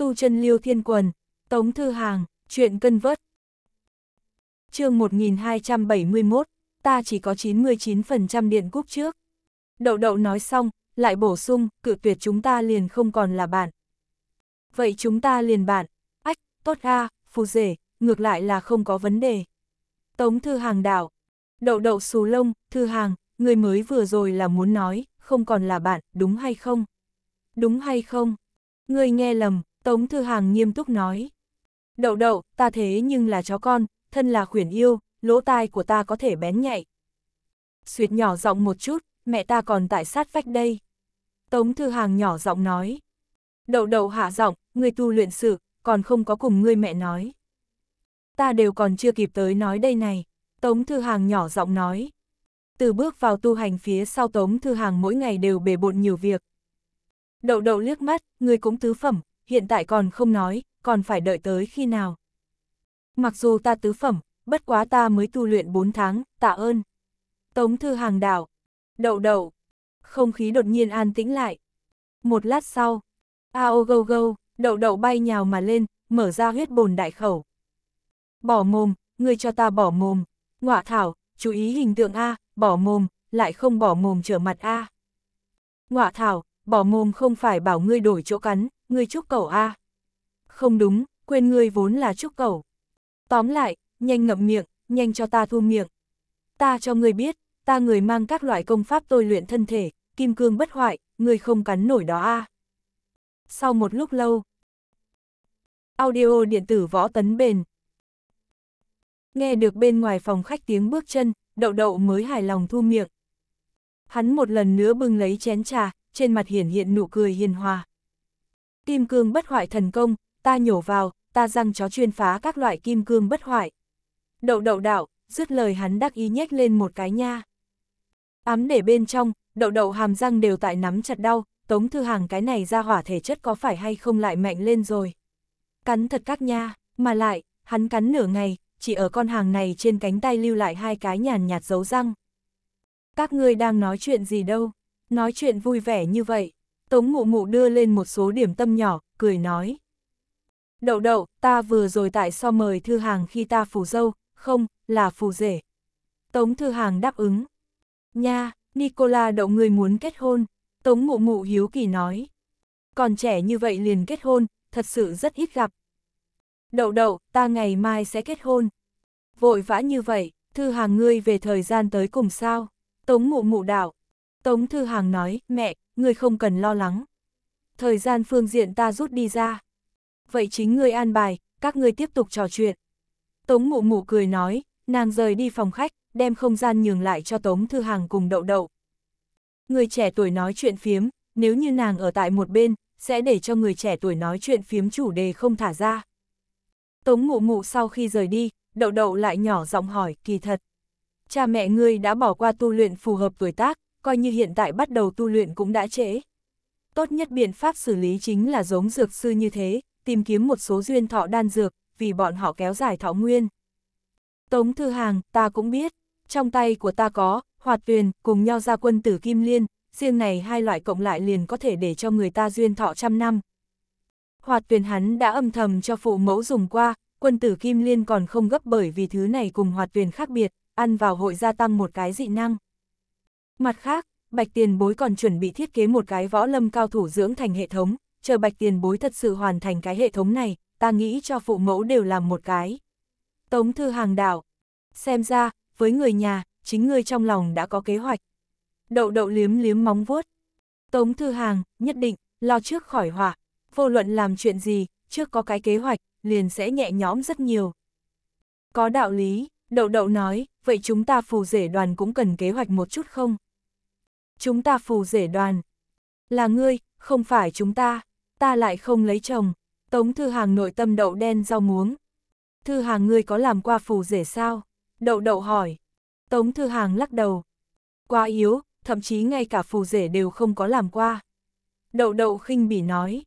tu chân liêu thiên quần, tống thư hàng, chuyện cân vớt. chương 1271, ta chỉ có 99% điện cúc trước. Đậu đậu nói xong, lại bổ sung, cự tuyệt chúng ta liền không còn là bạn. Vậy chúng ta liền bạn, ách, tốt a phù rể, ngược lại là không có vấn đề. Tống thư hàng đảo, đậu đậu xù lông, thư hàng, người mới vừa rồi là muốn nói, không còn là bạn, đúng hay không? Đúng hay không? Người nghe lầm, Tống Thư Hàng nghiêm túc nói. Đậu đậu, ta thế nhưng là chó con, thân là khuyển yêu, lỗ tai của ta có thể bén nhạy. Xuyệt nhỏ giọng một chút, mẹ ta còn tại sát vách đây. Tống Thư Hàng nhỏ giọng nói. Đậu đậu hạ giọng, người tu luyện sự, còn không có cùng ngươi mẹ nói. Ta đều còn chưa kịp tới nói đây này, Tống Thư Hàng nhỏ giọng nói. Từ bước vào tu hành phía sau Tống Thư Hàng mỗi ngày đều bề bộn nhiều việc. Đậu đậu liếc mắt, người cũng tứ phẩm, hiện tại còn không nói, còn phải đợi tới khi nào. Mặc dù ta tứ phẩm, bất quá ta mới tu luyện 4 tháng, tạ ơn. Tống thư hàng đảo, đậu đậu, không khí đột nhiên an tĩnh lại. Một lát sau, ao gâu gâu, đậu đậu bay nhào mà lên, mở ra huyết bồn đại khẩu. Bỏ mồm, người cho ta bỏ mồm, ngọa thảo, chú ý hình tượng A, bỏ mồm, lại không bỏ mồm trở mặt A. Ngọa thảo, bỏ mồm không phải bảo ngươi đổi chỗ cắn, ngươi trúc cẩu a à? Không đúng, quên ngươi vốn là trúc cẩu. Tóm lại, nhanh ngậm miệng, nhanh cho ta thu miệng. Ta cho ngươi biết, ta người mang các loại công pháp tôi luyện thân thể, kim cương bất hoại, ngươi không cắn nổi đó a à? Sau một lúc lâu, audio điện tử võ tấn bền. Nghe được bên ngoài phòng khách tiếng bước chân, đậu đậu mới hài lòng thu miệng. Hắn một lần nữa bưng lấy chén trà, trên mặt hiển hiện nụ cười hiền hòa kim cương bất hoại thần công, ta nhổ vào, ta răng chó chuyên phá các loại kim cương bất hoại. Đậu đậu đạo, dứt lời hắn đắc ý nhếch lên một cái nha. Ám để bên trong, đậu đậu hàm răng đều tại nắm chặt đau, tống thư hàng cái này ra hỏa thể chất có phải hay không lại mạnh lên rồi. Cắn thật các nha, mà lại, hắn cắn nửa ngày, chỉ ở con hàng này trên cánh tay lưu lại hai cái nhàn nhạt dấu răng. Các ngươi đang nói chuyện gì đâu, nói chuyện vui vẻ như vậy, Tống Ngộ Ngộ đưa lên một số điểm tâm nhỏ, cười nói. Đậu đậu, ta vừa rồi tại sao mời thư hàng khi ta phù dâu, không, là phù rể. Tống thư hàng đáp ứng. Nha, Nicola đậu người muốn kết hôn, Tống Ngộ Ngộ hiếu kỳ nói. Còn trẻ như vậy liền kết hôn, thật sự rất ít gặp. Đậu đậu, ta ngày mai sẽ kết hôn. Vội vã như vậy, thư hàng ngươi về thời gian tới cùng sao? Tống Ngộ Ngộ đạo. Tống thư hàng nói, mẹ, ngươi không cần lo lắng. Thời gian phương diện ta rút đi ra. Vậy chính ngươi an bài, các ngươi tiếp tục trò chuyện. Tống mụ mụ cười nói, nàng rời đi phòng khách, đem không gian nhường lại cho Tống Thư Hàng cùng đậu đậu. Người trẻ tuổi nói chuyện phiếm, nếu như nàng ở tại một bên, sẽ để cho người trẻ tuổi nói chuyện phiếm chủ đề không thả ra. Tống mụ mụ sau khi rời đi, đậu đậu lại nhỏ giọng hỏi, kỳ thật. Cha mẹ ngươi đã bỏ qua tu luyện phù hợp tuổi tác, coi như hiện tại bắt đầu tu luyện cũng đã trễ. Tốt nhất biện pháp xử lý chính là giống dược sư như thế, tìm kiếm một số duyên thọ đan dược, vì bọn họ kéo dài thọ nguyên. Tống Thư Hàng, ta cũng biết, trong tay của ta có, hoạt tuyền, cùng nhau ra quân tử Kim Liên, riêng này hai loại cộng lại liền có thể để cho người ta duyên thọ trăm năm. Hoạt tuyền hắn đã âm thầm cho phụ mẫu dùng qua, quân tử Kim Liên còn không gấp bởi vì thứ này cùng hoạt tuyền khác biệt, ăn vào hội gia tăng một cái dị năng. Mặt khác, Bạch Tiền Bối còn chuẩn bị thiết kế một cái võ lâm cao thủ dưỡng thành hệ thống, chờ Bạch Tiền Bối thật sự hoàn thành cái hệ thống này, ta nghĩ cho phụ mẫu đều làm một cái. Tống Thư Hàng đảo, xem ra, với người nhà, chính ngươi trong lòng đã có kế hoạch. Đậu đậu liếm liếm móng vuốt. Tống Thư Hàng, nhất định, lo trước khỏi họa, vô luận làm chuyện gì, trước có cái kế hoạch, liền sẽ nhẹ nhõm rất nhiều. Có đạo lý, đậu đậu nói, vậy chúng ta phù rể đoàn cũng cần kế hoạch một chút không? chúng ta phù rể đoàn. Là ngươi, không phải chúng ta, ta lại không lấy chồng. Tống Thư Hàng nội tâm đậu đen rau muống. Thư Hàng ngươi có làm qua phù rể sao? Đậu đậu hỏi. Tống Thư Hàng lắc đầu. Quá yếu, thậm chí ngay cả phù rể đều không có làm qua. Đậu đậu khinh bỉ nói.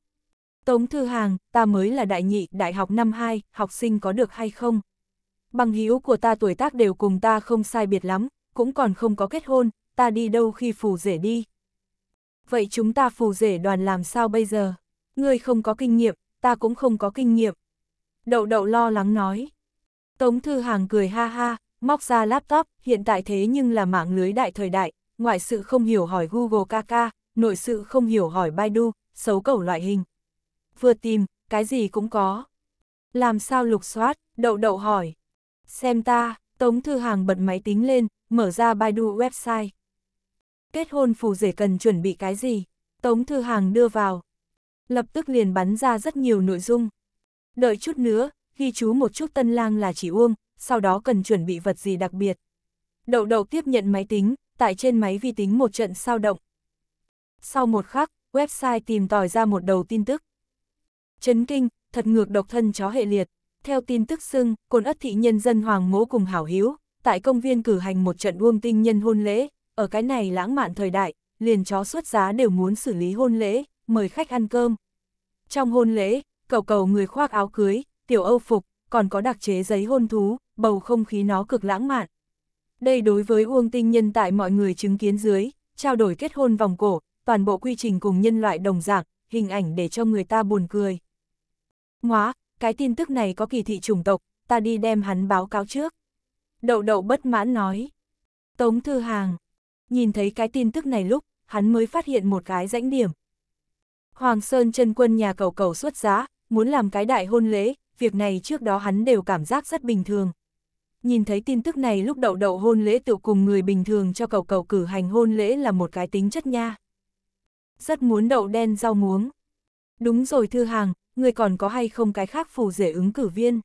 Tống Thư Hàng, ta mới là đại nhị, đại học năm 2, học sinh có được hay không? Bằng hữu của ta tuổi tác đều cùng ta không sai biệt lắm, cũng còn không có kết hôn, ta đi đâu khi phù rể đi. Vậy chúng ta phù rể đoàn làm sao bây giờ? Ngươi không có kinh nghiệm, ta cũng không có kinh nghiệm. Đậu đậu lo lắng nói. Tống Thư Hàng cười ha ha, móc ra laptop, hiện tại thế nhưng là mạng lưới đại thời đại, ngoại sự không hiểu hỏi Google Kaka, nội sự không hiểu hỏi Baidu, xấu cẩu loại hình. Vừa tìm, cái gì cũng có. Làm sao lục soát, đậu đậu hỏi. Xem ta, Tống Thư Hàng bật máy tính lên, mở ra Baidu website kết hôn phù rể cần chuẩn bị cái gì, Tống Thư Hàng đưa vào. Lập tức liền bắn ra rất nhiều nội dung. Đợi chút nữa, ghi chú một chút tân lang là chỉ uông, sau đó cần chuẩn bị vật gì đặc biệt. Đậu đậu tiếp nhận máy tính, tại trên máy vi tính một trận sao động. Sau một khắc, website tìm tòi ra một đầu tin tức. Chấn kinh, thật ngược độc thân chó hệ liệt. Theo tin tức xưng, côn ất thị nhân dân Hoàng Mỗ cùng Hảo Hiếu, tại công viên cử hành một trận uông tinh nhân hôn lễ, ở cái này lãng mạn thời đại, liền chó xuất giá đều muốn xử lý hôn lễ, mời khách ăn cơm. Trong hôn lễ, cầu cầu người khoác áo cưới, tiểu âu phục, còn có đặc chế giấy hôn thú, bầu không khí nó cực lãng mạn. Đây đối với Uông Tinh Nhân tại mọi người chứng kiến dưới, trao đổi kết hôn vòng cổ, toàn bộ quy trình cùng nhân loại đồng dạng, hình ảnh để cho người ta buồn cười. Ngoá, cái tin tức này có kỳ thị chủng tộc, ta đi đem hắn báo cáo trước. Đậu đậu bất mãn nói. Tống Thư Hàng, nhìn thấy cái tin tức này lúc, hắn mới phát hiện một cái rãnh điểm. Hoàng Sơn chân quân nhà cầu cầu xuất giá, muốn làm cái đại hôn lễ, việc này trước đó hắn đều cảm giác rất bình thường. Nhìn thấy tin tức này lúc đậu đậu hôn lễ tự cùng người bình thường cho cầu cầu cử hành hôn lễ là một cái tính chất nha. Rất muốn đậu đen rau muống. Đúng rồi thư hàng, người còn có hay không cái khác phù rể ứng cử viên.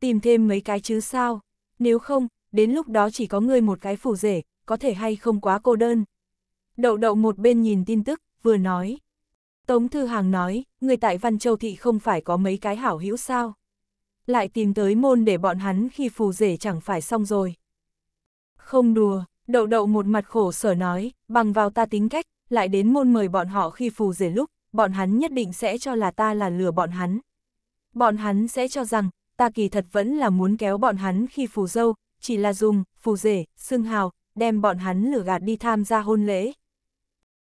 Tìm thêm mấy cái chứ sao, nếu không, đến lúc đó chỉ có người một cái phù rể, có thể hay không quá cô đơn. Đậu đậu một bên nhìn tin tức, vừa nói. Tống Thư Hàng nói, người tại Văn Châu Thị không phải có mấy cái hảo hữu sao. Lại tìm tới môn để bọn hắn khi phù rể chẳng phải xong rồi. Không đùa, đậu đậu một mặt khổ sở nói, bằng vào ta tính cách, lại đến môn mời bọn họ khi phù rể lúc, bọn hắn nhất định sẽ cho là ta là lừa bọn hắn. Bọn hắn sẽ cho rằng, ta kỳ thật vẫn là muốn kéo bọn hắn khi phù dâu, chỉ là dùng, phù rể, xưng hào, đem bọn hắn lửa gạt đi tham gia hôn lễ.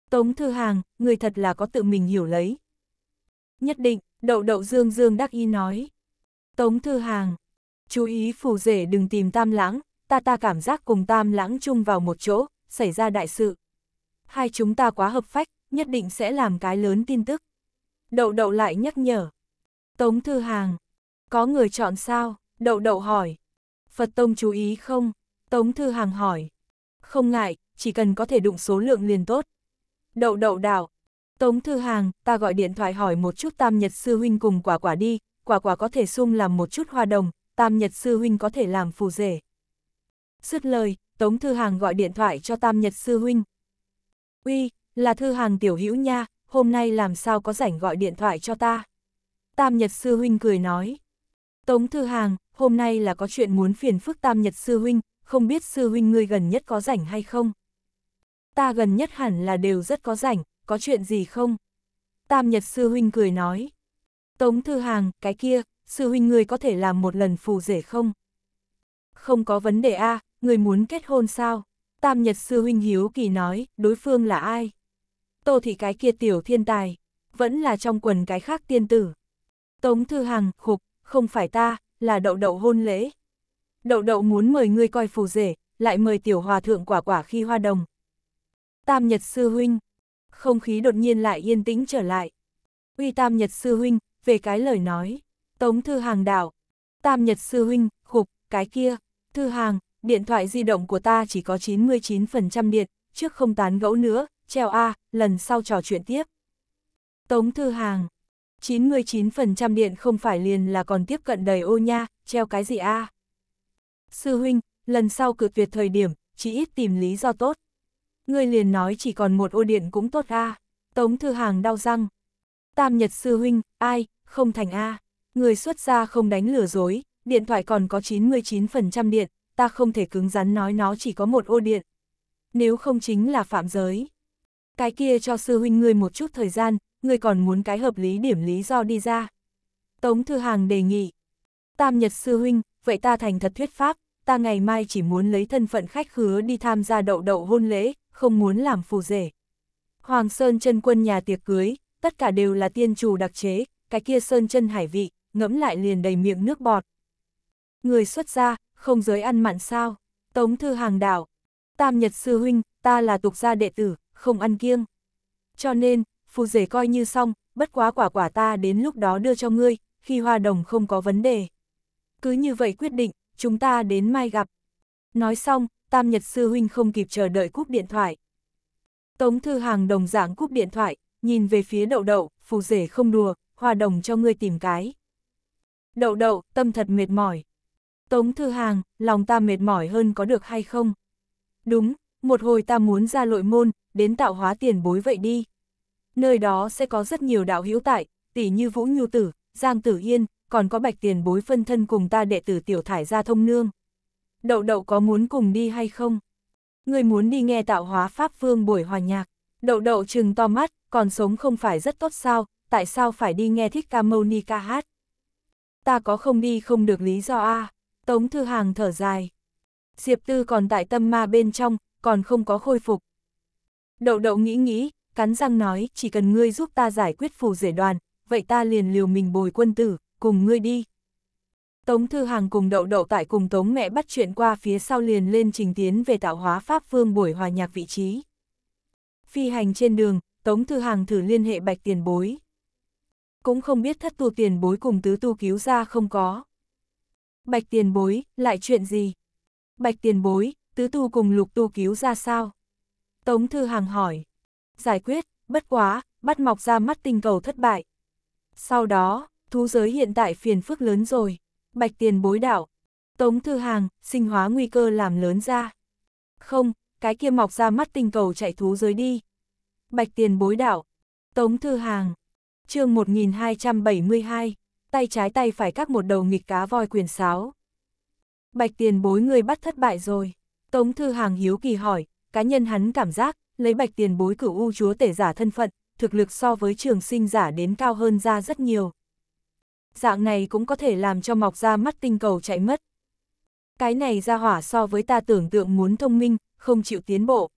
Tống Thư Hàng, người thật là có tự mình hiểu lấy. Nhất định, đậu đậu dương dương đắc y nói. Tống Thư Hàng, chú ý phù rể đừng tìm tam lãng, ta ta cảm giác cùng tam lãng chung vào một chỗ, xảy ra đại sự. Hai chúng ta quá hợp phách, nhất định sẽ làm cái lớn tin tức. Đậu đậu lại nhắc nhở. Tống Thư Hàng, có người chọn sao? Đậu đậu hỏi. Phật Tông chú ý không? Tống Thư Hàng hỏi không ngại, chỉ cần có thể đụng số lượng liền tốt. Đậu đậu đảo, Tống Thư Hàng, ta gọi điện thoại hỏi một chút Tam Nhật Sư Huynh cùng quả quả đi, quả quả có thể sung làm một chút hoa đồng, Tam Nhật Sư Huynh có thể làm phù rể. sứt lời, Tống Thư Hàng gọi điện thoại cho Tam Nhật Sư Huynh. Uy, là Thư Hàng tiểu hữu nha, hôm nay làm sao có rảnh gọi điện thoại cho ta. Tam Nhật Sư Huynh cười nói. Tống Thư Hàng, hôm nay là có chuyện muốn phiền phức Tam Nhật Sư Huynh, không biết sư huynh ngươi gần nhất có rảnh hay không? Ta gần nhất hẳn là đều rất có rảnh, có chuyện gì không? Tam Nhật sư huynh cười nói. Tống Thư Hàng, cái kia, sư huynh ngươi có thể làm một lần phù rể không? Không có vấn đề a, à, người muốn kết hôn sao? Tam Nhật sư huynh hiếu kỳ nói, đối phương là ai? Tô thị cái kia tiểu thiên tài, vẫn là trong quần cái khác tiên tử. Tống Thư Hằng, khục, không phải ta, là đậu đậu hôn lễ, Đậu đậu muốn mời ngươi coi phù rể, lại mời tiểu hòa thượng quả quả khi hoa đồng. Tam Nhật Sư Huynh, không khí đột nhiên lại yên tĩnh trở lại. Uy Tam Nhật Sư Huynh, về cái lời nói, Tống Thư Hàng đảo, Tam Nhật Sư Huynh, khục, cái kia, Thư Hàng, điện thoại di động của ta chỉ có 99% điện, trước không tán gẫu nữa, treo A, lần sau trò chuyện tiếp. Tống Thư Hàng, 99% điện không phải liền là còn tiếp cận đầy ô nha, treo cái gì A sư huynh, lần sau cự tuyệt thời điểm, chỉ ít tìm lý do tốt. Ngươi liền nói chỉ còn một ô điện cũng tốt a. Tống Thư Hàng đau răng. Tam Nhật sư huynh, ai, không thành a. À. Người xuất gia không đánh lừa dối, điện thoại còn có 99% điện, ta không thể cứng rắn nói nó chỉ có một ô điện. Nếu không chính là phạm giới. Cái kia cho sư huynh ngươi một chút thời gian, ngươi còn muốn cái hợp lý điểm lý do đi ra. Tống Thư Hàng đề nghị. Tam Nhật sư huynh, vậy ta thành thật thuyết pháp, ta ngày mai chỉ muốn lấy thân phận khách khứa đi tham gia đậu đậu hôn lễ, không muốn làm phù rể. Hoàng Sơn chân quân nhà tiệc cưới, tất cả đều là tiên chủ đặc chế, cái kia Sơn chân hải vị, ngẫm lại liền đầy miệng nước bọt. Người xuất gia, không giới ăn mặn sao, tống thư hàng đảo. Tam Nhật Sư Huynh, ta là tục gia đệ tử, không ăn kiêng. Cho nên, phù rể coi như xong, bất quá quả quả ta đến lúc đó đưa cho ngươi, khi hoa đồng không có vấn đề. Cứ như vậy quyết định, chúng ta đến mai gặp. Nói xong, Tam Nhật Sư Huynh không kịp chờ đợi cúp điện thoại. Tống Thư Hàng đồng dạng cúp điện thoại, nhìn về phía đậu đậu, phù rể không đùa, hòa đồng cho ngươi tìm cái. Đậu đậu, tâm thật mệt mỏi. Tống Thư Hàng, lòng ta mệt mỏi hơn có được hay không? Đúng, một hồi ta muốn ra lội môn, đến tạo hóa tiền bối vậy đi. Nơi đó sẽ có rất nhiều đạo hữu tại, tỷ như Vũ Nhu Tử, Giang Tử Yên, còn có bạch tiền bối phân thân cùng ta đệ tử tiểu thải ra thông nương. Đậu đậu có muốn cùng đi hay không? Người muốn đi nghe tạo hóa pháp phương buổi hòa nhạc, đậu đậu trừng to mắt, còn sống không phải rất tốt sao, tại sao phải đi nghe thích ca mâu ni ca hát? Ta có không đi không được lý do a à? Tống Thư Hàng thở dài. Diệp Tư còn tại tâm ma bên trong, còn không có khôi phục. Đậu đậu nghĩ nghĩ, cắn răng nói, chỉ cần ngươi giúp ta giải quyết phù rể đoàn, vậy ta liền liều mình bồi quân tử, cùng ngươi đi. Tống Thư Hàng cùng đậu đậu tại cùng Tống mẹ bắt chuyện qua phía sau liền lên trình tiến về tạo hóa Pháp Vương buổi hòa nhạc vị trí. Phi hành trên đường, Tống Thư Hàng thử liên hệ bạch tiền bối. Cũng không biết thất tu tiền bối cùng tứ tu cứu ra không có. Bạch tiền bối, lại chuyện gì? Bạch tiền bối, tứ tu cùng lục tu cứu ra sao? Tống Thư Hàng hỏi. Giải quyết, bất quá, bắt mọc ra mắt tinh cầu thất bại. Sau đó, thú giới hiện tại phiền phức lớn rồi, bạch tiền bối đảo, tống thư hàng, sinh hóa nguy cơ làm lớn ra. Không, cái kia mọc ra mắt tinh cầu chạy thú giới đi. Bạch tiền bối đảo, tống thư hàng, chương 1272, tay trái tay phải các một đầu nghịch cá voi quyền sáo. Bạch tiền bối người bắt thất bại rồi, tống thư hàng hiếu kỳ hỏi, cá nhân hắn cảm giác, lấy bạch tiền bối cửu u chúa tể giả thân phận, thực lực so với trường sinh giả đến cao hơn ra rất nhiều, dạng này cũng có thể làm cho mọc ra mắt tinh cầu chạy mất. Cái này ra hỏa so với ta tưởng tượng muốn thông minh, không chịu tiến bộ.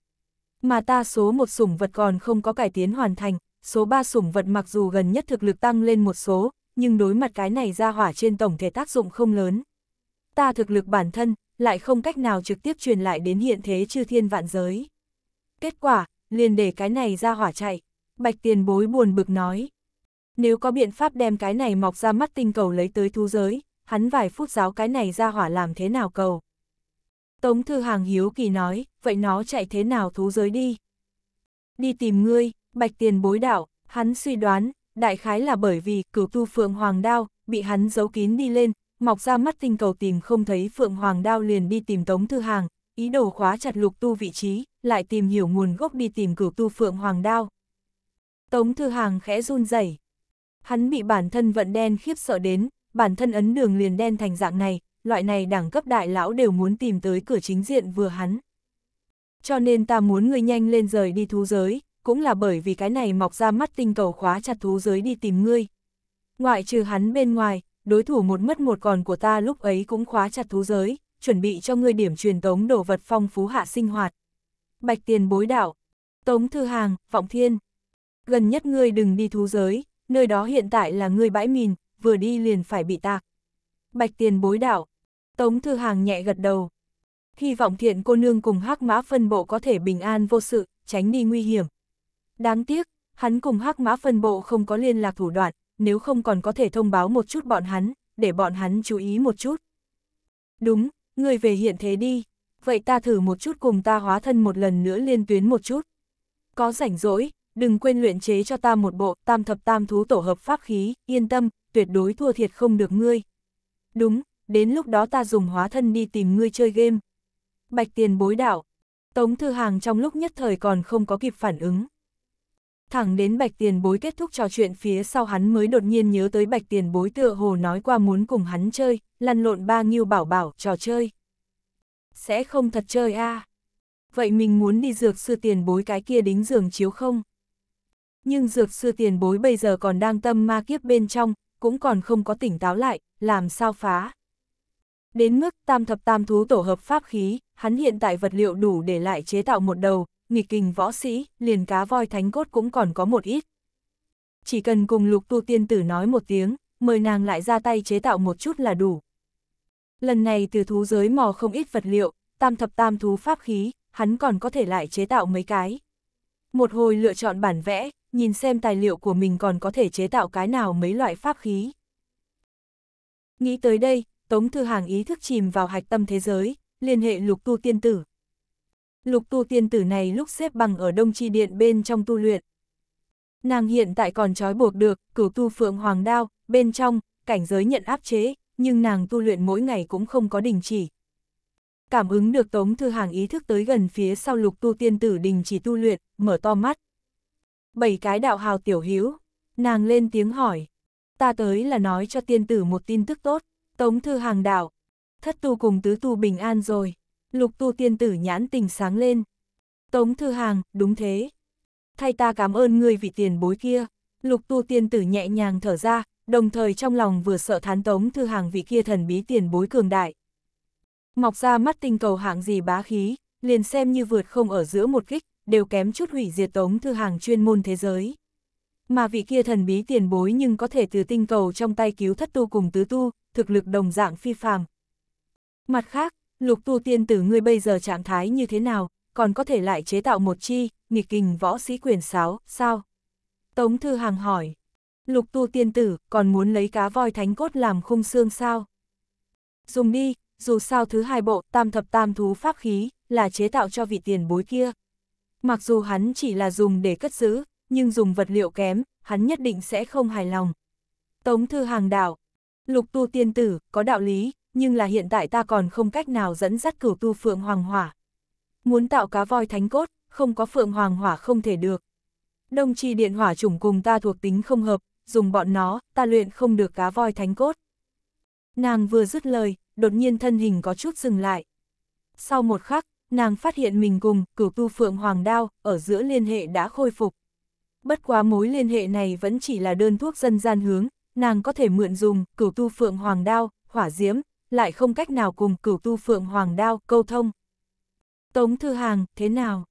Mà ta số một sủng vật còn không có cải tiến hoàn thành, số 3 sủng vật mặc dù gần nhất thực lực tăng lên một số, nhưng đối mặt cái này ra hỏa trên tổng thể tác dụng không lớn. Ta thực lực bản thân, lại không cách nào trực tiếp truyền lại đến hiện thế chư thiên vạn giới. Kết quả, liền để cái này ra hỏa chạy. Bạch tiền bối buồn bực nói, nếu có biện pháp đem cái này mọc ra mắt tinh cầu lấy tới thú giới, hắn vài phút giáo cái này ra hỏa làm thế nào cầu. Tống Thư Hàng hiếu kỳ nói, vậy nó chạy thế nào thú giới đi? Đi tìm ngươi, bạch tiền bối đạo, hắn suy đoán, đại khái là bởi vì cửu tu phượng hoàng đao, bị hắn giấu kín đi lên, mọc ra mắt tinh cầu tìm không thấy phượng hoàng đao liền đi tìm Tống Thư Hàng, ý đồ khóa chặt lục tu vị trí, lại tìm hiểu nguồn gốc đi tìm cửu tu phượng hoàng đao. Tống Thư Hàng khẽ run rẩy Hắn bị bản thân vận đen khiếp sợ đến, bản thân ấn đường liền đen thành dạng này, loại này đẳng cấp đại lão đều muốn tìm tới cửa chính diện vừa hắn. Cho nên ta muốn ngươi nhanh lên rời đi thú giới, cũng là bởi vì cái này mọc ra mắt tinh cầu khóa chặt thú giới đi tìm ngươi. Ngoại trừ hắn bên ngoài, đối thủ một mất một còn của ta lúc ấy cũng khóa chặt thú giới, chuẩn bị cho ngươi điểm truyền tống đồ vật phong phú hạ sinh hoạt. Bạch tiền bối đạo, tống thư hàng, vọng thiên. Gần nhất ngươi đừng đi thú giới, nơi đó hiện tại là người bãi mìn, vừa đi liền phải bị tạc. Bạch tiền bối đạo, Tống Thư Hàng nhẹ gật đầu. Hy vọng thiện cô nương cùng hắc mã phân bộ có thể bình an vô sự, tránh đi nguy hiểm. Đáng tiếc, hắn cùng hắc mã phân bộ không có liên lạc thủ đoạn, nếu không còn có thể thông báo một chút bọn hắn, để bọn hắn chú ý một chút. Đúng, người về hiện thế đi, vậy ta thử một chút cùng ta hóa thân một lần nữa liên tuyến một chút. Có rảnh rỗi, đừng quên luyện chế cho ta một bộ tam thập tam thú tổ hợp pháp khí, yên tâm, tuyệt đối thua thiệt không được ngươi. Đúng, đến lúc đó ta dùng hóa thân đi tìm ngươi chơi game. Bạch tiền bối đảo, Tống Thư Hàng trong lúc nhất thời còn không có kịp phản ứng. Thẳng đến bạch tiền bối kết thúc trò chuyện phía sau hắn mới đột nhiên nhớ tới bạch tiền bối tựa hồ nói qua muốn cùng hắn chơi, lăn lộn ba nghiêu bảo bảo trò chơi. Sẽ không thật chơi a à? Vậy mình muốn đi dược sư tiền bối cái kia đính giường chiếu không? Nhưng dược sư tiền bối bây giờ còn đang tâm ma kiếp bên trong, cũng còn không có tỉnh táo lại, làm sao phá. Đến mức tam thập tam thú tổ hợp pháp khí, hắn hiện tại vật liệu đủ để lại chế tạo một đầu, nghịch kình võ sĩ, liền cá voi thánh cốt cũng còn có một ít. Chỉ cần cùng lục tu tiên tử nói một tiếng, mời nàng lại ra tay chế tạo một chút là đủ. Lần này từ thú giới mò không ít vật liệu, tam thập tam thú pháp khí, hắn còn có thể lại chế tạo mấy cái. Một hồi lựa chọn bản vẽ, nhìn xem tài liệu của mình còn có thể chế tạo cái nào mấy loại pháp khí. Nghĩ tới đây, Tống Thư Hàng ý thức chìm vào hạch tâm thế giới, liên hệ lục tu tiên tử. Lục tu tiên tử này lúc xếp bằng ở Đông Tri Điện bên trong tu luyện. Nàng hiện tại còn trói buộc được, cửu tu phượng hoàng đao, bên trong, cảnh giới nhận áp chế, nhưng nàng tu luyện mỗi ngày cũng không có đình chỉ. Cảm ứng được Tống Thư Hàng ý thức tới gần phía sau lục tu tiên tử đình chỉ tu luyện, mở to mắt bảy cái đạo hào tiểu hữu nàng lên tiếng hỏi. Ta tới là nói cho tiên tử một tin tức tốt, tống thư hàng đạo. Thất tu cùng tứ tu bình an rồi, lục tu tiên tử nhãn tình sáng lên. Tống thư hàng, đúng thế. Thay ta cảm ơn người vị tiền bối kia, lục tu tiên tử nhẹ nhàng thở ra, đồng thời trong lòng vừa sợ thán tống thư hàng vị kia thần bí tiền bối cường đại. Mọc ra mắt tinh cầu hạng gì bá khí, liền xem như vượt không ở giữa một kích, đều kém chút hủy diệt tống thư hàng chuyên môn thế giới. Mà vị kia thần bí tiền bối nhưng có thể từ tinh cầu trong tay cứu thất tu cùng tứ tu, thực lực đồng dạng phi phàm. Mặt khác, lục tu tiên tử ngươi bây giờ trạng thái như thế nào, còn có thể lại chế tạo một chi, nghịch kình võ sĩ quyền sáo, sao? Tống Thư Hàng hỏi, lục tu tiên tử còn muốn lấy cá voi thánh cốt làm khung xương sao? Dùng đi, dù sao thứ hai bộ tam thập tam thú pháp khí là chế tạo cho vị tiền bối kia. Mặc dù hắn chỉ là dùng để cất giữ, nhưng dùng vật liệu kém, hắn nhất định sẽ không hài lòng. Tống Thư Hàng đạo, lục tu tiên tử, có đạo lý, nhưng là hiện tại ta còn không cách nào dẫn dắt cửu tu phượng hoàng hỏa. Muốn tạo cá voi thánh cốt, không có phượng hoàng hỏa không thể được. Đông chi điện hỏa chủng cùng ta thuộc tính không hợp, dùng bọn nó, ta luyện không được cá voi thánh cốt. Nàng vừa dứt lời, đột nhiên thân hình có chút dừng lại. Sau một khắc, nàng phát hiện mình cùng cửu tu phượng hoàng đao ở giữa liên hệ đã khôi phục. Bất quá mối liên hệ này vẫn chỉ là đơn thuốc dân gian hướng, nàng có thể mượn dùng cửu tu phượng hoàng đao, hỏa diễm, lại không cách nào cùng cửu tu phượng hoàng đao câu thông. Tống Thư Hàng, thế nào?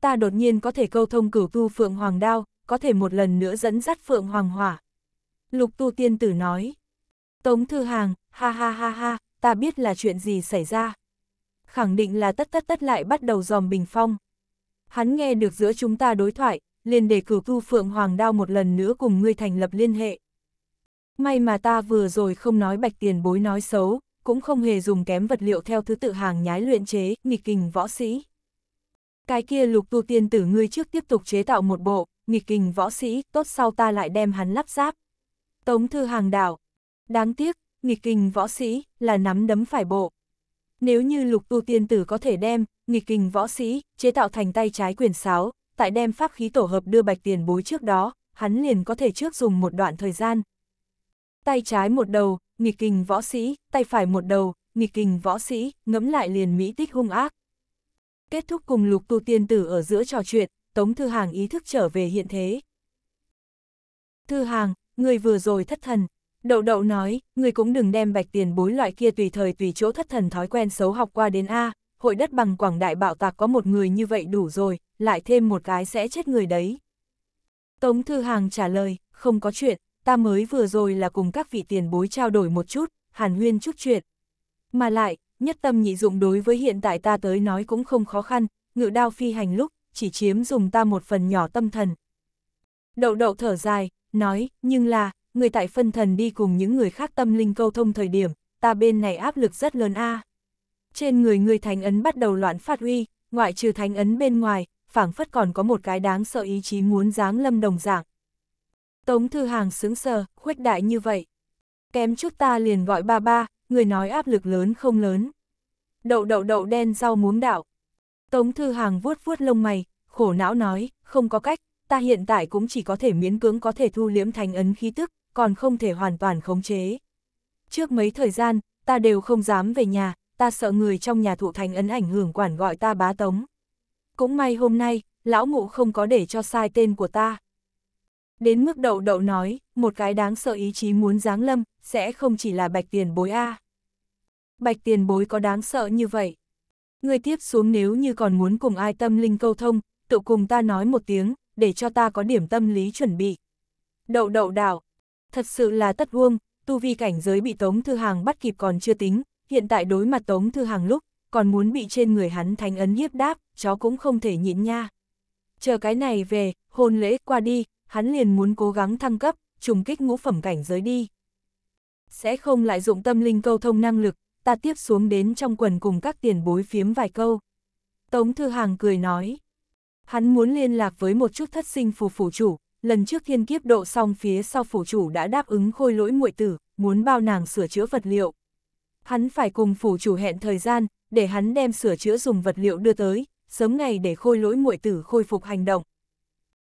Ta đột nhiên có thể câu thông cửu tu phượng hoàng đao, có thể một lần nữa dẫn dắt phượng hoàng hỏa. Lục tu tiên tử nói. Tống Thư Hàng, ha ha ha ha, ta biết là chuyện gì xảy ra khẳng định là tất tất tất lại bắt đầu dòm bình phong. Hắn nghe được giữa chúng ta đối thoại, liền để cử tu Phượng Hoàng Đao một lần nữa cùng ngươi thành lập liên hệ. May mà ta vừa rồi không nói bạch tiền bối nói xấu, cũng không hề dùng kém vật liệu theo thứ tự hàng nhái luyện chế, nghịch kình võ sĩ. Cái kia lục tu tiên tử ngươi trước tiếp tục chế tạo một bộ, nghịch kình võ sĩ, tốt sau ta lại đem hắn lắp ráp. Tống thư hàng đảo. Đáng tiếc, nghịch kình võ sĩ, là nắm đấm phải bộ. Nếu như lục tu tiên tử có thể đem, nghịch kình võ sĩ, chế tạo thành tay trái quyền sáo, tại đem pháp khí tổ hợp đưa bạch tiền bối trước đó, hắn liền có thể trước dùng một đoạn thời gian. Tay trái một đầu, nghịch kình võ sĩ, tay phải một đầu, nghịch kình võ sĩ, ngẫm lại liền mỹ tích hung ác. Kết thúc cùng lục tu tiên tử ở giữa trò chuyện, Tống Thư Hàng ý thức trở về hiện thế. Thư Hàng, người vừa rồi thất thần, Đậu đậu nói, người cũng đừng đem bạch tiền bối loại kia tùy thời tùy chỗ thất thần thói quen xấu học qua đến A, hội đất bằng quảng đại bạo tạc có một người như vậy đủ rồi, lại thêm một cái sẽ chết người đấy. Tống Thư Hàng trả lời, không có chuyện, ta mới vừa rồi là cùng các vị tiền bối trao đổi một chút, hàn huyên chút chuyện. Mà lại, nhất tâm nhị dụng đối với hiện tại ta tới nói cũng không khó khăn, ngự đao phi hành lúc, chỉ chiếm dùng ta một phần nhỏ tâm thần. Đậu đậu thở dài, nói, nhưng là, người tại phân thần đi cùng những người khác tâm linh câu thông thời điểm, ta bên này áp lực rất lớn a. À. Trên người người thánh ấn bắt đầu loạn phát huy ngoại trừ thánh ấn bên ngoài, phảng phất còn có một cái đáng sợ ý chí muốn giáng lâm đồng dạng. Tống Thư Hàng sướng sờ, khuếch đại như vậy. Kém chút ta liền gọi ba ba, người nói áp lực lớn không lớn. Đậu đậu đậu đen rau muống đạo. Tống Thư Hàng vuốt vuốt lông mày, khổ não nói, không có cách, ta hiện tại cũng chỉ có thể miễn cưỡng có thể thu liễm thành ấn khí tức, còn không thể hoàn toàn khống chế. Trước mấy thời gian, ta đều không dám về nhà, ta sợ người trong nhà thụ thành ấn ảnh hưởng quản gọi ta bá tống. Cũng may hôm nay, lão ngụ không có để cho sai tên của ta. Đến mức đậu đậu nói, một cái đáng sợ ý chí muốn giáng lâm, sẽ không chỉ là bạch tiền bối A. Bạch tiền bối có đáng sợ như vậy. Người tiếp xuống nếu như còn muốn cùng ai tâm linh câu thông, tự cùng ta nói một tiếng, để cho ta có điểm tâm lý chuẩn bị. Đậu đậu đảo, Thật sự là tất vuông, tu vi cảnh giới bị Tống Thư Hàng bắt kịp còn chưa tính, hiện tại đối mặt Tống Thư Hàng lúc, còn muốn bị trên người hắn thánh ấn hiếp đáp, chó cũng không thể nhịn nha. Chờ cái này về, hôn lễ qua đi, hắn liền muốn cố gắng thăng cấp, trùng kích ngũ phẩm cảnh giới đi. Sẽ không lại dụng tâm linh câu thông năng lực, ta tiếp xuống đến trong quần cùng các tiền bối phiếm vài câu. Tống Thư Hàng cười nói. Hắn muốn liên lạc với một chút thất sinh phù phủ chủ, lần trước thiên kiếp độ xong phía sau phủ chủ đã đáp ứng khôi lỗi muội tử, muốn bao nàng sửa chữa vật liệu. Hắn phải cùng phủ chủ hẹn thời gian, để hắn đem sửa chữa dùng vật liệu đưa tới, sớm ngày để khôi lỗi muội tử khôi phục hành động.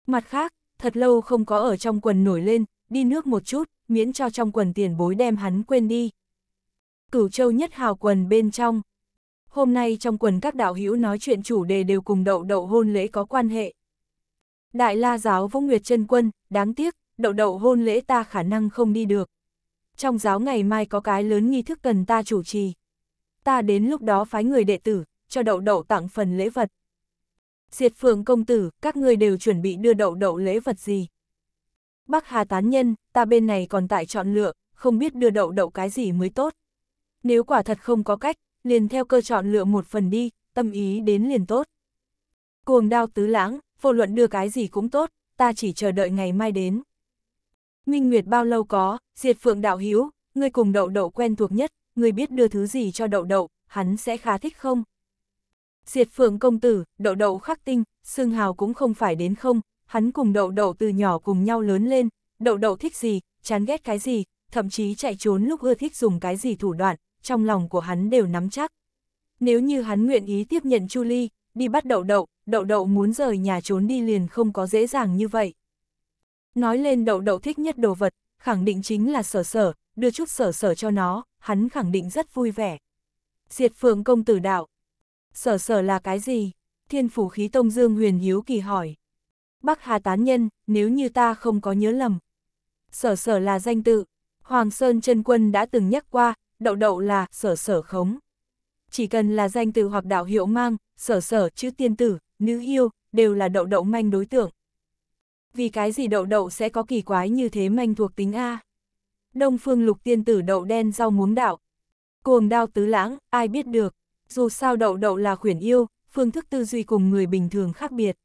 Mặt khác, thật lâu không có ở trong quần nổi lên, đi nước một chút, miễn cho trong quần tiền bối đem hắn quên đi. Cửu châu nhất hào quần bên trong. Hôm nay trong quần các đạo hữu nói chuyện chủ đề đều cùng đậu đậu hôn lễ có quan hệ. Đại la giáo vô nguyệt chân quân, đáng tiếc, đậu đậu hôn lễ ta khả năng không đi được. Trong giáo ngày mai có cái lớn nghi thức cần ta chủ trì. Ta đến lúc đó phái người đệ tử, cho đậu đậu tặng phần lễ vật. Diệt phượng công tử, các người đều chuẩn bị đưa đậu đậu lễ vật gì? Bắc Hà tán nhân, ta bên này còn tại chọn lựa, không biết đưa đậu đậu cái gì mới tốt. Nếu quả thật không có cách, liền theo cơ chọn lựa một phần đi, tâm ý đến liền tốt. Cuồng đao tứ lãng, vô luận đưa cái gì cũng tốt, ta chỉ chờ đợi ngày mai đến. Minh Nguyệt bao lâu có, diệt phượng đạo hiếu, ngươi cùng đậu đậu quen thuộc nhất, ngươi biết đưa thứ gì cho đậu đậu, hắn sẽ khá thích không? Diệt phượng công tử, đậu đậu khắc tinh, xương hào cũng không phải đến không, hắn cùng đậu đậu từ nhỏ cùng nhau lớn lên, đậu đậu thích gì, chán ghét cái gì, thậm chí chạy trốn lúc ưa thích dùng cái gì thủ đoạn, trong lòng của hắn đều nắm chắc. Nếu như hắn nguyện ý tiếp nhận Chu Ly, đi bắt đậu đậu, đậu đậu muốn rời nhà trốn đi liền không có dễ dàng như vậy. Nói lên đậu đậu thích nhất đồ vật, khẳng định chính là sở sở, đưa chút sở sở cho nó, hắn khẳng định rất vui vẻ. Diệt phượng công tử đạo. Sở sở là cái gì? Thiên phủ khí tông dương huyền hiếu kỳ hỏi. Bắc Hà Tán Nhân, nếu như ta không có nhớ lầm. Sở sở là danh tự. Hoàng Sơn chân Quân đã từng nhắc qua, đậu đậu là sở sở khống. Chỉ cần là danh tự hoặc đạo hiệu mang, sở sở, chữ tiên tử, nữ yêu, đều là đậu đậu manh đối tượng. Vì cái gì đậu đậu sẽ có kỳ quái như thế manh thuộc tính A? Đông phương lục tiên tử đậu đen rau muống đạo. Cuồng đao tứ lãng, ai biết được, dù sao đậu đậu là khuyển yêu, phương thức tư duy cùng người bình thường khác biệt.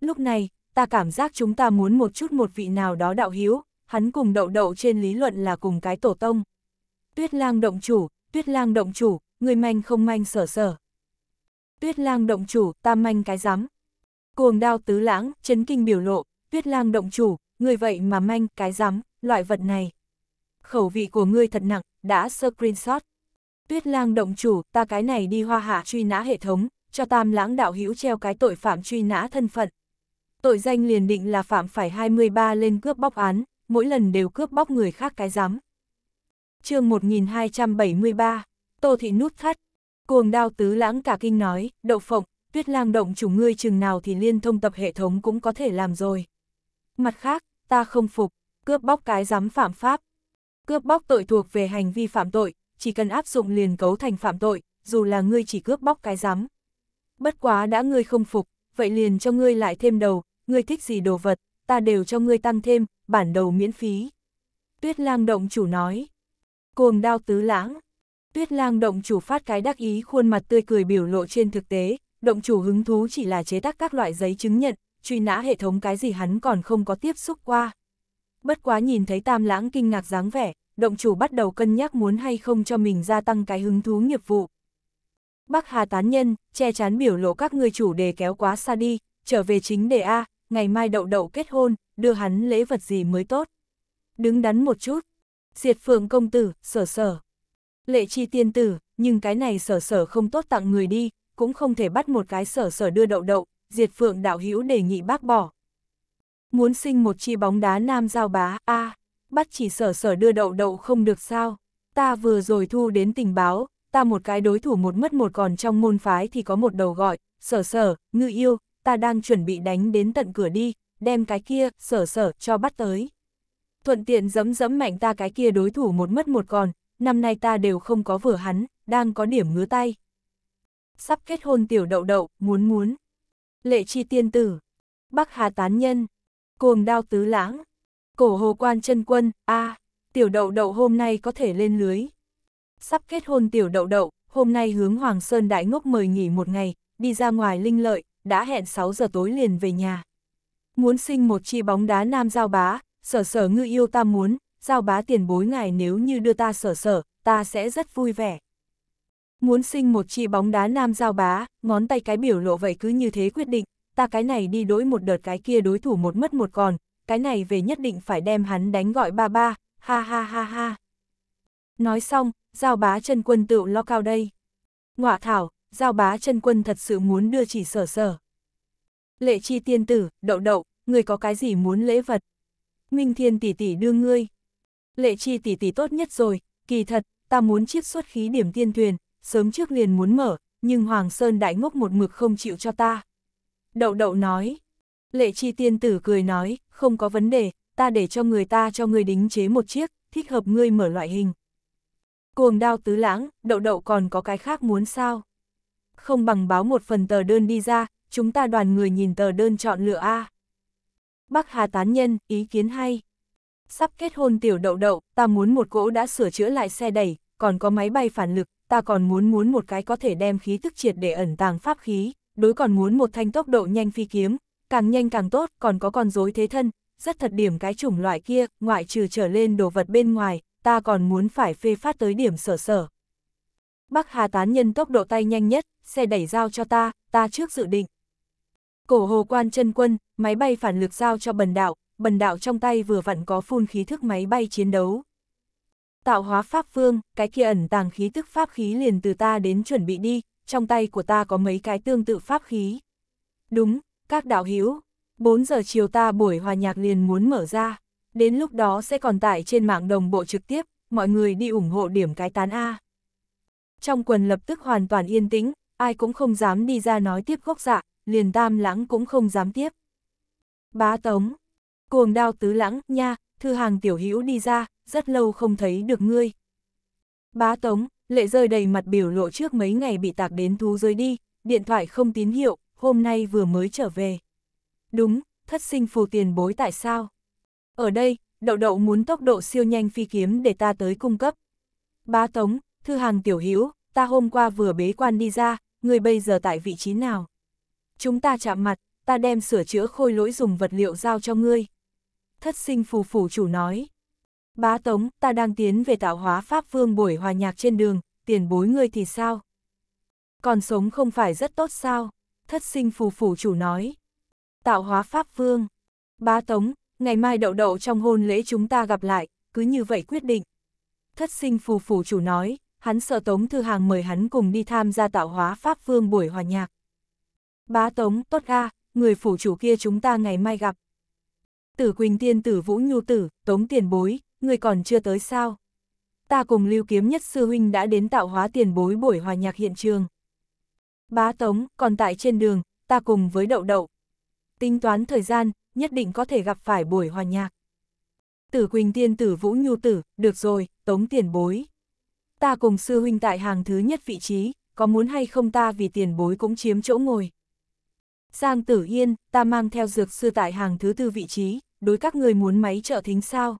Lúc này, ta cảm giác chúng ta muốn một chút một vị nào đó đạo hiếu, hắn cùng đậu đậu trên lý luận là cùng cái tổ tông. Tuyết lang động chủ, tuyết lang động chủ, người manh không manh sở sở. Tuyết lang động chủ, tam manh cái rắm Cuồng đao tứ lãng, chấn kinh biểu lộ, tuyết lang động chủ, người vậy mà manh, cái rắm loại vật này. Khẩu vị của ngươi thật nặng, đã sơ screenshot. Tuyết lang động chủ, ta cái này đi hoa hạ truy nã hệ thống, cho tam lãng đạo hữu treo cái tội phạm truy nã thân phận. Tội danh liền định là phạm phải 23 lên cướp bóc án, mỗi lần đều cướp bóc người khác cái giám. chương 1273, Tô Thị Nút Thắt Cuồng đao tứ lãng cả kinh nói, đậu phộng, tuyết lang động chủ ngươi chừng nào thì liên thông tập hệ thống cũng có thể làm rồi. Mặt khác, ta không phục, cướp bóc cái dám phạm pháp. Cướp bóc tội thuộc về hành vi phạm tội, chỉ cần áp dụng liền cấu thành phạm tội, dù là ngươi chỉ cướp bóc cái dám. Bất quá đã ngươi không phục, vậy liền cho ngươi lại thêm đầu, ngươi thích gì đồ vật, ta đều cho ngươi tăng thêm, bản đầu miễn phí. Tuyết lang động chủ nói. Cuồng đao tứ lãng, Tuyết lang động chủ phát cái đắc ý khuôn mặt tươi cười biểu lộ trên thực tế, động chủ hứng thú chỉ là chế tác các loại giấy chứng nhận, truy nã hệ thống cái gì hắn còn không có tiếp xúc qua. Bất quá nhìn thấy tam lãng kinh ngạc dáng vẻ, động chủ bắt đầu cân nhắc muốn hay không cho mình gia tăng cái hứng thú nghiệp vụ. Bắc Hà tán nhân, che chắn biểu lộ các người chủ đề kéo quá xa đi, trở về chính đề A, ngày mai đậu đậu kết hôn, đưa hắn lễ vật gì mới tốt. Đứng đắn một chút. Diệt phượng công tử, sở sở lệ chi tiên tử, nhưng cái này sở sở không tốt tặng người đi, cũng không thể bắt một cái sở sở đưa đậu đậu, diệt phượng đạo hữu đề nghị bác bỏ. Muốn sinh một chi bóng đá nam giao bá, a bắt chỉ sở sở đưa đậu đậu không được sao, ta vừa rồi thu đến tình báo, ta một cái đối thủ một mất một còn trong môn phái thì có một đầu gọi, sở sở, ngư yêu, ta đang chuẩn bị đánh đến tận cửa đi, đem cái kia, sở sở, cho bắt tới. Thuận tiện dấm dấm mạnh ta cái kia đối thủ một mất một còn, năm nay ta đều không có vừa hắn, đang có điểm ngứa tay. Sắp kết hôn tiểu đậu đậu, muốn muốn. Lệ chi tiên tử. Bắc Hà tán nhân. Cuồng đao tứ lãng. Cổ hồ quan chân quân, a à, tiểu đậu đậu hôm nay có thể lên lưới. Sắp kết hôn tiểu đậu đậu, hôm nay hướng Hoàng Sơn Đại Ngốc mời nghỉ một ngày, đi ra ngoài linh lợi, đã hẹn 6 giờ tối liền về nhà. Muốn sinh một chi bóng đá nam giao bá, sở sở ngư yêu ta muốn, giao bá tiền bối ngài nếu như đưa ta sở sở, ta sẽ rất vui vẻ. Muốn sinh một chi bóng đá nam giao bá, ngón tay cái biểu lộ vậy cứ như thế quyết định, ta cái này đi đối một đợt cái kia đối thủ một mất một còn, cái này về nhất định phải đem hắn đánh gọi ba ba, ha ha ha ha. Nói xong, giao bá chân quân tự lo cao đây. Ngọa thảo, giao bá chân quân thật sự muốn đưa chỉ sở sở. Lệ chi tiên tử, đậu đậu, người có cái gì muốn lễ vật. Minh thiên tỷ tỷ đưa ngươi lệ chi tỷ tỷ tốt nhất rồi, kỳ thật, ta muốn chiếc xuất khí điểm tiên thuyền, sớm trước liền muốn mở, nhưng Hoàng Sơn đại ngốc một mực không chịu cho ta. Đậu đậu nói, lệ chi tiên tử cười nói, không có vấn đề, ta để cho người ta cho người đính chế một chiếc, thích hợp ngươi mở loại hình. Cuồng đao tứ lãng, đậu đậu còn có cái khác muốn sao? Không bằng báo một phần tờ đơn đi ra, chúng ta đoàn người nhìn tờ đơn chọn lựa A. Bắc Hà Tán Nhân, ý kiến hay. Sắp kết hôn tiểu đậu đậu, ta muốn một cỗ đã sửa chữa lại xe đẩy, còn có máy bay phản lực, ta còn muốn muốn một cái có thể đem khí tức triệt để ẩn tàng pháp khí, đối còn muốn một thanh tốc độ nhanh phi kiếm, càng nhanh càng tốt, còn có con rối thế thân, rất thật điểm cái chủng loại kia, ngoại trừ trở lên đồ vật bên ngoài, ta còn muốn phải phê phát tới điểm sở sở. Bắc Hà tán nhân tốc độ tay nhanh nhất, xe đẩy giao cho ta, ta trước dự định. Cổ hồ quan chân quân, máy bay phản lực giao cho bần đạo, bần đạo trong tay vừa vặn có phun khí thức máy bay chiến đấu. Tạo hóa pháp vương, cái kia ẩn tàng khí tức pháp khí liền từ ta đến chuẩn bị đi, trong tay của ta có mấy cái tương tự pháp khí. Đúng, các đạo hữu 4 giờ chiều ta buổi hòa nhạc liền muốn mở ra, đến lúc đó sẽ còn tải trên mạng đồng bộ trực tiếp, mọi người đi ủng hộ điểm cái tán A. Trong quần lập tức hoàn toàn yên tĩnh, ai cũng không dám đi ra nói tiếp gốc dạ, liền tam lãng cũng không dám tiếp. Bá Tống Cuồng đao tứ lãng, nha, thư hàng tiểu hữu đi ra, rất lâu không thấy được ngươi. Bá tống, lệ rơi đầy mặt biểu lộ trước mấy ngày bị tạc đến thú rơi đi, điện thoại không tín hiệu, hôm nay vừa mới trở về. Đúng, thất sinh phù tiền bối tại sao? Ở đây, đậu đậu muốn tốc độ siêu nhanh phi kiếm để ta tới cung cấp. Bá tống, thư hàng tiểu hữu ta hôm qua vừa bế quan đi ra, ngươi bây giờ tại vị trí nào? Chúng ta chạm mặt, ta đem sửa chữa khôi lỗi dùng vật liệu giao cho ngươi thất sinh phù phủ chủ nói. Bá Tống, ta đang tiến về tạo hóa Pháp Vương buổi hòa nhạc trên đường, tiền bối ngươi thì sao? Còn sống không phải rất tốt sao? Thất sinh phù phủ chủ nói. Tạo hóa Pháp Vương. Bá Tống, ngày mai đậu đậu trong hôn lễ chúng ta gặp lại, cứ như vậy quyết định. Thất sinh phù phủ chủ nói, hắn sợ Tống Thư Hàng mời hắn cùng đi tham gia tạo hóa Pháp Vương buổi hòa nhạc. Bá Tống, tốt ga, người phủ chủ kia chúng ta ngày mai gặp tử Quỳnh Tiên tử Vũ Nhu tử, Tống tiền bối, người còn chưa tới sao? Ta cùng lưu kiếm nhất sư huynh đã đến tạo hóa tiền bối buổi hòa nhạc hiện trường. Bá Tống, còn tại trên đường, ta cùng với đậu đậu. Tính toán thời gian, nhất định có thể gặp phải buổi hòa nhạc. Tử Quỳnh Tiên tử Vũ Nhu tử, được rồi, Tống tiền bối. Ta cùng sư huynh tại hàng thứ nhất vị trí, có muốn hay không ta vì tiền bối cũng chiếm chỗ ngồi. Giang Tử Yên, ta mang theo dược sư tại hàng thứ tư vị trí, đối các người muốn máy trợ thính sao.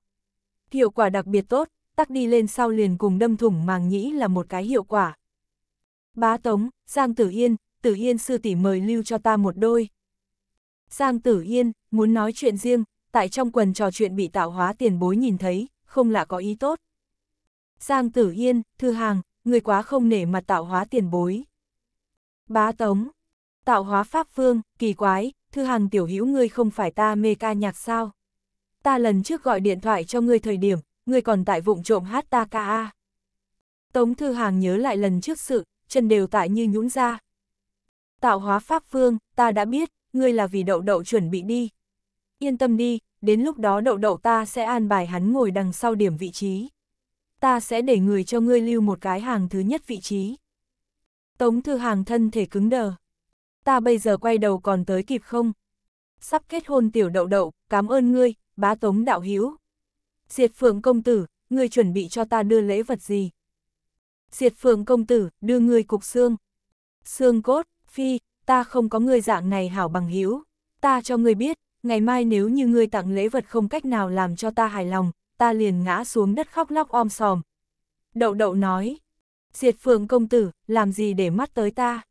Hiệu quả đặc biệt tốt, tắc đi lên sau liền cùng đâm thủng màng nhĩ là một cái hiệu quả. Bá Tống, Giang Tử Yên, Tử Yên sư tỷ mời lưu cho ta một đôi. Giang Tử Yên, muốn nói chuyện riêng, tại trong quần trò chuyện bị tạo hóa tiền bối nhìn thấy, không lạ có ý tốt. Giang Tử Yên, thư hàng, người quá không nể mặt tạo hóa tiền bối. Bá Tống, tạo hóa pháp vương, kỳ quái, thư hàng tiểu hữu ngươi không phải ta mê ca nhạc sao? Ta lần trước gọi điện thoại cho ngươi thời điểm, ngươi còn tại vụng trộm hát ta ca a. Tống thư hàng nhớ lại lần trước sự, chân đều tại như nhũn ra. Tạo hóa pháp vương, ta đã biết, ngươi là vì đậu đậu chuẩn bị đi. Yên tâm đi, đến lúc đó đậu đậu ta sẽ an bài hắn ngồi đằng sau điểm vị trí. Ta sẽ để người cho ngươi lưu một cái hàng thứ nhất vị trí. Tống thư hàng thân thể cứng đờ ta bây giờ quay đầu còn tới kịp không? Sắp kết hôn tiểu đậu đậu, cảm ơn ngươi, bá tống đạo hiếu. Diệt phượng công tử, ngươi chuẩn bị cho ta đưa lễ vật gì? Diệt phượng công tử, đưa ngươi cục xương. Xương cốt, phi, ta không có ngươi dạng này hảo bằng hiếu. Ta cho ngươi biết, ngày mai nếu như ngươi tặng lễ vật không cách nào làm cho ta hài lòng, ta liền ngã xuống đất khóc lóc om sòm. Đậu đậu nói, diệt phượng công tử, làm gì để mắt tới ta?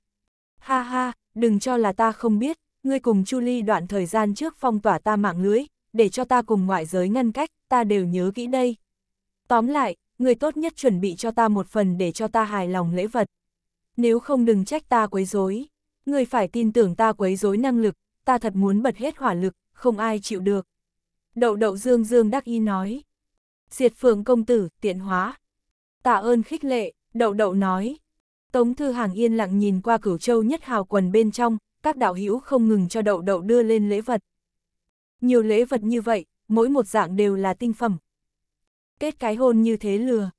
Ha ha, đừng cho là ta không biết, ngươi cùng Chu Ly đoạn thời gian trước phong tỏa ta mạng lưới, để cho ta cùng ngoại giới ngăn cách, ta đều nhớ kỹ đây. Tóm lại, ngươi tốt nhất chuẩn bị cho ta một phần để cho ta hài lòng lễ vật. Nếu không đừng trách ta quấy rối. Người phải tin tưởng ta quấy rối năng lực, ta thật muốn bật hết hỏa lực, không ai chịu được. Đậu đậu dương dương đắc y nói. Diệt phường công tử, tiện hóa. Tạ ơn khích lệ, đậu đậu nói, Tống Thư Hàng yên lặng nhìn qua cửu châu nhất hào quần bên trong, các đạo hữu không ngừng cho đậu đậu đưa lên lễ vật. Nhiều lễ vật như vậy, mỗi một dạng đều là tinh phẩm. Kết cái hôn như thế lừa.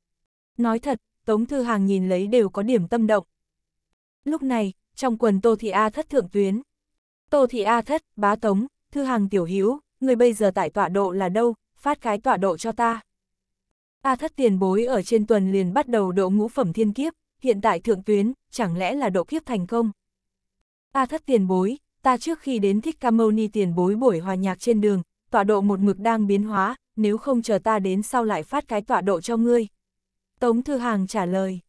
Nói thật, Tống Thư Hàng nhìn lấy đều có điểm tâm động. Lúc này, trong quần Tô Thị A thất thượng tuyến. Tô Thị A thất, bá Tống, Thư Hàng tiểu hữu người bây giờ tại tọa độ là đâu, phát cái tọa độ cho ta. A thất tiền bối ở trên tuần liền bắt đầu độ ngũ phẩm thiên kiếp, hiện tại thượng tuyến, chẳng lẽ là độ kiếp thành công? Ta thất tiền bối, ta trước khi đến thích ca mâu ni tiền bối buổi hòa nhạc trên đường, tọa độ một mực đang biến hóa, nếu không chờ ta đến sau lại phát cái tọa độ cho ngươi. Tống Thư Hàng trả lời.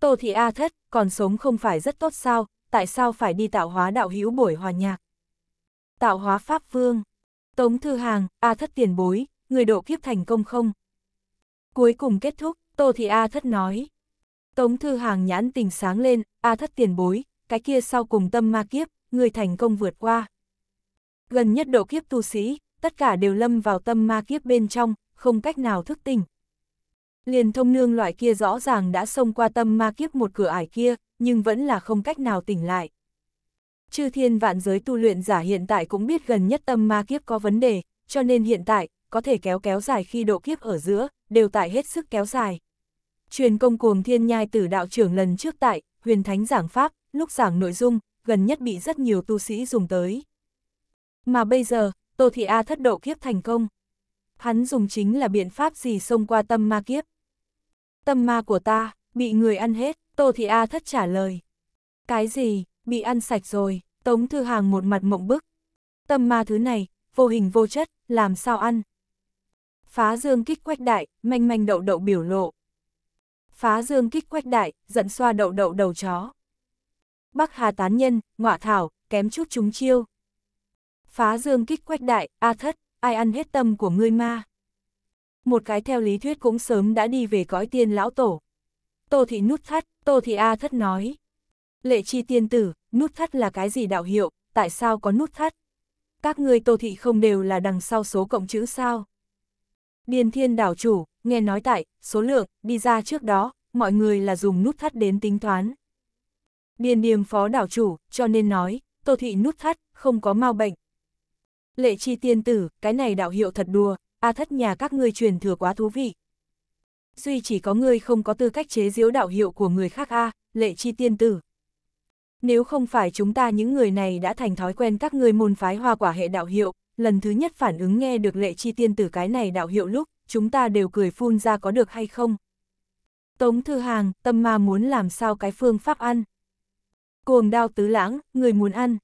Tô Thị A Thất, còn sống không phải rất tốt sao, tại sao phải đi tạo hóa đạo hữu buổi hòa nhạc? Tạo hóa Pháp Vương. Tống Thư Hàng, A Thất tiền bối, người độ kiếp thành công không? Cuối cùng kết thúc, Tô Thị A Thất nói. Tống Thư Hàng nhãn tình sáng lên, a thất tiền bối, cái kia sau cùng tâm ma kiếp, người thành công vượt qua. Gần nhất độ kiếp tu sĩ, tất cả đều lâm vào tâm ma kiếp bên trong, không cách nào thức tỉnh. Liền thông nương loại kia rõ ràng đã xông qua tâm ma kiếp một cửa ải kia, nhưng vẫn là không cách nào tỉnh lại. Chư thiên vạn giới tu luyện giả hiện tại cũng biết gần nhất tâm ma kiếp có vấn đề, cho nên hiện tại, có thể kéo kéo dài khi độ kiếp ở giữa, đều tại hết sức kéo dài. Truyền công cuồng thiên nhai tử đạo trưởng lần trước tại, huyền thánh giảng pháp, lúc giảng nội dung, gần nhất bị rất nhiều tu sĩ dùng tới. Mà bây giờ, Tô Thị A thất độ kiếp thành công. Hắn dùng chính là biện pháp gì xông qua tâm ma kiếp. Tâm ma của ta, bị người ăn hết, Tô Thị A thất trả lời. Cái gì, bị ăn sạch rồi, Tống Thư Hàng một mặt mộng bức. Tâm ma thứ này, vô hình vô chất, làm sao ăn. Phá dương kích quách đại, manh manh đậu đậu biểu lộ phá dương kích quách đại, giận xoa đậu đậu đầu chó. Bắc Hà tán nhân, ngọa thảo, kém chút chúng chiêu. Phá dương kích quách đại, a thất, ai ăn hết tâm của ngươi ma. Một cái theo lý thuyết cũng sớm đã đi về cõi tiên lão tổ. Tô thị nút thắt, tô thị a thất nói. Lệ chi tiên tử, nút thắt là cái gì đạo hiệu, tại sao có nút thắt? Các ngươi tô thị không đều là đằng sau số cộng chữ sao? Điền thiên đảo chủ, nghe nói tại, số lượng, đi ra trước đó, mọi người là dùng nút thắt đến tính toán. Điền điềm phó đảo chủ, cho nên nói, Tô Thị nút thắt, không có mau bệnh. Lệ chi tiên tử, cái này đạo hiệu thật đùa, a thất nhà các ngươi truyền thừa quá thú vị. Duy chỉ có ngươi không có tư cách chế diễu đạo hiệu của người khác a lệ chi tiên tử. Nếu không phải chúng ta những người này đã thành thói quen các ngươi môn phái hoa quả hệ đạo hiệu, lần thứ nhất phản ứng nghe được lệ chi tiên tử cái này đạo hiệu lúc, chúng ta đều cười phun ra có được hay không. Tống Thư Hàng, tâm ma muốn làm sao cái phương pháp ăn. Cuồng đao tứ lãng, người muốn ăn.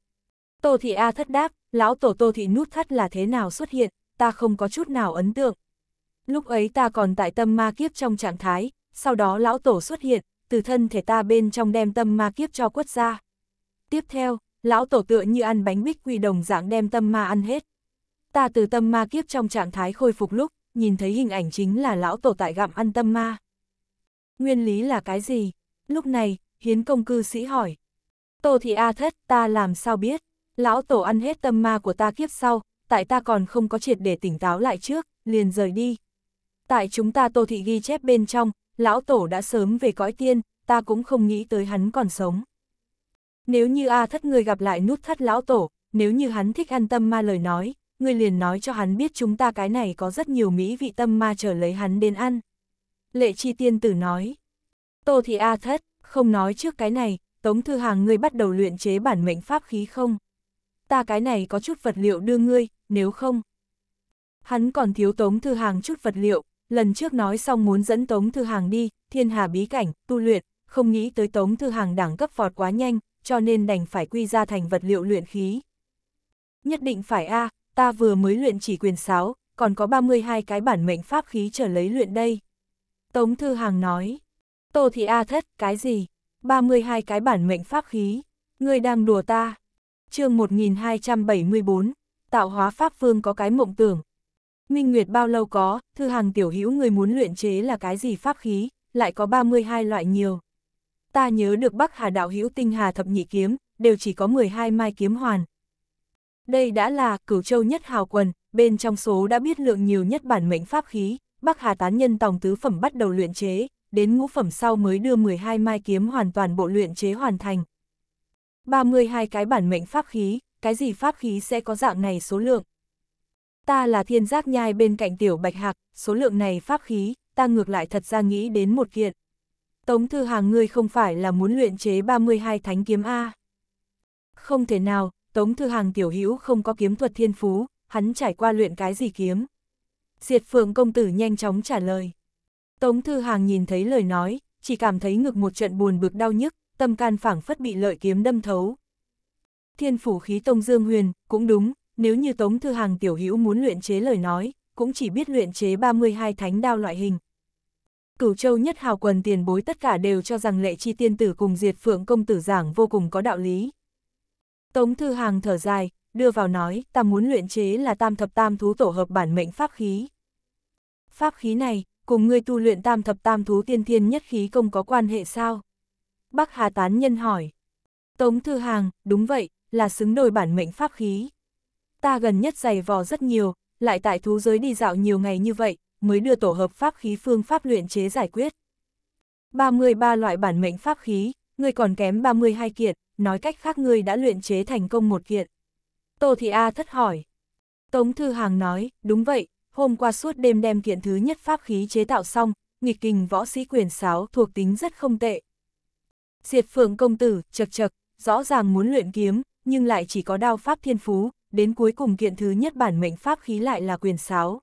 Tô Thị A thất đáp, lão tổ Tô Thị nút thắt là thế nào xuất hiện, ta không có chút nào ấn tượng. Lúc ấy ta còn tại tâm ma kiếp trong trạng thái, sau đó lão tổ xuất hiện, từ thân thể ta bên trong đem tâm ma kiếp cho quất ra. Tiếp theo, lão tổ tựa như ăn bánh bích quy đồng dạng đem tâm ma ăn hết. Ta từ tâm ma kiếp trong trạng thái khôi phục lúc, nhìn thấy hình ảnh chính là lão tổ tại gặm ăn tâm ma. Nguyên lý là cái gì? Lúc này, hiến công cư sĩ hỏi. Tô thị A thất, ta làm sao biết? Lão tổ ăn hết tâm ma của ta kiếp sau, tại ta còn không có triệt để tỉnh táo lại trước, liền rời đi. Tại chúng ta tô thị ghi chép bên trong, lão tổ đã sớm về cõi tiên, ta cũng không nghĩ tới hắn còn sống. Nếu như A thất người gặp lại nút thắt lão tổ, nếu như hắn thích ăn tâm ma lời nói, ngươi liền nói cho hắn biết chúng ta cái này có rất nhiều mỹ vị tâm ma trở lấy hắn đến ăn. Lệ chi tiên tử nói, Tô thì A thất, không nói trước cái này, Tống Thư Hàng ngươi bắt đầu luyện chế bản mệnh pháp khí không? Ta cái này có chút vật liệu đưa ngươi, nếu không. Hắn còn thiếu Tống Thư Hàng chút vật liệu, lần trước nói xong muốn dẫn Tống Thư Hàng đi, thiên hà bí cảnh, tu luyện, không nghĩ tới Tống Thư Hàng đẳng cấp vọt quá nhanh, cho nên đành phải quy ra thành vật liệu luyện khí. Nhất định phải A, à, ta vừa mới luyện chỉ quyền sáo, còn có 32 cái bản mệnh pháp khí chờ lấy luyện đây. Tống Thư Hàng nói, Tô Thị A thất, cái gì? 32 cái bản mệnh pháp khí, ngươi đang đùa ta. chương 1274, tạo hóa pháp phương có cái mộng tưởng. Minh Nguyệt bao lâu có, Thư Hàng tiểu hữu người muốn luyện chế là cái gì pháp khí, lại có 32 loại nhiều. Ta nhớ được Bắc Hà đạo hữu tinh hà thập nhị kiếm, đều chỉ có 12 mai kiếm hoàn, đây đã là cửu châu nhất hào quần, bên trong số đã biết lượng nhiều nhất bản mệnh pháp khí, Bắc Hà tán nhân tòng tứ phẩm bắt đầu luyện chế, đến ngũ phẩm sau mới đưa 12 mai kiếm hoàn toàn bộ luyện chế hoàn thành. 32 cái bản mệnh pháp khí, cái gì pháp khí sẽ có dạng này số lượng? Ta là thiên giác nhai bên cạnh tiểu bạch hạc, số lượng này pháp khí, ta ngược lại thật ra nghĩ đến một kiện. Tống thư hàng ngươi không phải là muốn luyện chế 32 thánh kiếm A. Không thể nào, Tống Thư Hàng tiểu hữu không có kiếm thuật thiên phú, hắn trải qua luyện cái gì kiếm. Diệt Phượng công tử nhanh chóng trả lời. Tống Thư Hàng nhìn thấy lời nói, chỉ cảm thấy ngực một trận buồn bực đau nhức, tâm can phảng phất bị lợi kiếm đâm thấu. Thiên phủ khí tông dương huyền, cũng đúng, nếu như Tống Thư Hàng tiểu hữu muốn luyện chế lời nói, cũng chỉ biết luyện chế 32 thánh đao loại hình. Cửu Châu nhất hào quần tiền bối tất cả đều cho rằng lệ chi tiên tử cùng diệt phượng công tử giảng vô cùng có đạo lý. Tống Thư Hàng thở dài, đưa vào nói, ta muốn luyện chế là tam thập tam thú tổ hợp bản mệnh pháp khí. Pháp khí này, cùng ngươi tu luyện tam thập tam thú tiên thiên nhất khí công có quan hệ sao? Bác Hà Tán Nhân hỏi. Tống Thư Hàng, đúng vậy, là xứng đôi bản mệnh pháp khí. Ta gần nhất dày vò rất nhiều, lại tại thú giới đi dạo nhiều ngày như vậy, mới đưa tổ hợp pháp khí phương pháp luyện chế giải quyết. 33 loại bản mệnh pháp khí, ngươi còn kém 32 kiệt, nói cách khác ngươi đã luyện chế thành công một kiện. Tô Thị A thất hỏi. Tống Thư Hàng nói, đúng vậy, hôm qua suốt đêm đem kiện thứ nhất pháp khí chế tạo xong, nghịch kình võ sĩ quyền sáo thuộc tính rất không tệ. Diệt phượng công tử, chật chật, rõ ràng muốn luyện kiếm, nhưng lại chỉ có đao pháp thiên phú, đến cuối cùng kiện thứ nhất bản mệnh pháp khí lại là quyền sáo.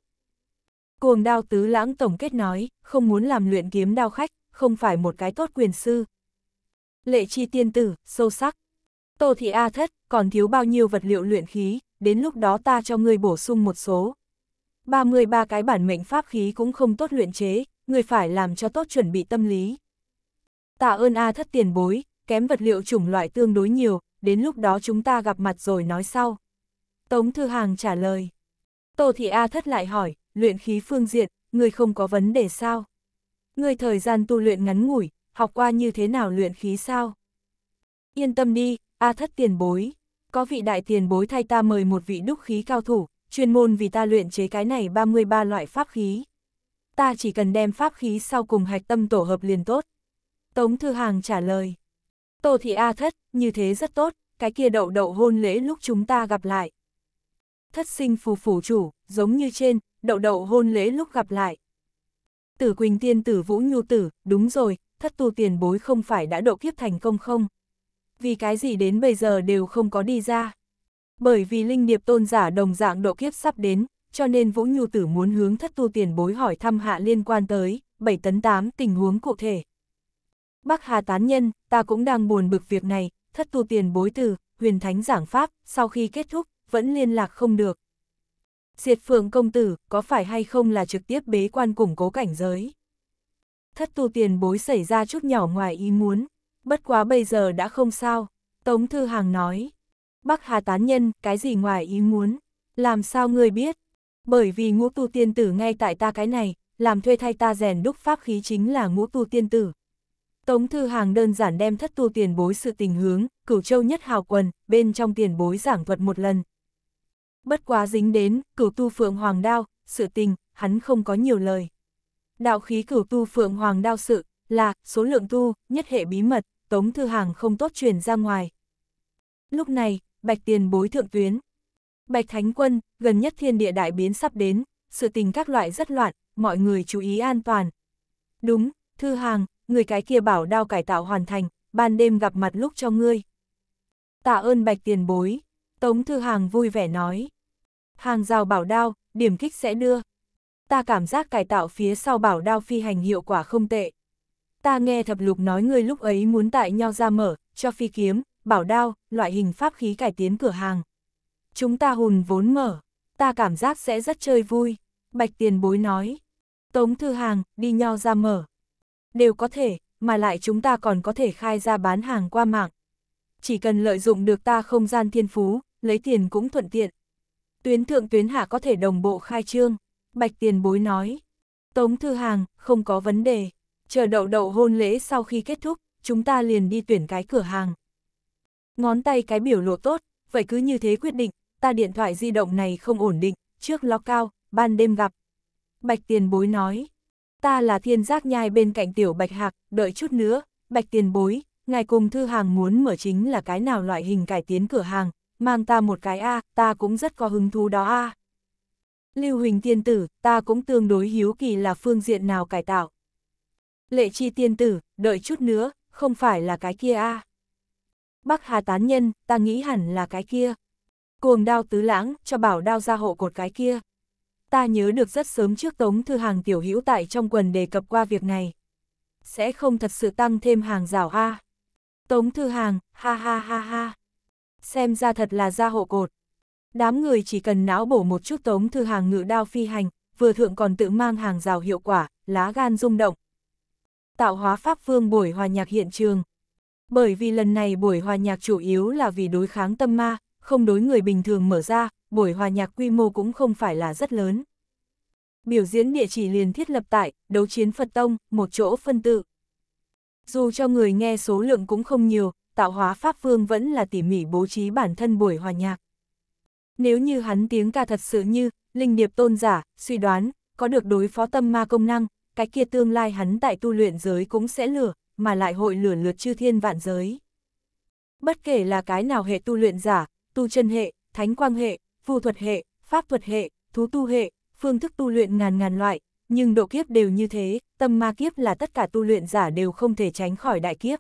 Cuồng đao tứ lãng tổng kết nói, không muốn làm luyện kiếm đao khách, không phải một cái tốt quyền sư, lệ chi tiên tử, sâu sắc. Tô thị A thất, còn thiếu bao nhiêu vật liệu luyện khí, đến lúc đó ta cho ngươi bổ sung một số. 33 cái bản mệnh pháp khí cũng không tốt luyện chế, người phải làm cho tốt chuẩn bị tâm lý. Tạ ơn A thất tiền bối, kém vật liệu chủng loại tương đối nhiều, đến lúc đó chúng ta gặp mặt rồi nói sau. Tống Thư Hàng trả lời. Tô Thị A thất lại hỏi, luyện khí phương diện, người không có vấn đề sao? Người thời gian tu luyện ngắn ngủi, học qua như thế nào luyện khí sao? Yên tâm đi, A thất tiền bối. Có vị đại tiền bối thay ta mời một vị đúc khí cao thủ, chuyên môn vì ta luyện chế cái này 33 loại pháp khí. Ta chỉ cần đem pháp khí sau cùng hạch tâm tổ hợp liền tốt. Tống Thư Hàng trả lời. Tô Thị A thất, như thế rất tốt, cái kia đậu đậu hôn lễ lúc chúng ta gặp lại. Thất sinh phù phủ chủ, giống như trên, đậu đậu hôn lễ lúc gặp lại. Tử Quỳnh Tiên tử Vũ Nhu tử, đúng rồi, thất tu tiền bối không phải đã độ kiếp thành công không? Vì cái gì đến bây giờ đều không có đi ra? Bởi vì linh điệp tôn giả đồng dạng độ kiếp sắp đến, cho nên Vũ Nhu Tử muốn hướng thất tu tiền bối hỏi thăm hạ liên quan tới 7 tấn 8 tình huống cụ thể. Bắc Hà Tán Nhân, ta cũng đang buồn bực việc này, thất tu tiền bối từ, huyền thánh giảng pháp, sau khi kết thúc, vẫn liên lạc không được. Diệt phượng công tử, có phải hay không là trực tiếp bế quan củng cố cảnh giới? thất tu tiền bối xảy ra chút nhỏ ngoài ý muốn, bất quá bây giờ đã không sao, Tống Thư Hàng nói. Bắc Hà tán nhân, cái gì ngoài ý muốn, làm sao ngươi biết? Bởi vì ngũ tu tiên tử ngay tại ta cái này, làm thuê thay ta rèn đúc pháp khí chính là ngũ tu tiên tử. Tống Thư Hàng đơn giản đem thất tu tiền bối sự tình hướng, cửu châu nhất hào quần, bên trong tiền bối giảng thuật một lần. Bất quá dính đến, cửu tu phượng hoàng đao, sự tình, hắn không có nhiều lời. Đạo khí cửu tu phượng hoàng đao sự, là, số lượng tu, nhất hệ bí mật, Tống Thư Hàng không tốt truyền ra ngoài. Lúc này, Bạch Tiền bối thượng tuyến. Bạch Thánh Quân, gần nhất thiên địa đại biến sắp đến, sự tình các loại rất loạn, mọi người chú ý an toàn. Đúng, Thư Hàng, người cái kia bảo đao cải tạo hoàn thành, ban đêm gặp mặt lúc cho ngươi. Tạ ơn Bạch Tiền bối, Tống Thư Hàng vui vẻ nói. Hàng rào bảo đao, điểm kích sẽ đưa ta cảm giác cải tạo phía sau bảo đao phi hành hiệu quả không tệ. Ta nghe thập lục nói người lúc ấy muốn tại nho ra mở, cho phi kiếm, bảo đao, loại hình pháp khí cải tiến cửa hàng. Chúng ta hùn vốn mở, ta cảm giác sẽ rất chơi vui, bạch tiền bối nói. Tống thư hàng, đi nho ra mở. Đều có thể, mà lại chúng ta còn có thể khai ra bán hàng qua mạng. Chỉ cần lợi dụng được ta không gian thiên phú, lấy tiền cũng thuận tiện. Tuyến thượng tuyến hạ có thể đồng bộ khai trương. Bạch tiền bối nói. Tống Thư Hàng, không có vấn đề. Chờ đậu đậu hôn lễ sau khi kết thúc, chúng ta liền đi tuyển cái cửa hàng. Ngón tay cái biểu lộ tốt, vậy cứ như thế quyết định, ta điện thoại di động này không ổn định, trước lo cao, ban đêm gặp. Bạch tiền bối nói, ta là thiên giác nhai bên cạnh tiểu bạch hạc, đợi chút nữa, bạch tiền bối, ngài cùng thư hàng muốn mở chính là cái nào loại hình cải tiến cửa hàng, mang ta một cái A, ta cũng rất có hứng thú đó A. Lưu Huỳnh tiên tử, ta cũng tương đối hiếu kỳ là phương diện nào cải tạo. Lệ chi tiên tử, đợi chút nữa, không phải là cái kia a à. Bắc Hà tán nhân, ta nghĩ hẳn là cái kia. Cuồng đao tứ lãng, cho bảo đao ra hộ cột cái kia. Ta nhớ được rất sớm trước tống thư hàng tiểu hữu tại trong quần đề cập qua việc này. Sẽ không thật sự tăng thêm hàng rào a à. Tống thư hàng, ha ha ha ha. Xem ra thật là ra hộ cột. Đám người chỉ cần não bổ một chút tống thư hàng ngự đao phi hành, vừa thượng còn tự mang hàng rào hiệu quả, lá gan rung động. Tạo hóa pháp vương buổi hòa nhạc hiện trường. Bởi vì lần này buổi hòa nhạc chủ yếu là vì đối kháng tâm ma, không đối người bình thường mở ra, buổi hòa nhạc quy mô cũng không phải là rất lớn. Biểu diễn địa chỉ liền thiết lập tại, đấu chiến Phật Tông, một chỗ phân tự. Dù cho người nghe số lượng cũng không nhiều, tạo hóa Pháp Vương vẫn là tỉ mỉ bố trí bản thân buổi hòa nhạc. Nếu như hắn tiếng ca thật sự như, linh điệp tôn giả, suy đoán, có được đối phó tâm ma công năng, cái kia tương lai hắn tại tu luyện giới cũng sẽ lửa, mà lại hội lửa lượt chư thiên vạn giới. Bất kể là cái nào hệ tu luyện giả, tu chân hệ, thánh quang hệ, phù thuật hệ, pháp thuật hệ, thú tu hệ, phương thức tu luyện ngàn ngàn loại, nhưng độ kiếp đều như thế, tâm ma kiếp là tất cả tu luyện giả đều không thể tránh khỏi đại kiếp.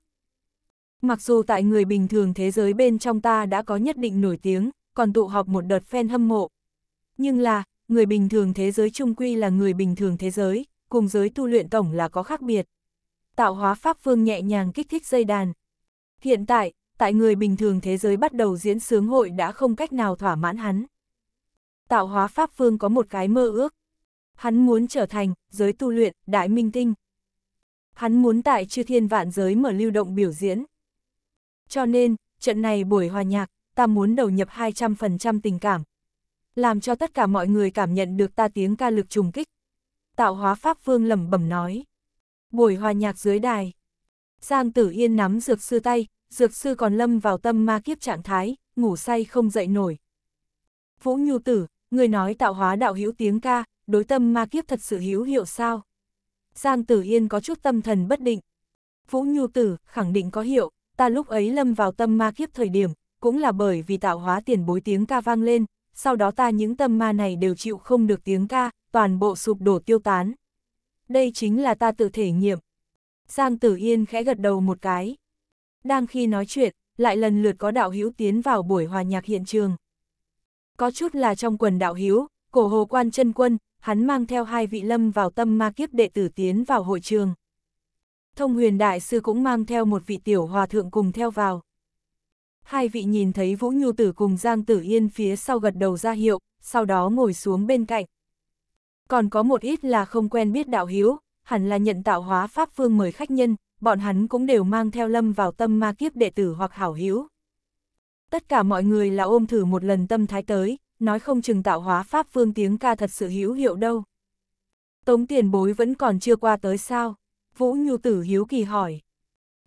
Mặc dù tại người bình thường thế giới bên trong ta đã có nhất định nổi tiếng, còn tụ họp một đợt fan hâm mộ. Nhưng là, người bình thường thế giới trung quy là người bình thường thế giới, cùng giới tu luyện tổng là có khác biệt. Tạo hóa pháp phương nhẹ nhàng kích thích dây đàn. Hiện tại, tại người bình thường thế giới bắt đầu diễn sướng hội đã không cách nào thỏa mãn hắn. Tạo hóa pháp phương có một cái mơ ước. Hắn muốn trở thành giới tu luyện đại minh tinh. Hắn muốn tại chư thiên vạn giới mở lưu động biểu diễn. Cho nên, trận này buổi hòa nhạc ta muốn đầu nhập 200% tình cảm. Làm cho tất cả mọi người cảm nhận được ta tiếng ca lực trùng kích. Tạo hóa Pháp Vương lẩm bẩm nói. Buổi hòa nhạc dưới đài. Giang Tử Yên nắm dược sư tay, dược sư còn lâm vào tâm ma kiếp trạng thái, ngủ say không dậy nổi. Vũ Nhu Tử, người nói tạo hóa đạo hữu tiếng ca, đối tâm ma kiếp thật sự hữu hiệu sao? Giang Tử Yên có chút tâm thần bất định. Vũ Nhu Tử khẳng định có hiệu, ta lúc ấy lâm vào tâm ma kiếp thời điểm, cũng là bởi vì tạo hóa tiền bối tiếng ca vang lên, sau đó ta những tâm ma này đều chịu không được tiếng ca, toàn bộ sụp đổ tiêu tán. Đây chính là ta tự thể nghiệm. Giang Tử Yên khẽ gật đầu một cái. Đang khi nói chuyện, lại lần lượt có đạo hữu tiến vào buổi hòa nhạc hiện trường. Có chút là trong quần đạo hữu, cổ hồ quan chân quân, hắn mang theo hai vị lâm vào tâm ma kiếp đệ tử tiến vào hội trường. Thông huyền đại sư cũng mang theo một vị tiểu hòa thượng cùng theo vào. Hai vị nhìn thấy Vũ Nhu Tử cùng Giang Tử Yên phía sau gật đầu ra hiệu, sau đó ngồi xuống bên cạnh. Còn có một ít là không quen biết đạo hiếu, hẳn là nhận tạo hóa Pháp Phương mời khách nhân, bọn hắn cũng đều mang theo lâm vào tâm ma kiếp đệ tử hoặc hảo hiếu. Tất cả mọi người là ôm thử một lần tâm thái tới, nói không chừng tạo hóa Pháp Phương tiếng ca thật sự hữu hiệu đâu. Tống tiền bối vẫn còn chưa qua tới sao? Vũ Nhu Tử hiếu kỳ hỏi.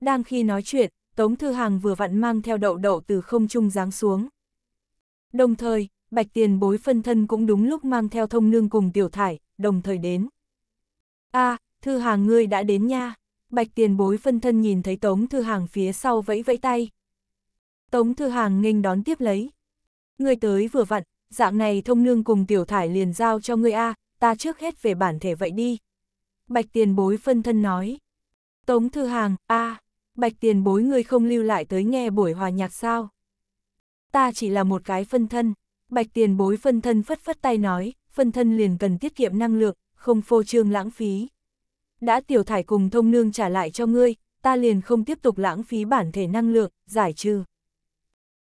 Đang khi nói chuyện, Tống Thư Hàng vừa vặn mang theo đậu đậu từ không trung giáng xuống. Đồng thời, Bạch Tiền bối phân thân cũng đúng lúc mang theo thông nương cùng tiểu thải, đồng thời đến. a à, Thư Hàng ngươi đã đến nha. Bạch Tiền bối phân thân nhìn thấy Tống Thư Hàng phía sau vẫy vẫy tay. Tống Thư Hàng nghênh đón tiếp lấy. Ngươi tới vừa vặn, dạng này thông nương cùng tiểu thải liền giao cho ngươi a à, ta trước hết về bản thể vậy đi. Bạch Tiền bối phân thân nói. Tống Thư Hàng, a à, bạch tiền bối người không lưu lại tới nghe buổi hòa nhạc sao? Ta chỉ là một cái phân thân, bạch tiền bối phân thân phất phất tay nói, phân thân liền cần tiết kiệm năng lượng, không phô trương lãng phí. Đã tiểu thải cùng thông nương trả lại cho ngươi, ta liền không tiếp tục lãng phí bản thể năng lượng, giải trừ.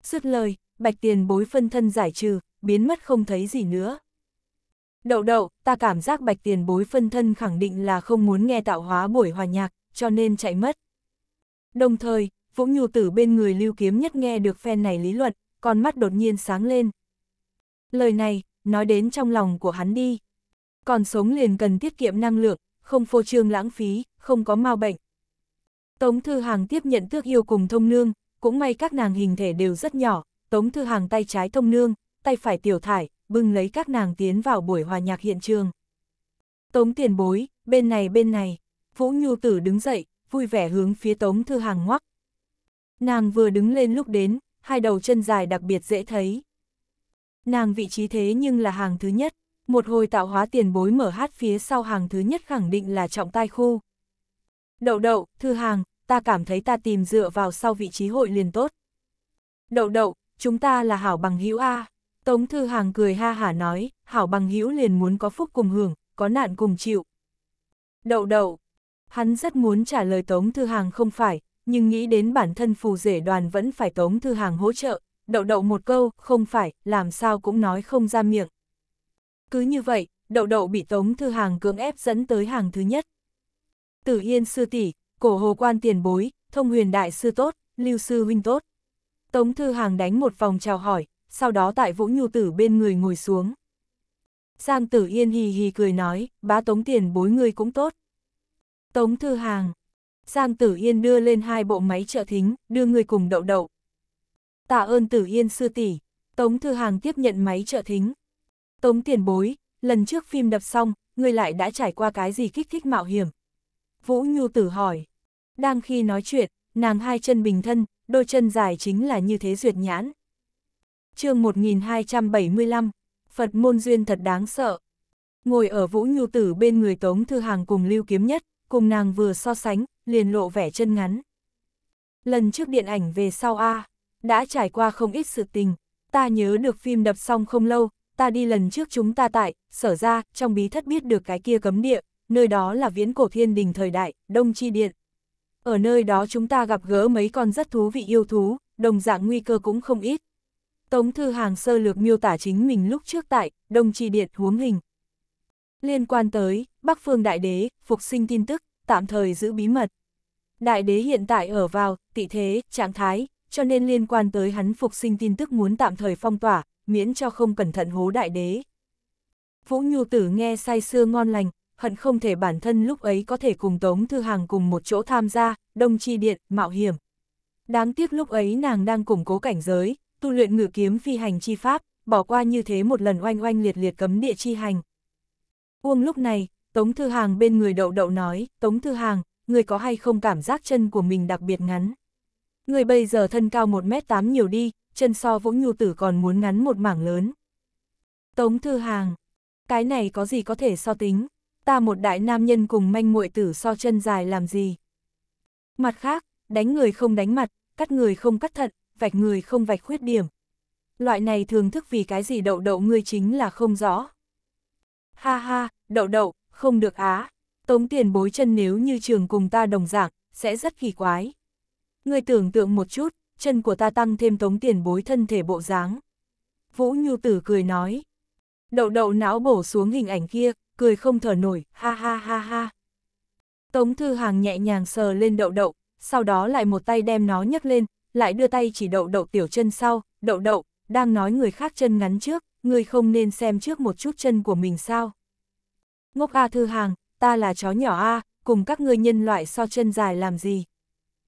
Sứt lời, bạch tiền bối phân thân giải trừ, biến mất không thấy gì nữa. Đậu đậu, ta cảm giác bạch tiền bối phân thân khẳng định là không muốn nghe tạo hóa buổi hòa nhạc, cho nên chạy mất. Đồng thời, Vũ Nhu Tử bên người Lưu Kiếm Nhất nghe được phen này lý luận, con mắt đột nhiên sáng lên. Lời này, nói đến trong lòng của hắn đi. Còn sống liền cần tiết kiệm năng lượng, không phô trương lãng phí, không có mau bệnh. Tống Thư Hàng tiếp nhận tước yêu cùng thông nương, cũng may các nàng hình thể đều rất nhỏ, Tống Thư Hàng tay trái thông nương, tay phải tiểu thải, bưng lấy các nàng tiến vào buổi hòa nhạc hiện trường. Tống tiền bối, bên này bên này, Vũ Nhu Tử đứng dậy, vui vẻ hướng phía Tống Thư Hàng ngoắc. Nàng vừa đứng lên lúc đến, hai đầu chân dài đặc biệt dễ thấy. Nàng vị trí thế nhưng là hàng thứ nhất, một hồi tạo hóa tiền bối mở hát phía sau hàng thứ nhất khẳng định là trọng tai khu. Đậu đậu, thư hàng, ta cảm thấy ta tìm dựa vào sau vị trí hội liền tốt. Đậu đậu, chúng ta là hảo bằng hữu A. Tống thư hàng cười ha hả nói, hảo bằng hữu liền muốn có phúc cùng hưởng, có nạn cùng chịu. Đậu đậu, Hắn rất muốn trả lời Tống Thư Hàng không phải, nhưng nghĩ đến bản thân phù rể đoàn vẫn phải Tống Thư Hàng hỗ trợ, đậu đậu một câu, không phải, làm sao cũng nói không ra miệng. Cứ như vậy, đậu đậu bị Tống Thư Hàng cưỡng ép dẫn tới hàng thứ nhất. Tử Yên sư tỷ, cổ hồ quan tiền bối, thông huyền đại sư tốt, lưu sư huynh tốt. Tống Thư Hàng đánh một vòng chào hỏi, sau đó tại Vũ Nhu Tử bên người ngồi xuống. Giang Tử Yên hì hì cười nói, bá Tống tiền bối người cũng tốt. Tống Thư Hàng. Giang Tử Yên đưa lên hai bộ máy trợ thính, đưa người cùng đậu đậu. Tạ ơn Tử Yên sư tỷ. Tống Thư Hàng tiếp nhận máy trợ thính. Tống tiền bối, lần trước phim đập xong, người lại đã trải qua cái gì kích thích mạo hiểm. Vũ Nhu Tử hỏi. Đang khi nói chuyện, nàng hai chân bình thân, đôi chân dài chính là như thế duyệt nhãn. chương 1275, Phật môn duyên thật đáng sợ. Ngồi ở Vũ Nhu Tử bên người Tống Thư Hàng cùng Lưu Kiếm Nhất, cùng nàng vừa so sánh, liền lộ vẻ chân ngắn. Lần trước điện ảnh về sau A, đã trải qua không ít sự tình, ta nhớ được phim đập xong không lâu, ta đi lần trước chúng ta tại, sở ra, trong bí thất biết được cái kia cấm địa, nơi đó là viễn cổ thiên đình thời đại, Đông Chi Điện. Ở nơi đó chúng ta gặp gỡ mấy con rất thú vị yêu thú, đồng dạng nguy cơ cũng không ít. Tống Thư Hàng sơ lược miêu tả chính mình lúc trước tại, Đông Chi Điện huống hình, Liên quan tới, Bắc Phương Đại Đế, phục sinh tin tức, tạm thời giữ bí mật. Đại Đế hiện tại ở vào, tị thế, trạng thái, cho nên liên quan tới hắn phục sinh tin tức muốn tạm thời phong tỏa, miễn cho không cẩn thận hố Đại Đế. Vũ Nhu Tử nghe say xưa ngon lành, hận không thể bản thân lúc ấy có thể cùng Tống Thư Hàng cùng một chỗ tham gia, đông chi điện, mạo hiểm. Đáng tiếc lúc ấy nàng đang củng cố cảnh giới, tu luyện ngự kiếm phi hành chi pháp, bỏ qua như thế một lần oanh oanh liệt liệt cấm địa chi hành. Uông lúc này, Tống Thư Hàng bên người đậu đậu nói, Tống Thư Hàng, người có hay không cảm giác chân của mình đặc biệt ngắn? Người bây giờ thân cao 1m8 nhiều đi, chân so vũng nhu tử còn muốn ngắn một mảng lớn. Tống Thư Hàng, cái này có gì có thể so tính, ta một đại nam nhân cùng manh muội tử so chân dài làm gì? Mặt khác, đánh người không đánh mặt, cắt người không cắt thận, vạch người không vạch khuyết điểm. Loại này thường thức vì cái gì đậu đậu ngươi chính là không rõ. Ha ha, đậu đậu, không được á. Tống tiền bối chân nếu như trường cùng ta đồng dạng, sẽ rất kỳ quái. Người tưởng tượng một chút, chân của ta tăng thêm tống tiền bối thân thể bộ dáng. Vũ Nhu Tử cười nói. Đậu đậu não bổ xuống hình ảnh kia, cười không thở nổi, ha ha ha ha. Tống Thư Hàng nhẹ nhàng sờ lên đậu đậu, sau đó lại một tay đem nó nhấc lên, lại đưa tay chỉ đậu đậu tiểu chân sau, đậu đậu, đang nói người khác chân ngắn trước ngươi không nên xem trước một chút chân của mình sao. Ngốc A thư hàng, ta là chó nhỏ A, cùng các ngươi nhân loại so chân dài làm gì.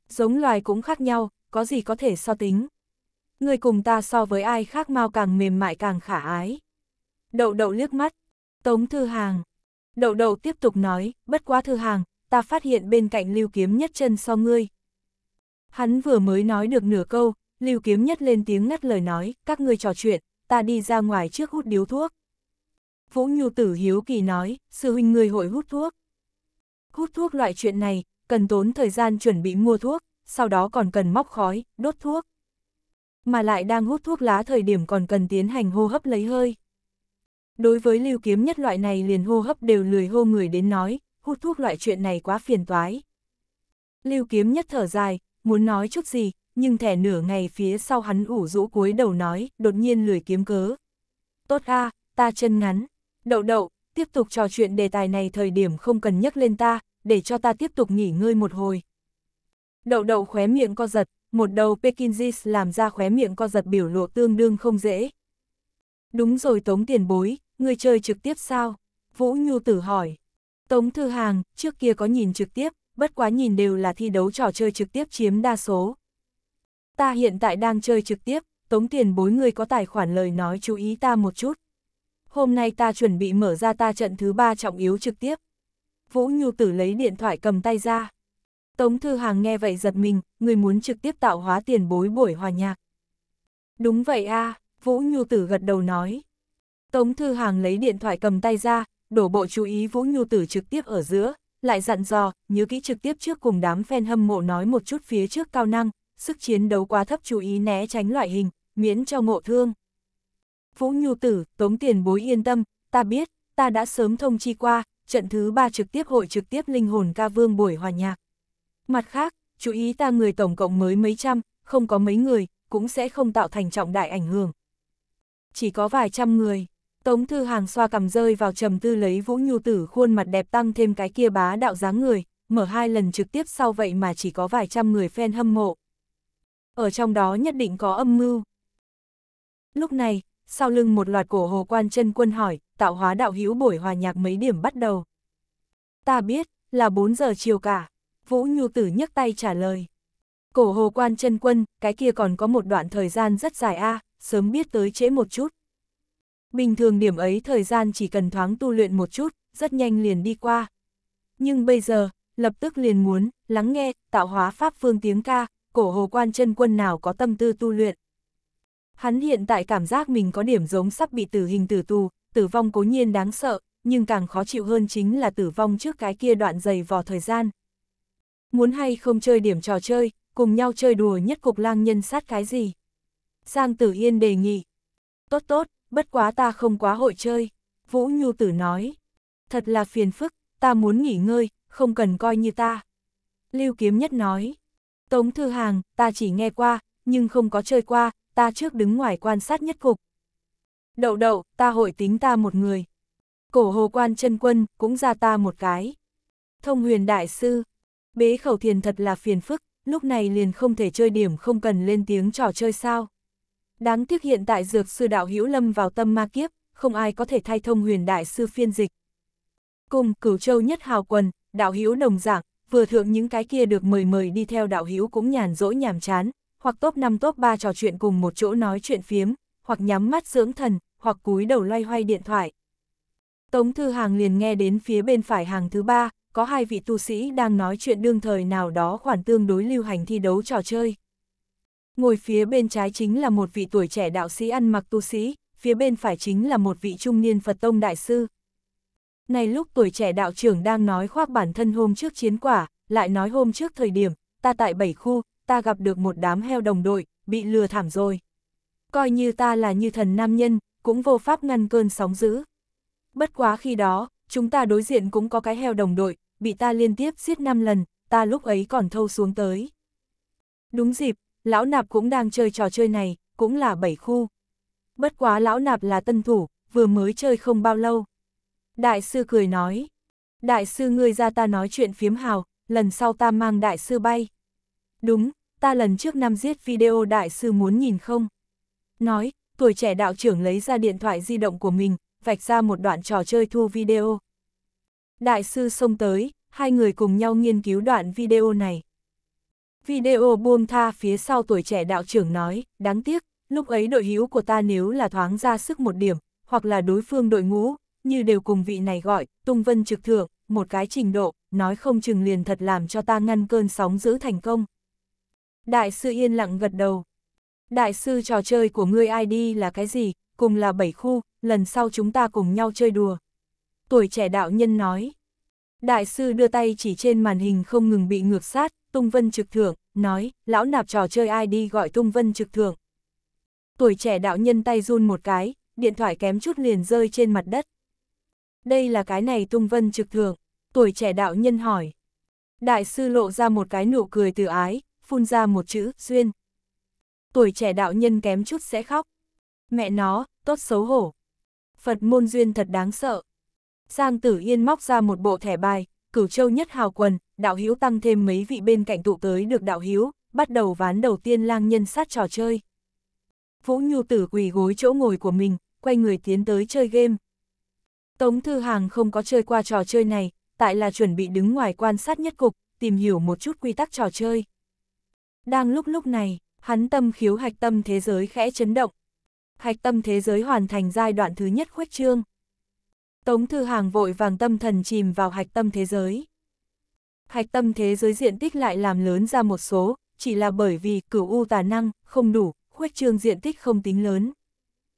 Giống loài cũng khác nhau, có gì có thể so tính. ngươi cùng ta so với ai khác mau càng mềm mại càng khả ái. Đậu đậu liếc mắt, tống thư hàng. Đậu đậu tiếp tục nói, bất quá thư hàng, ta phát hiện bên cạnh lưu kiếm nhất chân so ngươi. Hắn vừa mới nói được nửa câu, lưu kiếm nhất lên tiếng ngắt lời nói, các ngươi trò chuyện, ta đi ra ngoài trước hút điếu thuốc. Vũ Nhu Tử Hiếu Kỳ nói, sư huynh người hội hút thuốc. Hút thuốc loại chuyện này, cần tốn thời gian chuẩn bị mua thuốc, sau đó còn cần móc khói, đốt thuốc. Mà lại đang hút thuốc lá thời điểm còn cần tiến hành hô hấp lấy hơi. Đối với lưu kiếm nhất loại này liền hô hấp đều lười hô người đến nói, hút thuốc loại chuyện này quá phiền toái. Lưu kiếm nhất thở dài, muốn nói chút gì, nhưng thẻ nửa ngày phía sau hắn ủ rũ cúi đầu nói, đột nhiên lười kiếm cớ. Tốt a, ta chân ngắn, đậu đậu, tiếp tục trò chuyện đề tài này thời điểm không cần nhắc lên ta, để cho ta tiếp tục nghỉ ngơi một hồi. Đậu đậu khóe miệng co giật, một đầu Pekinjis làm ra khóe miệng co giật biểu lộ tương đương không dễ. Đúng rồi tống tiền bối, người chơi trực tiếp sao? Vũ Nhu tử hỏi. Tống Thư Hàng, trước kia có nhìn trực tiếp, bất quá nhìn đều là thi đấu trò chơi trực tiếp chiếm đa số ta hiện tại đang chơi trực tiếp, tống tiền bối người có tài khoản lời nói chú ý ta một chút. Hôm nay ta chuẩn bị mở ra ta trận thứ ba trọng yếu trực tiếp. Vũ Nhu Tử lấy điện thoại cầm tay ra. Tống Thư Hàng nghe vậy giật mình, người muốn trực tiếp tạo hóa tiền bối buổi hòa nhạc. Đúng vậy a à, Vũ Nhu Tử gật đầu nói. Tống Thư Hàng lấy điện thoại cầm tay ra, đổ bộ chú ý Vũ Nhu Tử trực tiếp ở giữa, lại dặn dò, nhớ kỹ trực tiếp trước cùng đám fan hâm mộ nói một chút phía trước cao năng, sức chiến đấu quá thấp chú ý né tránh loại hình, miễn cho ngộ thương. Vũ Nhu Tử, Tống Tiền Bối yên tâm, ta biết, ta đã sớm thông chi qua, trận thứ ba trực tiếp hội trực tiếp linh hồn ca vương buổi hòa nhạc. Mặt khác, chú ý ta người tổng cộng mới mấy trăm, không có mấy người, cũng sẽ không tạo thành trọng đại ảnh hưởng. Chỉ có vài trăm người, Tống Thư Hàng xoa cầm rơi vào trầm tư lấy Vũ Nhu Tử khuôn mặt đẹp tăng thêm cái kia bá đạo dáng người, mở hai lần trực tiếp sau vậy mà chỉ có vài trăm người fan hâm mộ, ở trong đó nhất định có âm mưu. Lúc này, sau lưng một loạt cổ hồ quan chân quân hỏi, tạo hóa đạo hữu buổi hòa nhạc mấy điểm bắt đầu. Ta biết, là 4 giờ chiều cả. Vũ Nhu Tử nhấc tay trả lời. Cổ hồ quan chân quân, cái kia còn có một đoạn thời gian rất dài a sớm biết tới trễ một chút. Bình thường điểm ấy thời gian chỉ cần thoáng tu luyện một chút, rất nhanh liền đi qua. Nhưng bây giờ, lập tức liền muốn, lắng nghe, tạo hóa pháp phương tiếng ca, cổ hồ quan chân quân nào có tâm tư tu luyện. Hắn hiện tại cảm giác mình có điểm giống sắp bị tử hình tử tù, tử vong cố nhiên đáng sợ, nhưng càng khó chịu hơn chính là tử vong trước cái kia đoạn dày vò thời gian. Muốn hay không chơi điểm trò chơi, cùng nhau chơi đùa nhất cục lang nhân sát cái gì? Giang Tử Yên đề nghị. Tốt tốt, bất quá ta không quá hội chơi. Vũ Nhu Tử nói. Thật là phiền phức, ta muốn nghỉ ngơi, không cần coi như ta. Lưu Kiếm Nhất nói. Tống Thư Hàng, ta chỉ nghe qua, nhưng không có chơi qua, ta trước đứng ngoài quan sát nhất cục. Đậu đậu, ta hội tính ta một người. Cổ hồ quan chân quân, cũng ra ta một cái. Thông huyền đại sư, bế khẩu thiền thật là phiền phức, lúc này liền không thể chơi điểm không cần lên tiếng trò chơi sao. Đáng tiếc hiện tại dược sư đạo hữu lâm vào tâm ma kiếp, không ai có thể thay thông huyền đại sư phiên dịch. Cùng cửu châu nhất hào quần, đạo hữu đồng giảng, vừa thượng những cái kia được mời mời đi theo đạo hữu cũng nhàn rỗi nhàm chán, hoặc top 5 top 3 trò chuyện cùng một chỗ nói chuyện phiếm, hoặc nhắm mắt dưỡng thần, hoặc cúi đầu loay hoay điện thoại. Tống Thư Hàng liền nghe đến phía bên phải hàng thứ ba, có hai vị tu sĩ đang nói chuyện đương thời nào đó khoản tương đối lưu hành thi đấu trò chơi. Ngồi phía bên trái chính là một vị tuổi trẻ đạo sĩ ăn mặc tu sĩ, phía bên phải chính là một vị trung niên Phật Tông Đại Sư. Này lúc tuổi trẻ đạo trưởng đang nói khoác bản thân hôm trước chiến quả, lại nói hôm trước thời điểm, ta tại bảy khu, ta gặp được một đám heo đồng đội, bị lừa thảm rồi. Coi như ta là như thần nam nhân, cũng vô pháp ngăn cơn sóng dữ. Bất quá khi đó, chúng ta đối diện cũng có cái heo đồng đội, bị ta liên tiếp giết 5 lần, ta lúc ấy còn thâu xuống tới. Đúng dịp, lão nạp cũng đang chơi trò chơi này, cũng là bảy khu. Bất quá lão nạp là tân thủ, vừa mới chơi không bao lâu. Đại sư cười nói. Đại sư ngươi ra ta nói chuyện phiếm hào, lần sau ta mang đại sư bay. Đúng, ta lần trước năm giết video đại sư muốn nhìn không? Nói, tuổi trẻ đạo trưởng lấy ra điện thoại di động của mình, vạch ra một đoạn trò chơi thu video. Đại sư xông tới, hai người cùng nhau nghiên cứu đoạn video này. Video buông tha phía sau tuổi trẻ đạo trưởng nói, đáng tiếc, lúc ấy đội hữu của ta nếu là thoáng ra sức một điểm, hoặc là đối phương đội ngũ, như đều cùng vị này gọi, tung vân trực thượng, một cái trình độ, nói không chừng liền thật làm cho ta ngăn cơn sóng giữ thành công. Đại sư yên lặng gật đầu. Đại sư trò chơi của ngươi ID là cái gì, cùng là bảy khu, lần sau chúng ta cùng nhau chơi đùa. Tuổi trẻ đạo nhân nói. Đại sư đưa tay chỉ trên màn hình không ngừng bị ngược sát, tung vân trực thượng nói, lão nạp trò chơi ID gọi tung vân trực thượng Tuổi trẻ đạo nhân tay run một cái, điện thoại kém chút liền rơi trên mặt đất đây là cái này tung vân trực thượng, tuổi trẻ đạo nhân hỏi. Đại sư lộ ra một cái nụ cười từ ái, phun ra một chữ, duyên. Tuổi trẻ đạo nhân kém chút sẽ khóc. Mẹ nó, tốt xấu hổ. Phật môn duyên thật đáng sợ. Giang tử yên móc ra một bộ thẻ bài, cửu châu nhất hào quần, đạo hiếu tăng thêm mấy vị bên cạnh tụ tới được đạo hiếu, bắt đầu ván đầu tiên lang nhân sát trò chơi. Vũ nhu tử quỳ gối chỗ ngồi của mình, quay người tiến tới chơi game. Tống Thư Hàng không có chơi qua trò chơi này, tại là chuẩn bị đứng ngoài quan sát nhất cục, tìm hiểu một chút quy tắc trò chơi. Đang lúc lúc này, hắn tâm khiếu hạch tâm thế giới khẽ chấn động. Hạch tâm thế giới hoàn thành giai đoạn thứ nhất khuếch trương. Tống Thư Hàng vội vàng tâm thần chìm vào hạch tâm thế giới. Hạch tâm thế giới diện tích lại làm lớn ra một số, chỉ là bởi vì cửu u tà năng không đủ, khuếch trương diện tích không tính lớn.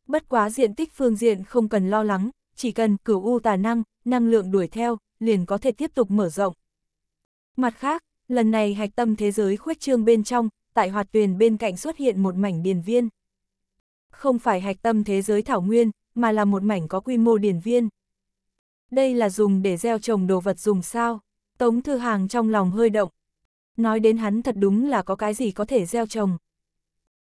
Bất quá diện tích phương diện không cần lo lắng, chỉ cần cửu u tà năng, năng lượng đuổi theo, liền có thể tiếp tục mở rộng. Mặt khác, lần này hạch tâm thế giới khuếch trương bên trong, tại hoạt tuyền bên cạnh xuất hiện một mảnh điền viên. Không phải hạch tâm thế giới thảo nguyên, mà là một mảnh có quy mô điền viên. Đây là dùng để gieo trồng đồ vật dùng sao? Tống Thư Hàng trong lòng hơi động. Nói đến hắn thật đúng là có cái gì có thể gieo trồng.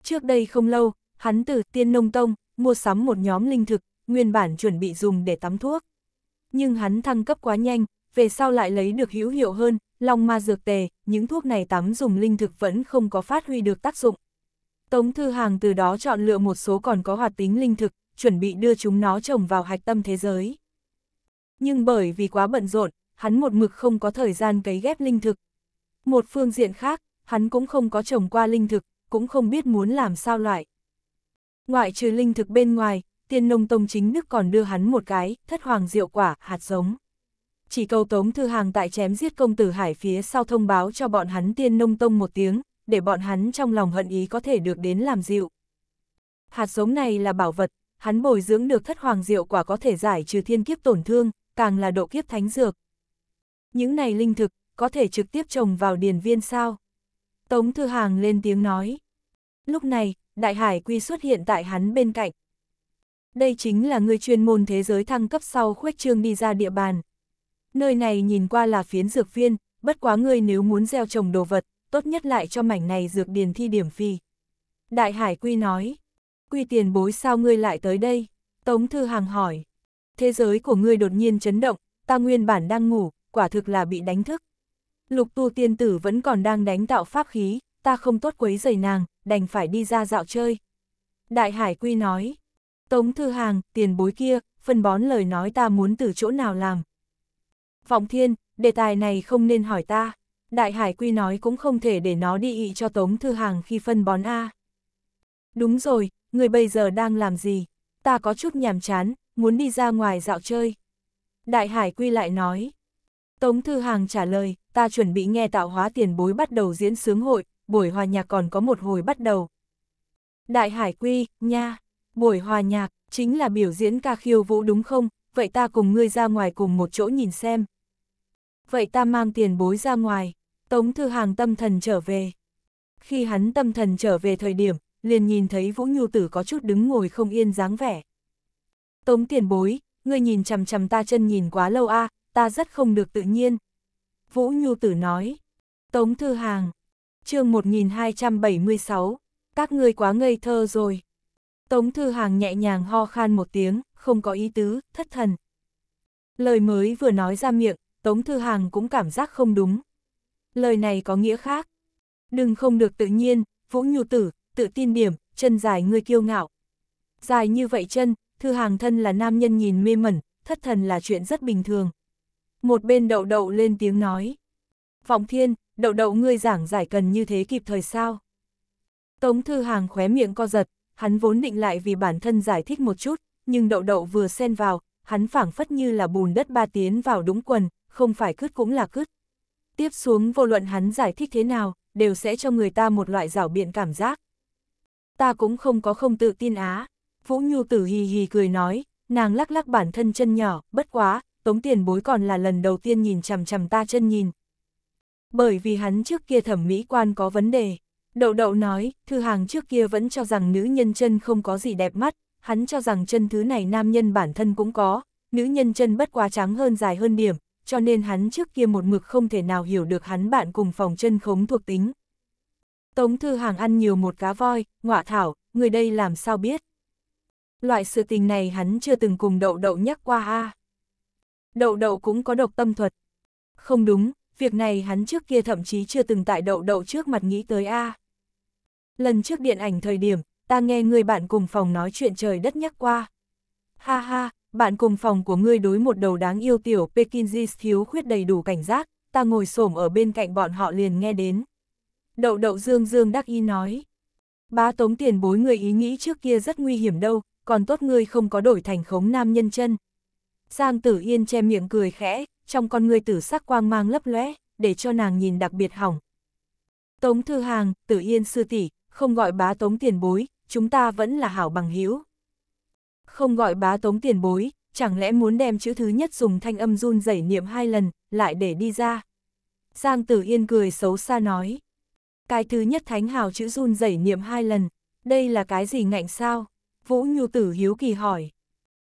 Trước đây không lâu, hắn từ Tiên Nông Tông mua sắm một nhóm linh thực nguyên bản chuẩn bị dùng để tắm thuốc. Nhưng hắn thăng cấp quá nhanh, về sau lại lấy được hữu hiệu hơn, long ma dược tề, những thuốc này tắm dùng linh thực vẫn không có phát huy được tác dụng. Tống Thư Hàng từ đó chọn lựa một số còn có hoạt tính linh thực, chuẩn bị đưa chúng nó trồng vào hạch tâm thế giới. Nhưng bởi vì quá bận rộn, hắn một mực không có thời gian cấy ghép linh thực. Một phương diện khác, hắn cũng không có trồng qua linh thực, cũng không biết muốn làm sao loại. Ngoại trừ linh thực bên ngoài, tiên nông tông chính nước còn đưa hắn một cái, thất hoàng diệu quả, hạt giống. Chỉ câu tống thư hàng tại chém giết công tử hải phía sau thông báo cho bọn hắn tiên nông tông một tiếng, để bọn hắn trong lòng hận ý có thể được đến làm dịu. Hạt giống này là bảo vật, hắn bồi dưỡng được thất hoàng diệu quả có thể giải trừ thiên kiếp tổn thương, càng là độ kiếp thánh dược. Những này linh thực, có thể trực tiếp trồng vào điền viên sao? Tống Thư Hàng lên tiếng nói. Lúc này, Đại Hải Quy xuất hiện tại hắn bên cạnh. Đây chính là người chuyên môn thế giới thăng cấp sau khuếch trương đi ra địa bàn. Nơi này nhìn qua là phiến dược viên, bất quá ngươi nếu muốn gieo trồng đồ vật, tốt nhất lại cho mảnh này dược điền thi điểm phi. Đại Hải Quy nói, Quy tiền bối sao ngươi lại tới đây? Tống Thư Hàng hỏi, thế giới của ngươi đột nhiên chấn động, ta nguyên bản đang ngủ, quả thực là bị đánh thức. Lục tu tiên tử vẫn còn đang đánh tạo pháp khí, ta không tốt quấy giày nàng, đành phải đi ra dạo chơi. Đại Hải Quy nói, Tống Thư Hàng, tiền bối kia, phân bón lời nói ta muốn từ chỗ nào làm. Vọng Thiên, đề tài này không nên hỏi ta. Đại Hải Quy nói cũng không thể để nó đi ị cho Tống Thư Hàng khi phân bón A. Đúng rồi, người bây giờ đang làm gì? Ta có chút nhàm chán, muốn đi ra ngoài dạo chơi. Đại Hải Quy lại nói. Tống Thư Hàng trả lời, ta chuẩn bị nghe tạo hóa tiền bối bắt đầu diễn sướng hội, buổi hòa nhạc còn có một hồi bắt đầu. Đại Hải Quy, nha. Buổi hòa nhạc, chính là biểu diễn ca khiêu vũ đúng không, vậy ta cùng ngươi ra ngoài cùng một chỗ nhìn xem. Vậy ta mang tiền bối ra ngoài, Tống Thư Hàng tâm thần trở về. Khi hắn tâm thần trở về thời điểm, liền nhìn thấy Vũ Nhu Tử có chút đứng ngồi không yên dáng vẻ. Tống tiền bối, ngươi nhìn chằm chằm ta chân nhìn quá lâu a, à, ta rất không được tự nhiên. Vũ Nhu Tử nói. Tống Thư Hàng. chương 1276, các ngươi quá ngây thơ rồi. Tống Thư Hàng nhẹ nhàng ho khan một tiếng, không có ý tứ, thất thần. Lời mới vừa nói ra miệng, Tống Thư Hàng cũng cảm giác không đúng. Lời này có nghĩa khác. Đừng không được tự nhiên, Vũ Nhu Tử, tự tin điểm, chân dài người kiêu ngạo. Dài như vậy chân, Thư Hàng thân là nam nhân nhìn mê mẩn, thất thần là chuyện rất bình thường. Một bên đậu đậu lên tiếng nói. Vọng thiên, đậu đậu ngươi giảng giải cần như thế kịp thời sao? Tống Thư Hàng khóe miệng co giật, Hắn vốn định lại vì bản thân giải thích một chút, nhưng đậu đậu vừa xen vào, hắn phảng phất như là bùn đất ba tiến vào đúng quần, không phải cứt cũng là cứt. Tiếp xuống vô luận hắn giải thích thế nào, đều sẽ cho người ta một loại rảo biện cảm giác. Ta cũng không có không tự tin á. Vũ Nhu tử hì hì cười nói, nàng lắc lắc bản thân chân nhỏ, bất quá, tống tiền bối còn là lần đầu tiên nhìn chằm chằm ta chân nhìn. Bởi vì hắn trước kia thẩm mỹ quan có vấn đề, Đậu đậu nói, thư hàng trước kia vẫn cho rằng nữ nhân chân không có gì đẹp mắt, hắn cho rằng chân thứ này nam nhân bản thân cũng có, nữ nhân chân bất quá trắng hơn dài hơn điểm, cho nên hắn trước kia một mực không thể nào hiểu được hắn bạn cùng phòng chân khống thuộc tính. Tống thư hàng ăn nhiều một cá voi, ngọa thảo, người đây làm sao biết. Loại sự tình này hắn chưa từng cùng đậu đậu nhắc qua a Đậu đậu cũng có độc tâm thuật. Không đúng, việc này hắn trước kia thậm chí chưa từng tại đậu đậu trước mặt nghĩ tới a à. Lần trước điện ảnh thời điểm, ta nghe người bạn cùng phòng nói chuyện trời đất nhắc qua. Ha ha, bạn cùng phòng của ngươi đối một đầu đáng yêu tiểu Pekinji thiếu khuyết đầy đủ cảnh giác, ta ngồi xổm ở bên cạnh bọn họ liền nghe đến. Đậu đậu dương dương đắc ý nói. Bá tống tiền bối người ý nghĩ trước kia rất nguy hiểm đâu, còn tốt ngươi không có đổi thành khống nam nhân chân. Giang tử yên che miệng cười khẽ, trong con ngươi tử sắc quang mang lấp lóe để cho nàng nhìn đặc biệt hỏng. Tống thư hàng, tử yên sư tỷ không gọi bá tống tiền bối, chúng ta vẫn là hảo bằng hữu Không gọi bá tống tiền bối, chẳng lẽ muốn đem chữ thứ nhất dùng thanh âm run rẩy niệm hai lần, lại để đi ra. Giang Tử Yên cười xấu xa nói. Cái thứ nhất thánh hào chữ run rẩy niệm hai lần, đây là cái gì ngạnh sao? Vũ Nhu Tử hiếu kỳ hỏi.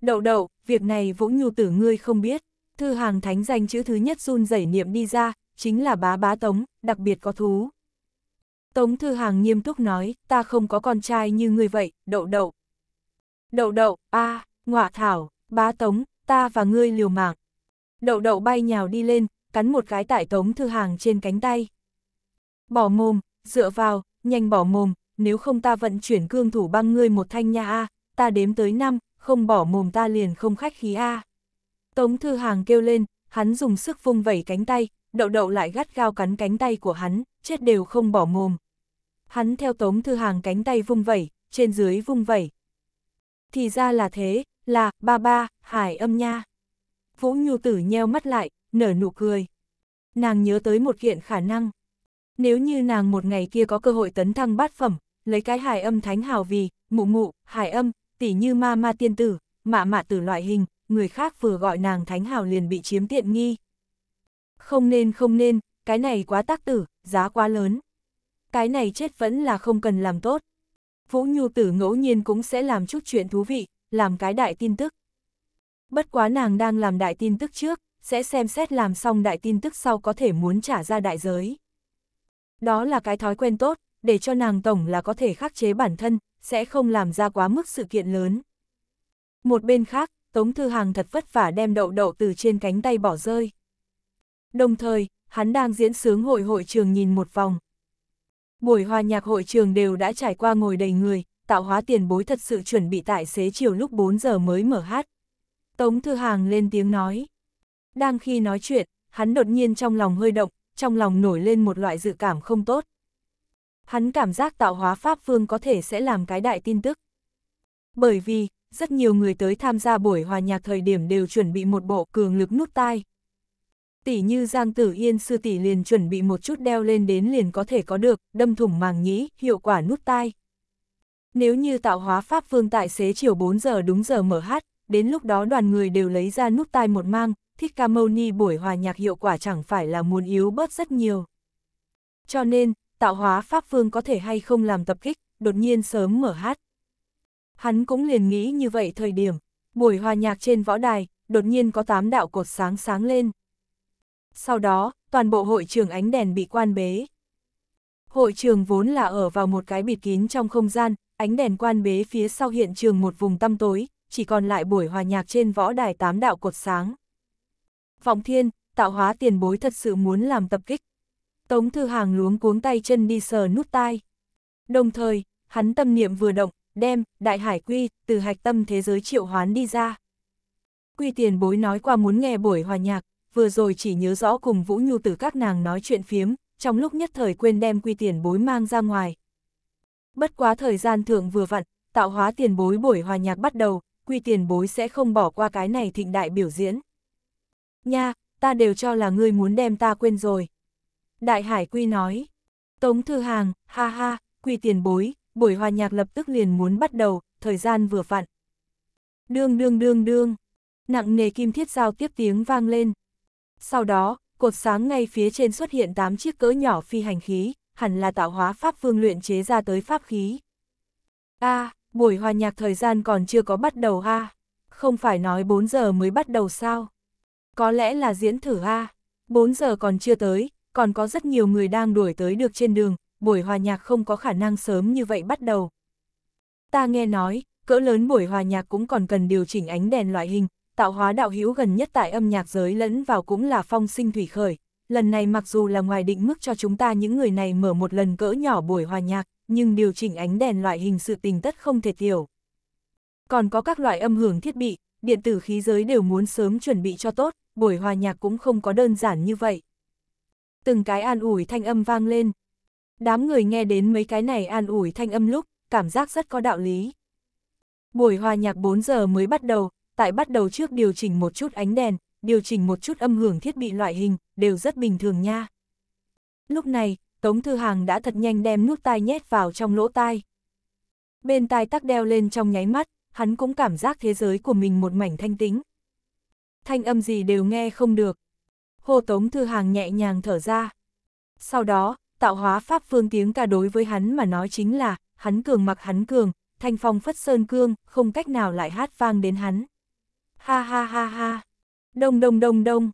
Đậu đậu, việc này Vũ Nhu Tử ngươi không biết, thư hàng thánh danh chữ thứ nhất run rẩy niệm đi ra, chính là bá bá tống, đặc biệt có thú. Tống Thư Hàng nghiêm túc nói, ta không có con trai như người vậy, đậu đậu. Đậu đậu, a à, ngọa thảo, bá tống, ta và ngươi liều mạng. Đậu đậu bay nhào đi lên, cắn một cái tại Tống Thư Hàng trên cánh tay. Bỏ mồm, dựa vào, nhanh bỏ mồm, nếu không ta vận chuyển cương thủ băng ngươi một thanh nha a, ta đếm tới năm, không bỏ mồm ta liền không khách khí a. Tống Thư Hàng kêu lên, hắn dùng sức vung vẩy cánh tay, đậu đậu lại gắt gao cắn cánh tay của hắn, chết đều không bỏ mồm hắn theo tống thư hàng cánh tay vung vẩy, trên dưới vung vẩy. Thì ra là thế, là, ba ba, hải âm nha. Vũ Nhu Tử nheo mắt lại, nở nụ cười. Nàng nhớ tới một kiện khả năng. Nếu như nàng một ngày kia có cơ hội tấn thăng bát phẩm, lấy cái hải âm thánh hào vì, mụ mụ, hải âm, tỉ như ma ma tiên tử, mạ mạ tử loại hình, người khác vừa gọi nàng thánh hào liền bị chiếm tiện nghi. Không nên không nên, cái này quá tác tử, giá quá lớn cái này chết vẫn là không cần làm tốt. Vũ Nhu Tử ngẫu nhiên cũng sẽ làm chút chuyện thú vị, làm cái đại tin tức. Bất quá nàng đang làm đại tin tức trước, sẽ xem xét làm xong đại tin tức sau có thể muốn trả ra đại giới. Đó là cái thói quen tốt, để cho nàng tổng là có thể khắc chế bản thân, sẽ không làm ra quá mức sự kiện lớn. Một bên khác, Tống Thư Hàng thật vất vả đem đậu đậu từ trên cánh tay bỏ rơi. Đồng thời, hắn đang diễn sướng hội hội trường nhìn một vòng, buổi hòa nhạc hội trường đều đã trải qua ngồi đầy người, tạo hóa tiền bối thật sự chuẩn bị tại xế chiều lúc 4 giờ mới mở hát. Tống Thư Hàng lên tiếng nói. Đang khi nói chuyện, hắn đột nhiên trong lòng hơi động, trong lòng nổi lên một loại dự cảm không tốt. Hắn cảm giác tạo hóa Pháp Phương có thể sẽ làm cái đại tin tức. Bởi vì, rất nhiều người tới tham gia buổi hòa nhạc thời điểm đều chuẩn bị một bộ cường lực nút tai, tỷ như Giang Tử Yên sư tỷ liền chuẩn bị một chút đeo lên đến liền có thể có được, đâm thủng màng nhĩ, hiệu quả nút tai. Nếu như tạo hóa pháp phương tại xế chiều 4 giờ đúng giờ mở hát, đến lúc đó đoàn người đều lấy ra nút tai một mang, thích ca mâu ni buổi hòa nhạc hiệu quả chẳng phải là muốn yếu bớt rất nhiều. Cho nên, tạo hóa pháp phương có thể hay không làm tập kích, đột nhiên sớm mở hát. Hắn cũng liền nghĩ như vậy thời điểm, buổi hòa nhạc trên võ đài, đột nhiên có tám đạo cột sáng sáng lên sau đó, toàn bộ hội trường ánh đèn bị quan bế. Hội trường vốn là ở vào một cái bịt kín trong không gian, ánh đèn quan bế phía sau hiện trường một vùng tăm tối, chỉ còn lại buổi hòa nhạc trên võ đài tám đạo cột sáng. Vọng thiên, tạo hóa tiền bối thật sự muốn làm tập kích. Tống thư hàng luống cuống tay chân đi sờ nút tai. Đồng thời, hắn tâm niệm vừa động, đem, đại hải quy, từ hạch tâm thế giới triệu hoán đi ra. Quy tiền bối nói qua muốn nghe buổi hòa nhạc, vừa rồi chỉ nhớ rõ cùng Vũ Nhu từ các nàng nói chuyện phiếm, trong lúc nhất thời quên đem quy tiền bối mang ra ngoài. Bất quá thời gian thượng vừa vặn, tạo hóa tiền bối buổi hòa nhạc bắt đầu, quy tiền bối sẽ không bỏ qua cái này thịnh đại biểu diễn. Nha, ta đều cho là ngươi muốn đem ta quên rồi. Đại Hải Quy nói, Tống Thư Hàng, ha ha, quy tiền bối, buổi hòa nhạc lập tức liền muốn bắt đầu, thời gian vừa vặn. Đương đương đương đương, nặng nề kim thiết giao tiếp tiếng vang lên, sau đó, cột sáng ngay phía trên xuất hiện 8 chiếc cỡ nhỏ phi hành khí, hẳn là tạo hóa pháp vương luyện chế ra tới pháp khí. A, à, buổi hòa nhạc thời gian còn chưa có bắt đầu ha, Không phải nói 4 giờ mới bắt đầu sao? Có lẽ là diễn thử ha, À? 4 giờ còn chưa tới, còn có rất nhiều người đang đuổi tới được trên đường, buổi hòa nhạc không có khả năng sớm như vậy bắt đầu. Ta nghe nói, cỡ lớn buổi hòa nhạc cũng còn cần điều chỉnh ánh đèn loại hình, tạo hóa đạo hữu gần nhất tại âm nhạc giới lẫn vào cũng là phong sinh thủy khởi. Lần này mặc dù là ngoài định mức cho chúng ta những người này mở một lần cỡ nhỏ buổi hòa nhạc, nhưng điều chỉnh ánh đèn loại hình sự tình tất không thể tiểu. Còn có các loại âm hưởng thiết bị, điện tử khí giới đều muốn sớm chuẩn bị cho tốt, buổi hòa nhạc cũng không có đơn giản như vậy. Từng cái an ủi thanh âm vang lên. Đám người nghe đến mấy cái này an ủi thanh âm lúc, cảm giác rất có đạo lý. Buổi hòa nhạc 4 giờ mới bắt đầu, tại bắt đầu trước điều chỉnh một chút ánh đèn, điều chỉnh một chút âm hưởng thiết bị loại hình, đều rất bình thường nha. Lúc này, Tống Thư Hàng đã thật nhanh đem nút tai nhét vào trong lỗ tai. Bên tai tắc đeo lên trong nháy mắt, hắn cũng cảm giác thế giới của mình một mảnh thanh tĩnh. Thanh âm gì đều nghe không được. Hồ Tống Thư Hàng nhẹ nhàng thở ra. Sau đó, tạo hóa pháp phương tiếng ca đối với hắn mà nói chính là, hắn cường mặc hắn cường, thanh phong phất sơn cương, không cách nào lại hát vang đến hắn. Ha ha ha ha. Đông đông đông đông.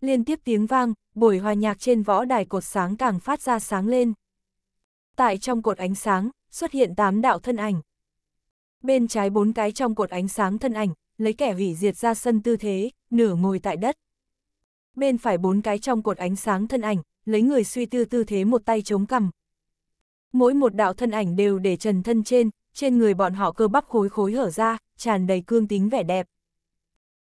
Liên tiếp tiếng vang, buổi hòa nhạc trên võ đài cột sáng càng phát ra sáng lên. Tại trong cột ánh sáng, xuất hiện tám đạo thân ảnh. Bên trái bốn cái trong cột ánh sáng thân ảnh, lấy kẻ hủy diệt ra sân tư thế, nửa ngồi tại đất. Bên phải bốn cái trong cột ánh sáng thân ảnh, lấy người suy tư tư thế một tay chống cằm. Mỗi một đạo thân ảnh đều để trần thân trên, trên người bọn họ cơ bắp khối khối hở ra, tràn đầy cương tính vẻ đẹp.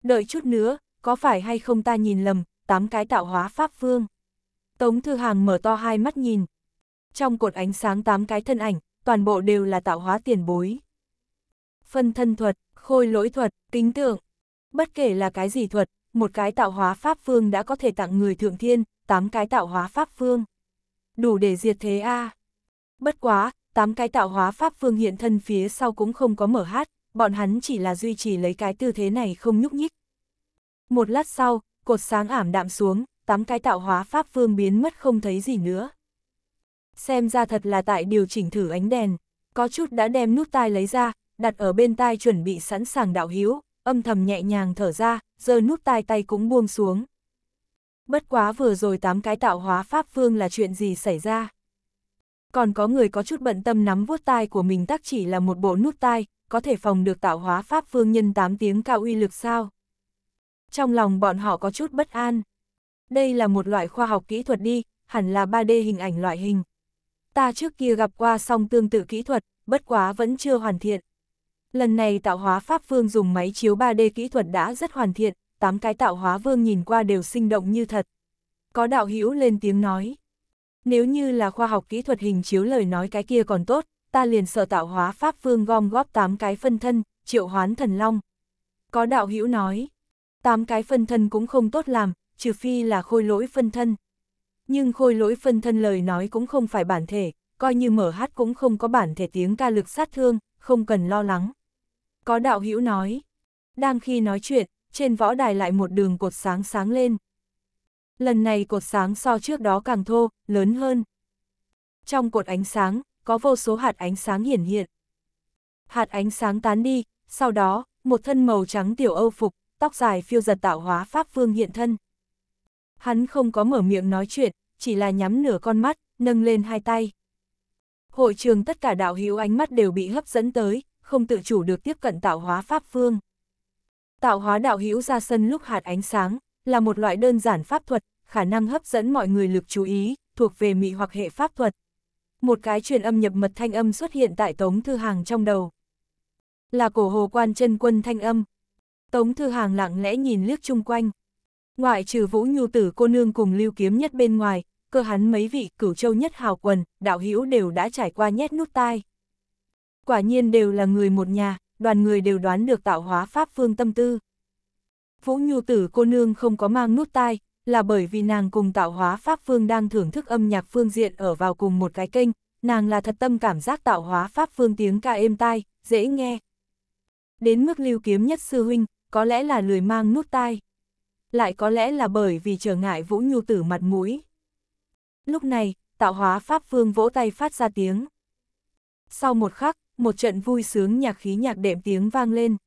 Đợi chút nữa, có phải hay không ta nhìn lầm, tám cái tạo hóa pháp vương. Tống Thư Hàng mở to hai mắt nhìn. Trong cột ánh sáng tám cái thân ảnh, toàn bộ đều là tạo hóa tiền bối. Phân thân thuật, khôi lỗi thuật, tính tượng. Bất kể là cái gì thuật, một cái tạo hóa pháp vương đã có thể tặng người thượng thiên, tám cái tạo hóa pháp vương. Đủ để diệt thế a à. Bất quá, tám cái tạo hóa pháp vương hiện thân phía sau cũng không có mở hát, bọn hắn chỉ là duy trì lấy cái tư thế này không nhúc nhích. Một lát sau, cột sáng ảm đạm xuống, tám cái tạo hóa pháp vương biến mất không thấy gì nữa. Xem ra thật là tại điều chỉnh thử ánh đèn, có chút đã đem nút tai lấy ra, đặt ở bên tai chuẩn bị sẵn sàng đạo hiếu, âm thầm nhẹ nhàng thở ra, giờ nút tai tay cũng buông xuống. Bất quá vừa rồi tám cái tạo hóa pháp vương là chuyện gì xảy ra? Còn có người có chút bận tâm nắm vuốt tai của mình tác chỉ là một bộ nút tai, có thể phòng được tạo hóa pháp phương nhân 8 tiếng cao uy lực sao? Trong lòng bọn họ có chút bất an. Đây là một loại khoa học kỹ thuật đi, hẳn là 3D hình ảnh loại hình. Ta trước kia gặp qua song tương tự kỹ thuật, bất quá vẫn chưa hoàn thiện. Lần này tạo hóa pháp phương dùng máy chiếu 3D kỹ thuật đã rất hoàn thiện, tám cái tạo hóa vương nhìn qua đều sinh động như thật. Có đạo hữu lên tiếng nói. Nếu như là khoa học kỹ thuật hình chiếu lời nói cái kia còn tốt, ta liền sở tạo hóa Pháp Vương gom góp 8 cái phân thân, triệu hoán thần long. Có đạo hữu nói, 8 cái phân thân cũng không tốt làm, trừ phi là khôi lỗi phân thân. Nhưng khôi lỗi phân thân lời nói cũng không phải bản thể, coi như mở hát cũng không có bản thể tiếng ca lực sát thương, không cần lo lắng. Có đạo hữu nói, đang khi nói chuyện, trên võ đài lại một đường cột sáng sáng lên. Lần này cột sáng so trước đó càng thô, lớn hơn. Trong cột ánh sáng, có vô số hạt ánh sáng hiển hiện. Hạt ánh sáng tán đi, sau đó, một thân màu trắng tiểu âu phục, tóc dài phiêu giật tạo hóa Pháp Vương hiện thân. Hắn không có mở miệng nói chuyện, chỉ là nhắm nửa con mắt, nâng lên hai tay. Hội trường tất cả đạo hữu ánh mắt đều bị hấp dẫn tới, không tự chủ được tiếp cận tạo hóa Pháp Vương. Tạo hóa đạo hữu ra sân lúc hạt ánh sáng, là một loại đơn giản pháp thuật, khả năng hấp dẫn mọi người lực chú ý, thuộc về mị hoặc hệ pháp thuật một cái truyền âm nhập mật thanh âm xuất hiện tại Tống Thư Hàng trong đầu. Là cổ hồ quan chân quân thanh âm. Tống Thư Hàng lặng lẽ nhìn liếc chung quanh. Ngoại trừ Vũ Nhu Tử cô nương cùng lưu kiếm nhất bên ngoài, cơ hắn mấy vị cửu châu nhất hào quần, đạo hữu đều đã trải qua nhét nút tai. Quả nhiên đều là người một nhà, đoàn người đều đoán được tạo hóa pháp phương tâm tư. Vũ Nhu Tử cô nương không có mang nút tai, là bởi vì nàng cùng tạo hóa Pháp Vương đang thưởng thức âm nhạc phương diện ở vào cùng một cái kênh, nàng là thật tâm cảm giác tạo hóa Pháp Vương tiếng ca êm tai, dễ nghe. Đến mức lưu kiếm nhất sư huynh, có lẽ là lười mang nút tai. Lại có lẽ là bởi vì trở ngại Vũ Nhu Tử mặt mũi. Lúc này, tạo hóa Pháp Vương vỗ tay phát ra tiếng. Sau một khắc, một trận vui sướng nhạc khí nhạc đệm tiếng vang lên.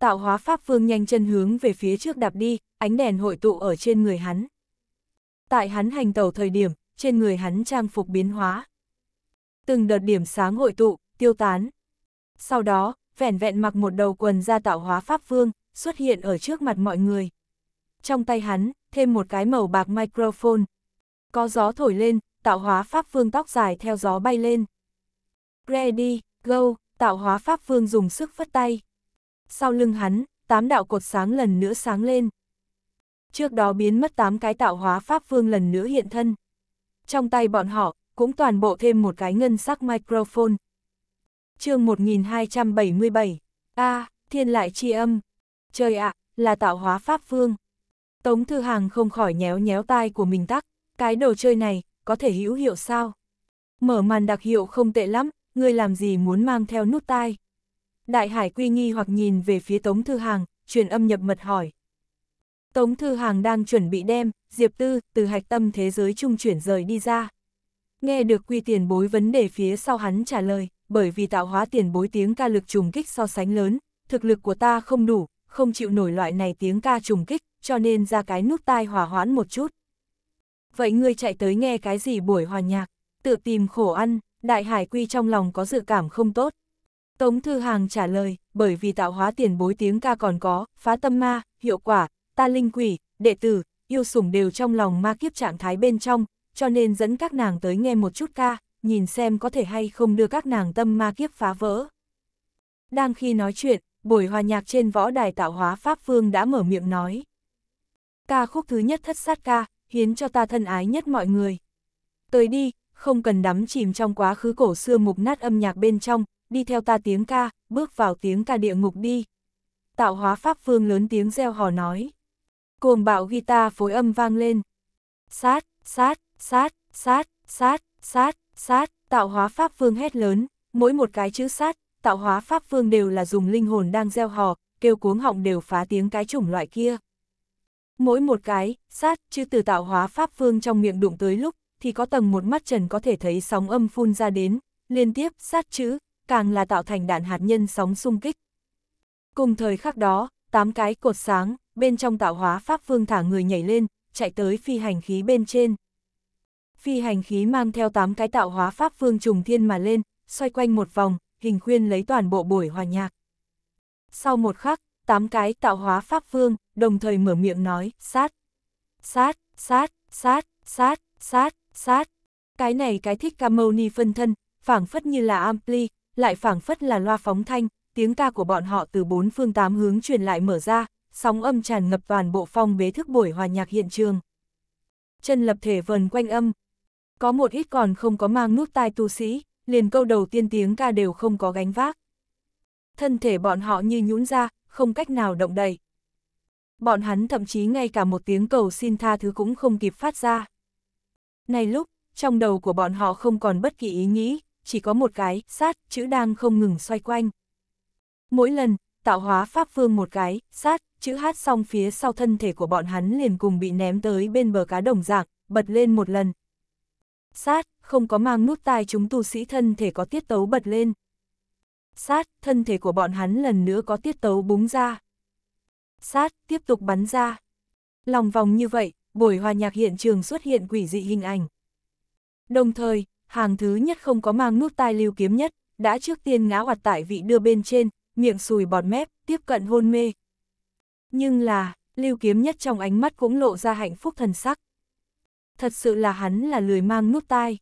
Tạo hóa Pháp Vương nhanh chân hướng về phía trước đạp đi, ánh đèn hội tụ ở trên người hắn. Tại hắn hành tẩu thời điểm, trên người hắn trang phục biến hóa. Từng đợt điểm sáng hội tụ, tiêu tán. Sau đó, vẻn vẹn mặc một đầu quần ra tạo hóa Pháp Vương, xuất hiện ở trước mặt mọi người. Trong tay hắn, thêm một cái màu bạc microphone. Có gió thổi lên, tạo hóa Pháp Vương tóc dài theo gió bay lên. Ready, go, tạo hóa Pháp Vương dùng sức phất tay. Sau lưng hắn, tám đạo cột sáng lần nữa sáng lên. Trước đó biến mất tám cái tạo hóa pháp vương lần nữa hiện thân. Trong tay bọn họ, cũng toàn bộ thêm một cái ngân sắc microphone. chương 1277, a thiên lại chi âm. Trời ạ, là tạo hóa pháp vương. Tống Thư Hàng không khỏi nhéo nhéo tai của mình tắc, cái đồ chơi này, có thể hữu hiệu sao? Mở màn đặc hiệu không tệ lắm, người làm gì muốn mang theo nút tai? Đại Hải Quy nghi hoặc nhìn về phía Tống Thư Hàng, truyền âm nhập mật hỏi. Tống Thư Hàng đang chuẩn bị đem, Diệp Tư, từ hạch tâm thế giới trung chuyển rời đi ra. Nghe được quy tiền bối vấn đề phía sau hắn trả lời, bởi vì tạo hóa tiền bối tiếng ca lực trùng kích so sánh lớn, thực lực của ta không đủ, không chịu nổi loại này tiếng ca trùng kích, cho nên ra cái nút tai hòa hoãn một chút. Vậy ngươi chạy tới nghe cái gì buổi hòa nhạc, tự tìm khổ ăn, đại hải quy trong lòng có dự cảm không tốt. Tống Thư Hàng trả lời, bởi vì tạo hóa tiền bối tiếng ca còn có, phá tâm ma, hiệu quả, ta linh quỷ, đệ tử, yêu sủng đều trong lòng ma kiếp trạng thái bên trong, cho nên dẫn các nàng tới nghe một chút ca, nhìn xem có thể hay không đưa các nàng tâm ma kiếp phá vỡ. Đang khi nói chuyện, buổi hòa nhạc trên võ đài tạo hóa Pháp Vương đã mở miệng nói. Ca khúc thứ nhất thất sát ca, hiến cho ta thân ái nhất mọi người. Tới đi, không cần đắm chìm trong quá khứ cổ xưa mục nát âm nhạc bên trong, đi theo ta tiếng ca, bước vào tiếng ca địa ngục đi. Tạo hóa Pháp phương lớn tiếng gieo hò nói. Cuồng bạo guitar phối âm vang lên. Sát, sát, sát, sát, sát, sát, sát, tạo hóa Pháp phương hét lớn, mỗi một cái chữ sát, tạo hóa Pháp phương đều là dùng linh hồn đang gieo hò, kêu cuống họng đều phá tiếng cái chủng loại kia. Mỗi một cái, sát, chữ từ tạo hóa Pháp phương trong miệng đụng tới lúc, thì có tầng một mắt trần có thể thấy sóng âm phun ra đến, liên tiếp sát chữ, càng là tạo thành đạn hạt nhân sóng xung kích. Cùng thời khắc đó, tám cái cột sáng, bên trong tạo hóa pháp vương thả người nhảy lên, chạy tới phi hành khí bên trên. Phi hành khí mang theo tám cái tạo hóa pháp vương trùng thiên mà lên, xoay quanh một vòng, hình khuyên lấy toàn bộ buổi hòa nhạc. Sau một khắc, tám cái tạo hóa pháp vương đồng thời mở miệng nói, sát, sát, sát, sát, sát, sát, sát. Cái này cái thích mâu ni phân thân, phảng phất như là ampli, lại phảng phất là loa phóng thanh, tiếng ca của bọn họ từ bốn phương tám hướng truyền lại mở ra, sóng âm tràn ngập toàn bộ phong bế thức buổi hòa nhạc hiện trường. Chân lập thể vần quanh âm, có một ít còn không có mang nút tai tu sĩ, liền câu đầu tiên tiếng ca đều không có gánh vác. Thân thể bọn họ như nhũn ra, không cách nào động đậy. Bọn hắn thậm chí ngay cả một tiếng cầu xin tha thứ cũng không kịp phát ra. Này lúc, trong đầu của bọn họ không còn bất kỳ ý nghĩ, chỉ có một cái, sát, chữ đang không ngừng xoay quanh. Mỗi lần, tạo hóa pháp vương một cái, sát, chữ hát xong phía sau thân thể của bọn hắn liền cùng bị ném tới bên bờ cá đồng dạng, bật lên một lần. Sát, không có mang nút tai chúng tu sĩ thân thể có tiết tấu bật lên. Sát, thân thể của bọn hắn lần nữa có tiết tấu búng ra. Sát, tiếp tục bắn ra. Lòng vòng như vậy, buổi hòa nhạc hiện trường xuất hiện quỷ dị hình ảnh. Đồng thời, hàng thứ nhất không có mang nút tai lưu kiếm nhất, đã trước tiên ngã hoạt tại vị đưa bên trên, miệng sùi bọt mép, tiếp cận hôn mê. Nhưng là, lưu kiếm nhất trong ánh mắt cũng lộ ra hạnh phúc thần sắc. Thật sự là hắn là lười mang nút tai.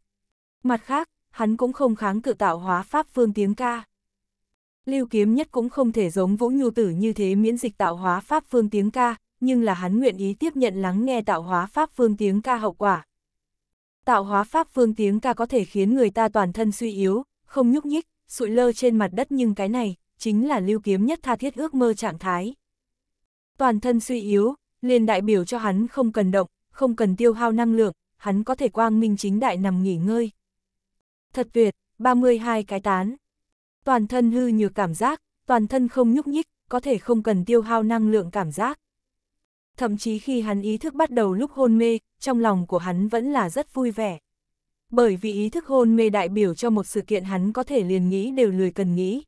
Mặt khác, hắn cũng không kháng cự tạo hóa pháp phương tiếng ca. Lưu kiếm nhất cũng không thể giống vũ nhu tử như thế miễn dịch tạo hóa pháp phương tiếng ca, nhưng là hắn nguyện ý tiếp nhận lắng nghe tạo hóa pháp phương tiếng ca hậu quả, Tạo hóa pháp phương tiếng ca có thể khiến người ta toàn thân suy yếu, không nhúc nhích, sụi lơ trên mặt đất nhưng cái này, chính là lưu kiếm nhất tha thiết ước mơ trạng thái. Toàn thân suy yếu, liền đại biểu cho hắn không cần động, không cần tiêu hao năng lượng, hắn có thể quang minh chính đại nằm nghỉ ngơi. Thật tuyệt, 32 cái tán. Toàn thân hư như cảm giác, toàn thân không nhúc nhích, có thể không cần tiêu hao năng lượng cảm giác thậm chí khi hắn ý thức bắt đầu lúc hôn mê, trong lòng của hắn vẫn là rất vui vẻ. Bởi vì ý thức hôn mê đại biểu cho một sự kiện hắn có thể liền nghĩ đều lười cần nghĩ.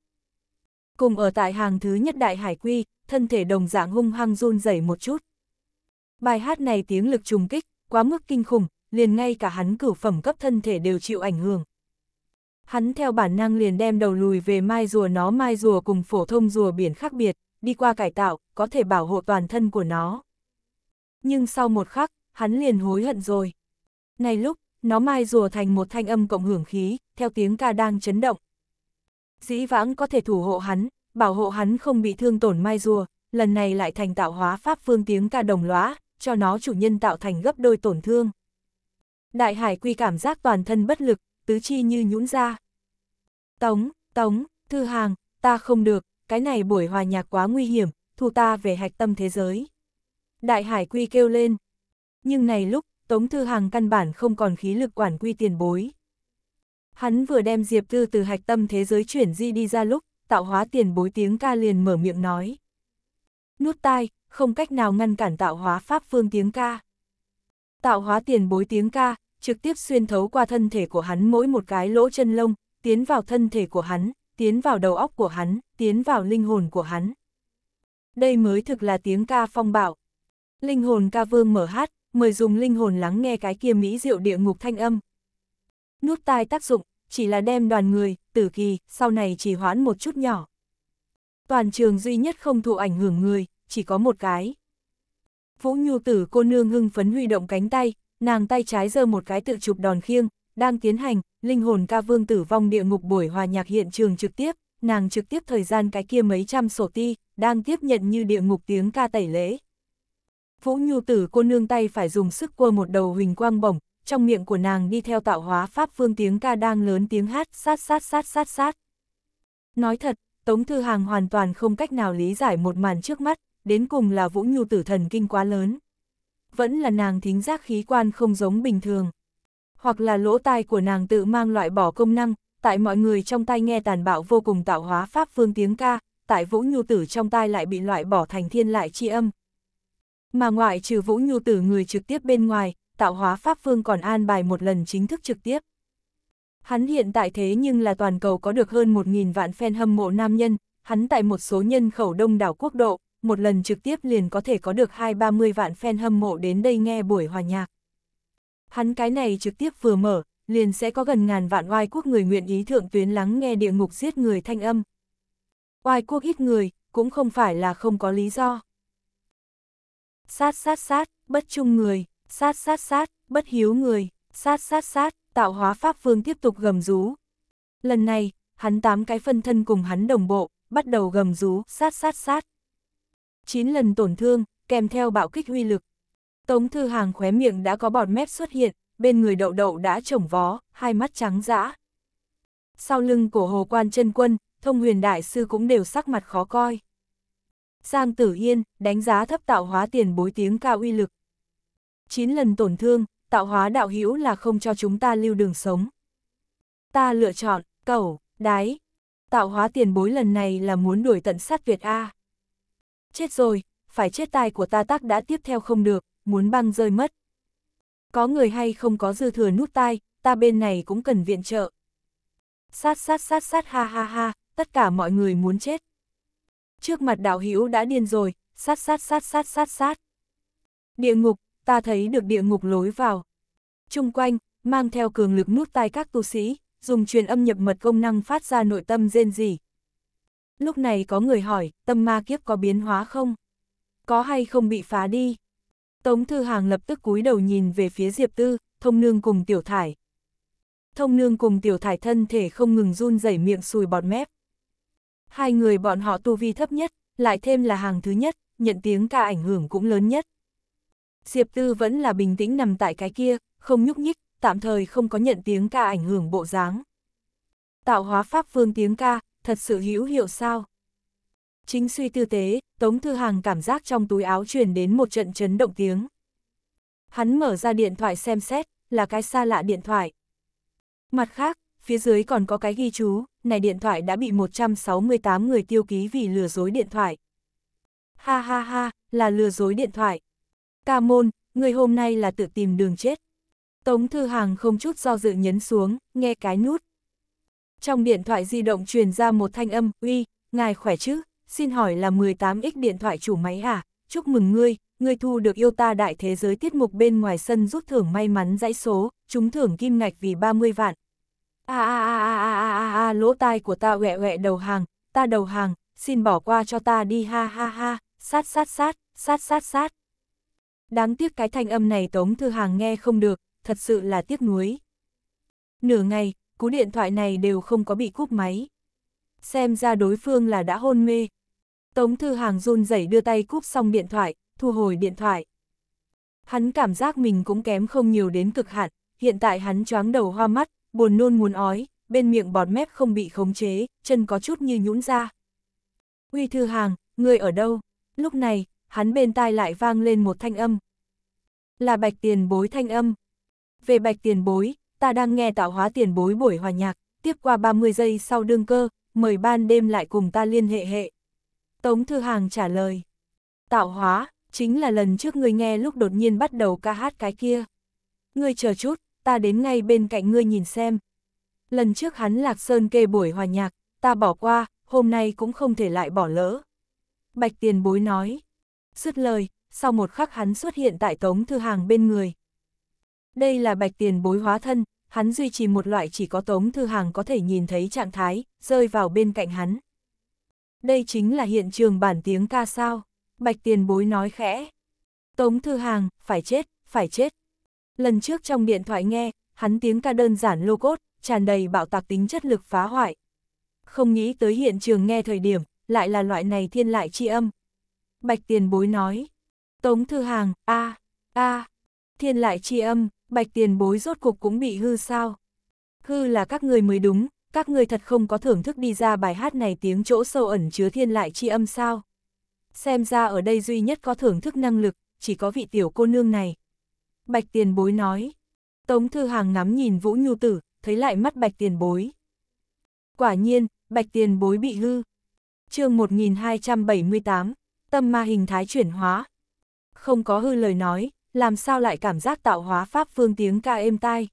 Cùng ở tại hàng thứ nhất đại hải quy, thân thể đồng dạng hung hăng run rẩy một chút. Bài hát này tiếng lực trùng kích, quá mức kinh khủng, liền ngay cả hắn cử phẩm cấp thân thể đều chịu ảnh hưởng. Hắn theo bản năng liền đem đầu lùi về mai rùa nó mai rùa cùng phổ thông rùa biển khác biệt, đi qua cải tạo, có thể bảo hộ toàn thân của nó nhưng sau một khắc, hắn liền hối hận rồi. Này lúc, nó mai rùa thành một thanh âm cộng hưởng khí, theo tiếng ca đang chấn động. Dĩ vãng có thể thủ hộ hắn, bảo hộ hắn không bị thương tổn mai rùa, lần này lại thành tạo hóa pháp phương tiếng ca đồng lõa, cho nó chủ nhân tạo thành gấp đôi tổn thương. Đại hải quy cảm giác toàn thân bất lực, tứ chi như nhũn ra. Tống, tống, thư hàng, ta không được, cái này buổi hòa nhạc quá nguy hiểm, thu ta về hạch tâm thế giới. Đại Hải Quy kêu lên. Nhưng này lúc, Tống Thư Hàng căn bản không còn khí lực quản quy tiền bối. Hắn vừa đem Diệp Tư từ hạch tâm thế giới chuyển di đi ra lúc, tạo hóa tiền bối tiếng ca liền mở miệng nói. Nuốt tai, không cách nào ngăn cản tạo hóa pháp phương tiếng ca. Tạo hóa tiền bối tiếng ca, trực tiếp xuyên thấu qua thân thể của hắn mỗi một cái lỗ chân lông, tiến vào thân thể của hắn, tiến vào đầu óc của hắn, tiến vào linh hồn của hắn. Đây mới thực là tiếng ca phong bạo, Linh hồn ca vương mở hát, mời dùng linh hồn lắng nghe cái kia mỹ diệu địa ngục thanh âm. Nút tai tác dụng, chỉ là đem đoàn người, tử kỳ, sau này chỉ hoãn một chút nhỏ. Toàn trường duy nhất không thụ ảnh hưởng người, chỉ có một cái. Vũ nhu tử cô nương hưng phấn huy động cánh tay, nàng tay trái giơ một cái tự chụp đòn khiêng, đang tiến hành, linh hồn ca vương tử vong địa ngục buổi hòa nhạc hiện trường trực tiếp, nàng trực tiếp thời gian cái kia mấy trăm sổ ti, đang tiếp nhận như địa ngục tiếng ca tẩy lễ. Vũ nhu tử cô nương tay phải dùng sức quơ một đầu huỳnh quang bổng, trong miệng của nàng đi theo tạo hóa pháp phương tiếng ca đang lớn tiếng hát sát sát sát sát sát. Nói thật, Tống Thư Hàng hoàn toàn không cách nào lý giải một màn trước mắt, đến cùng là Vũ Nhu tử thần kinh quá lớn. Vẫn là nàng thính giác khí quan không giống bình thường. Hoặc là lỗ tai của nàng tự mang loại bỏ công năng, tại mọi người trong tai nghe tàn bạo vô cùng tạo hóa pháp phương tiếng ca, tại Vũ Nhu tử trong tai lại bị loại bỏ thành thiên lại chi âm, mà ngoại trừ Vũ Nhu Tử người trực tiếp bên ngoài, tạo hóa Pháp Vương còn an bài một lần chính thức trực tiếp. Hắn hiện tại thế nhưng là toàn cầu có được hơn 1.000 vạn fan hâm mộ nam nhân, hắn tại một số nhân khẩu đông đảo quốc độ, một lần trực tiếp liền có thể có được hai ba mươi vạn fan hâm mộ đến đây nghe buổi hòa nhạc. Hắn cái này trực tiếp vừa mở, liền sẽ có gần ngàn vạn oai quốc người nguyện ý thượng tuyến lắng nghe địa ngục giết người thanh âm. Oai quốc ít người, cũng không phải là không có lý do sát sát sát, bất trung người, sát sát sát, bất hiếu người, sát sát sát, tạo hóa Pháp Vương tiếp tục gầm rú. Lần này, hắn tám cái phân thân cùng hắn đồng bộ, bắt đầu gầm rú, sát sát sát. chín lần tổn thương, kèm theo bạo kích huy lực. Tống Thư Hàng khóe miệng đã có bọt mép xuất hiện, bên người đậu đậu đã trổng vó, hai mắt trắng dã. Sau lưng của hồ quan chân quân, thông huyền đại sư cũng đều sắc mặt khó coi. Giang Tử Yên đánh giá thấp tạo hóa tiền bối tiếng cao uy lực. Chín lần tổn thương, tạo hóa đạo hữu là không cho chúng ta lưu đường sống. Ta lựa chọn, cẩu, đái. Tạo hóa tiền bối lần này là muốn đuổi tận sát Việt A. Chết rồi, phải chết tai của ta tắc đã tiếp theo không được, muốn băng rơi mất. Có người hay không có dư thừa nút tai, ta bên này cũng cần viện trợ. Sát sát sát sát ha ha ha, tất cả mọi người muốn chết trước mặt đạo hữu đã điên rồi, sát sát sát sát sát sát. Địa ngục, ta thấy được địa ngục lối vào. Trung quanh, mang theo cường lực nút tai các tu sĩ, dùng truyền âm nhập mật công năng phát ra nội tâm rên rỉ. Lúc này có người hỏi, tâm ma kiếp có biến hóa không? Có hay không bị phá đi? Tống Thư Hàng lập tức cúi đầu nhìn về phía Diệp Tư, thông nương cùng tiểu thải. Thông nương cùng tiểu thải thân thể không ngừng run rẩy miệng sùi bọt mép. Hai người bọn họ tu vi thấp nhất, lại thêm là hàng thứ nhất, nhận tiếng ca ảnh hưởng cũng lớn nhất. Diệp Tư vẫn là bình tĩnh nằm tại cái kia, không nhúc nhích, tạm thời không có nhận tiếng ca ảnh hưởng bộ dáng. Tạo hóa pháp vương tiếng ca, thật sự hữu hiệu sao? Chính suy tư tế, Tống Thư Hàng cảm giác trong túi áo truyền đến một trận chấn động tiếng. Hắn mở ra điện thoại xem xét, là cái xa lạ điện thoại. Mặt khác, phía dưới còn có cái ghi chú, này điện thoại đã bị 168 người tiêu ký vì lừa dối điện thoại. Ha ha ha, là lừa dối điện thoại. Ca môn, người hôm nay là tự tìm đường chết. Tống Thư Hàng không chút do dự nhấn xuống, nghe cái nút. Trong điện thoại di động truyền ra một thanh âm, uy, ngài khỏe chứ, xin hỏi là 18X điện thoại chủ máy à, chúc mừng ngươi, ngươi thu được yêu ta đại thế giới tiết mục bên ngoài sân rút thưởng may mắn dãy số, trúng thưởng kim ngạch vì 30 vạn, a a a a a a a lỗ tai của ta huệ huệ đầu hàng, ta đầu hàng, xin bỏ qua cho ta đi ha ha ha, sát sát sát, sát sát sát. Đáng tiếc cái thanh âm này Tống Thư Hàng nghe không được, thật sự là tiếc nuối. Nửa ngày, cú điện thoại này đều không có bị cúp máy. Xem ra đối phương là đã hôn mê. Tống Thư Hàng run rẩy đưa tay cúp xong điện thoại, thu hồi điện thoại. Hắn cảm giác mình cũng kém không nhiều đến cực hạn, hiện tại hắn choáng đầu hoa mắt, buồn nôn muốn ói, bên miệng bọt mép không bị khống chế, chân có chút như nhũn ra. Uy thư hàng, người ở đâu? Lúc này, hắn bên tai lại vang lên một thanh âm. Là bạch tiền bối thanh âm. Về bạch tiền bối, ta đang nghe tạo hóa tiền bối buổi hòa nhạc, tiếp qua 30 giây sau đương cơ, mời ban đêm lại cùng ta liên hệ hệ. Tống Thư Hàng trả lời. Tạo hóa, chính là lần trước ngươi nghe lúc đột nhiên bắt đầu ca hát cái kia. Ngươi chờ chút, ta đến ngay bên cạnh ngươi nhìn xem. Lần trước hắn Lạc Sơn kê buổi hòa nhạc, ta bỏ qua, hôm nay cũng không thể lại bỏ lỡ. Bạch tiền bối nói. Dứt lời, sau một khắc hắn xuất hiện tại tống thư hàng bên người. Đây là bạch tiền bối hóa thân, hắn duy trì một loại chỉ có tống thư hàng có thể nhìn thấy trạng thái, rơi vào bên cạnh hắn. Đây chính là hiện trường bản tiếng ca sao, bạch tiền bối nói khẽ. Tống thư hàng, phải chết, phải chết, lần trước trong điện thoại nghe, hắn tiếng ca đơn giản lô cốt, tràn đầy bạo tạc tính chất lực phá hoại. Không nghĩ tới hiện trường nghe thời điểm, lại là loại này thiên lại chi âm. Bạch tiền bối nói, Tống Thư Hàng, a a thiên lại chi âm, bạch tiền bối rốt cục cũng bị hư sao. Hư là các người mới đúng, các người thật không có thưởng thức đi ra bài hát này tiếng chỗ sâu ẩn chứa thiên lại chi âm sao. Xem ra ở đây duy nhất có thưởng thức năng lực, chỉ có vị tiểu cô nương này. Bạch tiền bối nói. Tống Thư Hàng ngắm nhìn Vũ Nhu Tử, thấy lại mắt bạch tiền bối. Quả nhiên, bạch tiền bối bị hư. chương 1278, tâm ma hình thái chuyển hóa. Không có hư lời nói, làm sao lại cảm giác tạo hóa pháp phương tiếng ca êm tai.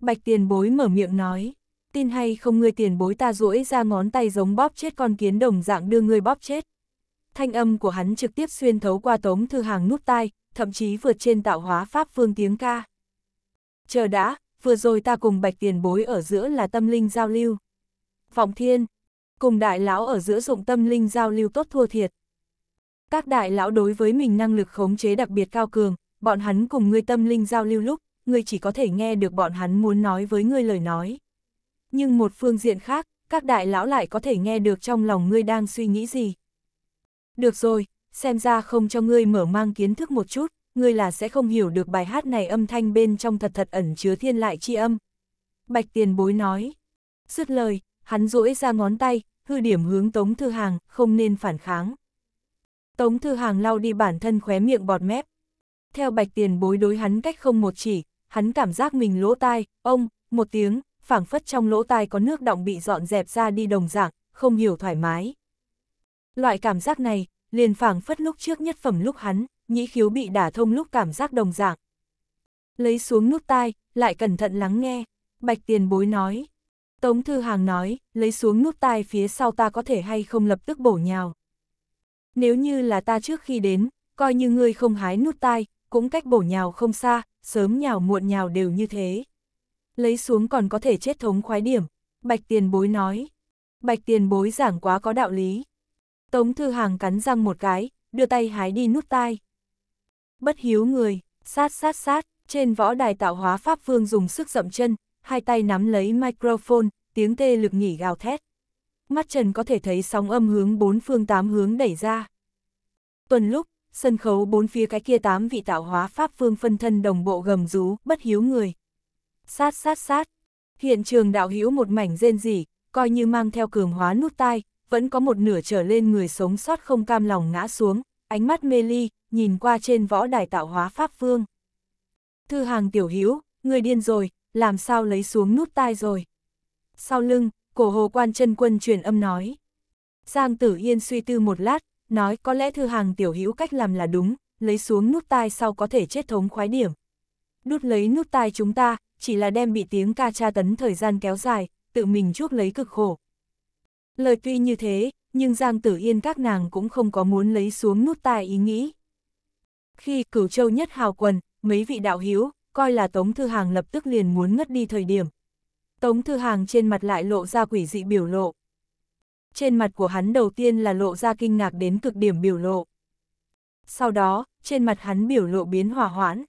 Bạch tiền bối mở miệng nói, tin hay không ngươi tiền bối ta duỗi ra ngón tay giống bóp chết con kiến đồng dạng đưa ngươi bóp chết. Thanh âm của hắn trực tiếp xuyên thấu qua tống thư hàng nút tai, thậm chí vượt trên tạo hóa Pháp Vương tiếng ca. Chờ đã, vừa rồi ta cùng bạch tiền bối ở giữa là tâm linh giao lưu. Vọng thiên, cùng đại lão ở giữa dụng tâm linh giao lưu tốt thua thiệt. Các đại lão đối với mình năng lực khống chế đặc biệt cao cường, bọn hắn cùng ngươi tâm linh giao lưu lúc, ngươi chỉ có thể nghe được bọn hắn muốn nói với ngươi lời nói. Nhưng một phương diện khác, các đại lão lại có thể nghe được trong lòng ngươi đang suy nghĩ gì. Được rồi, xem ra không cho ngươi mở mang kiến thức một chút, ngươi là sẽ không hiểu được bài hát này âm thanh bên trong thật thật ẩn chứa thiên lại chi âm. Bạch tiền bối nói. Dứt lời, hắn duỗi ra ngón tay, hư điểm hướng Tống Thư Hàng, không nên phản kháng. Tống Thư Hàng lau đi bản thân khóe miệng bọt mép. Theo bạch tiền bối đối hắn cách không một chỉ, hắn cảm giác mình lỗ tai, ông, một tiếng, phảng phất trong lỗ tai có nước động bị dọn dẹp ra đi đồng dạng, không hiểu thoải mái. Loại cảm giác này, liền phảng phất lúc trước nhất phẩm lúc hắn, nhĩ khiếu bị đả thông lúc cảm giác đồng dạng. Lấy xuống nút tai, lại cẩn thận lắng nghe, bạch tiền bối nói. Tống Thư Hàng nói, lấy xuống nút tai phía sau ta có thể hay không lập tức bổ nhào. Nếu như là ta trước khi đến, coi như ngươi không hái nút tai, cũng cách bổ nhào không xa, sớm nhào muộn nhào đều như thế. Lấy xuống còn có thể chết thống khoái điểm, bạch tiền bối nói. Bạch tiền bối giảng quá có đạo lý, Tống Thư Hàng cắn răng một cái, đưa tay hái đi nút tai. Bất hiếu người, sát sát sát, trên võ đài tạo hóa Pháp Vương dùng sức dậm chân, hai tay nắm lấy microphone, tiếng tê lực nhỉ gào thét. Mắt Trần có thể thấy sóng âm hướng bốn phương tám hướng đẩy ra. Tuần lúc, sân khấu bốn phía cái kia tám vị tạo hóa Pháp Vương phân thân đồng bộ gầm rú, bất hiếu người. Sát sát sát, hiện trường đạo hữu một mảnh rên rỉ, coi như mang theo cường hóa nút tai, vẫn có một nửa trở lên người sống sót không cam lòng ngã xuống, ánh mắt mê ly, nhìn qua trên võ đài tạo hóa Pháp Vương. Thư hàng tiểu hiếu người điên rồi, làm sao lấy xuống nút tai rồi. Sau lưng, cổ hồ quan chân quân truyền âm nói. Giang tử yên suy tư một lát, nói có lẽ thư hàng tiểu hữu cách làm là đúng, lấy xuống nút tai sau có thể chết thống khoái điểm. Đút lấy nút tai chúng ta, chỉ là đem bị tiếng ca tra tấn thời gian kéo dài, tự mình chuốc lấy cực khổ, Lời tuy như thế, nhưng Giang Tử Yên các nàng cũng không có muốn lấy xuống nút tai ý nghĩ. Khi cửu châu nhất hào quần, mấy vị đạo hiếu, coi là Tống Thư Hàng lập tức liền muốn ngất đi thời điểm. Tống Thư Hàng trên mặt lại lộ ra quỷ dị biểu lộ. Trên mặt của hắn đầu tiên là lộ ra kinh ngạc đến cực điểm biểu lộ. Sau đó, trên mặt hắn biểu lộ biến hòa hoãn.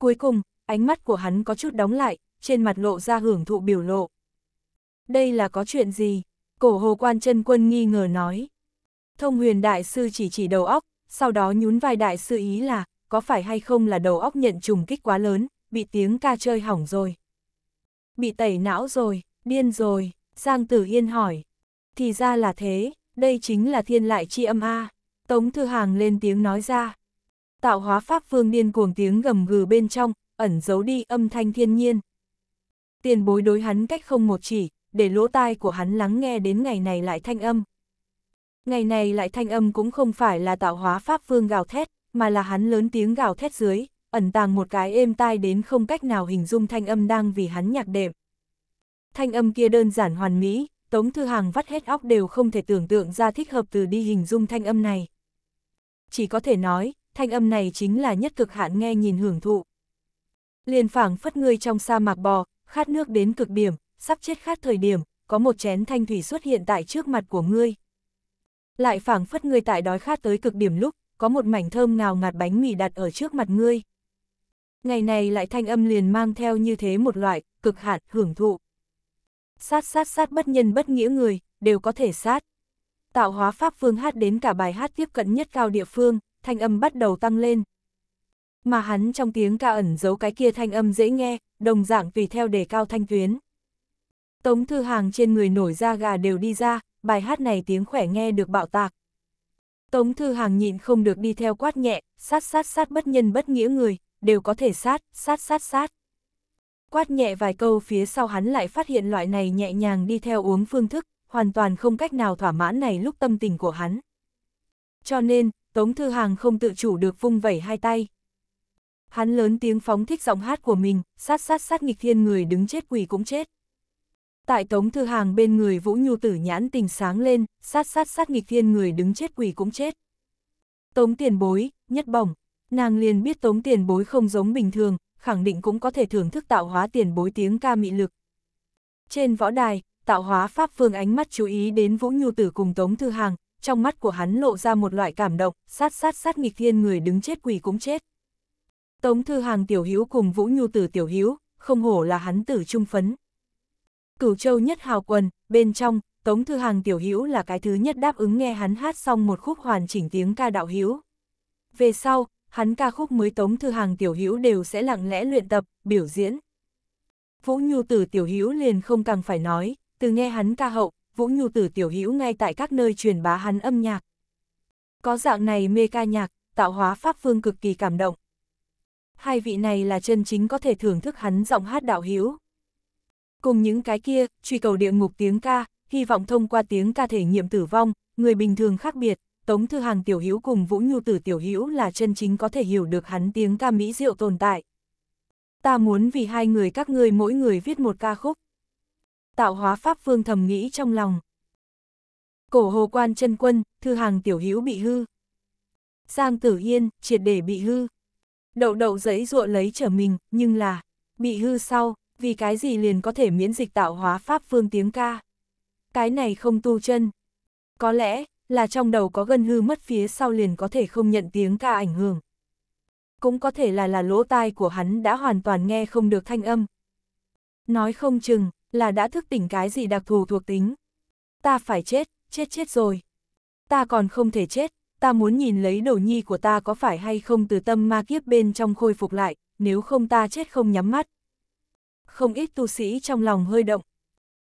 Cuối cùng, ánh mắt của hắn có chút đóng lại, trên mặt lộ ra hưởng thụ biểu lộ. Đây là có chuyện gì? cổ hồ quan chân quân nghi ngờ nói. Thông huyền đại sư chỉ chỉ đầu óc, sau đó nhún vai đại sư ý là, có phải hay không là đầu óc nhận trùng kích quá lớn, bị tiếng ca chơi hỏng rồi. Bị tẩy não rồi, điên rồi, Giang Tử Yên hỏi. Thì ra là thế, đây chính là thiên lại chi âm A. Tống Thư Hàng lên tiếng nói ra. Tạo hóa pháp vương điên cuồng tiếng gầm gừ bên trong, ẩn giấu đi âm thanh thiên nhiên. Tiền bối đối hắn cách không một chỉ, để lỗ tai của hắn lắng nghe đến ngày này lại thanh âm. Ngày này lại thanh âm cũng không phải là tạo hóa Pháp Vương gào thét, mà là hắn lớn tiếng gào thét dưới, ẩn tàng một cái êm tai đến không cách nào hình dung thanh âm đang vì hắn nhạc đệm. Thanh âm kia đơn giản hoàn mỹ, Tống Thư Hàng vắt hết óc đều không thể tưởng tượng ra thích hợp từ đi hình dung thanh âm này. Chỉ có thể nói, thanh âm này chính là nhất cực hạn nghe nhìn hưởng thụ. Liền phảng phất ngươi trong sa mạc bò, khát nước đến cực điểm, sắp chết khát thời điểm, có một chén thanh thủy xuất hiện tại trước mặt của ngươi. Lại phảng phất ngươi tại đói khát tới cực điểm lúc, có một mảnh thơm ngào ngạt bánh mì đặt ở trước mặt ngươi. Ngày này lại thanh âm liền mang theo như thế một loại, cực hạn, hưởng thụ. Sát sát sát bất nhân bất nghĩa người, đều có thể sát. Tạo hóa pháp phương hát đến cả bài hát tiếp cận nhất cao địa phương, thanh âm bắt đầu tăng lên. Mà hắn trong tiếng ca ẩn giấu cái kia thanh âm dễ nghe, đồng dạng tùy theo đề cao thanh tuyến. Tống Thư Hàng trên người nổi da gà đều đi ra, bài hát này tiếng khỏe nghe được bạo tạc. Tống Thư Hàng nhịn không được đi theo quát nhẹ, sát sát sát bất nhân bất nghĩa người, đều có thể sát, sát sát sát. Quát nhẹ vài câu phía sau hắn lại phát hiện loại này nhẹ nhàng đi theo uống phương thức, hoàn toàn không cách nào thỏa mãn này lúc tâm tình của hắn. Cho nên, Tống Thư Hàng không tự chủ được vung vẩy hai tay. Hắn lớn tiếng phóng thích giọng hát của mình, sát sát sát nghịch thiên người đứng chết quỳ cũng chết. Tại Tống Thư Hàng bên người Vũ Nhu tử nhãn tình sáng lên, sát sát sát nghịch thiên người đứng chết quỳ cũng chết. Tống tiền bối, nhất bỏng, nàng liền biết tống tiền bối không giống bình thường, khẳng định cũng có thể thưởng thức tạo hóa tiền bối tiếng ca mị lực. Trên võ đài, tạo hóa Pháp Phương ánh mắt chú ý đến Vũ Nhu tử cùng Tống Thư Hàng, trong mắt của hắn lộ ra một loại cảm động, sát sát sát nghịch thiên người đứng chết quỳ cũng chết. Tống Thư Hàng tiểu hữu cùng Vũ Nhu tử tiểu hữu, không hổ là hắn tử trung phấn, cửu châu nhất hào quần, bên trong, Tống Thư Hàng tiểu hữu là cái thứ nhất đáp ứng nghe hắn hát xong một khúc hoàn chỉnh tiếng ca đạo hữu. Về sau, hắn ca khúc mới Tống Thư Hàng tiểu hữu đều sẽ lặng lẽ luyện tập, biểu diễn. Vũ Nhu Tử tiểu hữu liền không càng phải nói, từ nghe hắn ca hậu, Vũ Nhu Tử tiểu hữu ngay tại các nơi truyền bá hắn âm nhạc. Có dạng này mê ca nhạc, tạo hóa pháp phương cực kỳ cảm động. Hai vị này là chân chính có thể thưởng thức hắn giọng hát đạo hữu. Cùng những cái kia, truy cầu địa ngục tiếng ca, hy vọng thông qua tiếng ca thể nghiệm tử vong, người bình thường khác biệt, Tống Thư Hàng tiểu hữu cùng Vũ Nhu tử tiểu hữu là chân chính có thể hiểu được hắn tiếng ca mỹ diệu tồn tại. Ta muốn vì hai người các ngươi mỗi người viết một ca khúc. Tạo hóa pháp phương thầm nghĩ trong lòng. Cổ hồ quan chân quân, Thư Hàng tiểu hữu bị hư. Giang Tử Yên, triệt để bị hư. Đậu đậu giấy ruộng lấy trở mình, nhưng là, bị hư sau, vì cái gì liền có thể miễn dịch tạo hóa pháp phương tiếng ca. Cái này không tu chân. Có lẽ, là trong đầu có gân hư mất phía sau liền có thể không nhận tiếng ca ảnh hưởng. Cũng có thể là là lỗ tai của hắn đã hoàn toàn nghe không được thanh âm. Nói không chừng, là đã thức tỉnh cái gì đặc thù thuộc tính. Ta phải chết, chết chết rồi. Ta còn không thể chết, ta muốn nhìn lấy đầu nhi của ta có phải hay không từ tâm ma kiếp bên trong khôi phục lại, nếu không ta chết không nhắm mắt không ít tu sĩ trong lòng hơi động.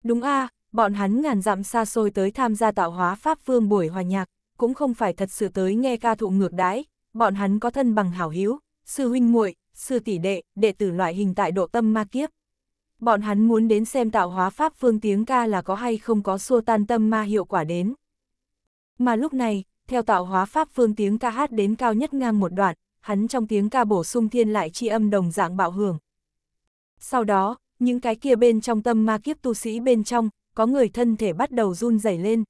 Đúng a à, bọn hắn ngàn dặm xa xôi tới tham gia tạo hóa Pháp Vương buổi hòa nhạc, cũng không phải thật sự tới nghe ca thụ ngược đái, bọn hắn có thân bằng hảo hiếu, sư huynh muội sư tỷ đệ, đệ tử loại hình tại độ tâm ma kiếp. Bọn hắn muốn đến xem tạo hóa Pháp Vương tiếng ca là có hay không có xua tan tâm ma hiệu quả đến. Mà lúc này, theo tạo hóa Pháp Vương tiếng ca hát đến cao nhất ngang một đoạn, hắn trong tiếng ca bổ sung thiên lại chi âm đồng dạng bạo hưởng, sau đó, những cái kia bên trong tâm ma kiếp tu sĩ bên trong, có người thân thể bắt đầu run rẩy lên.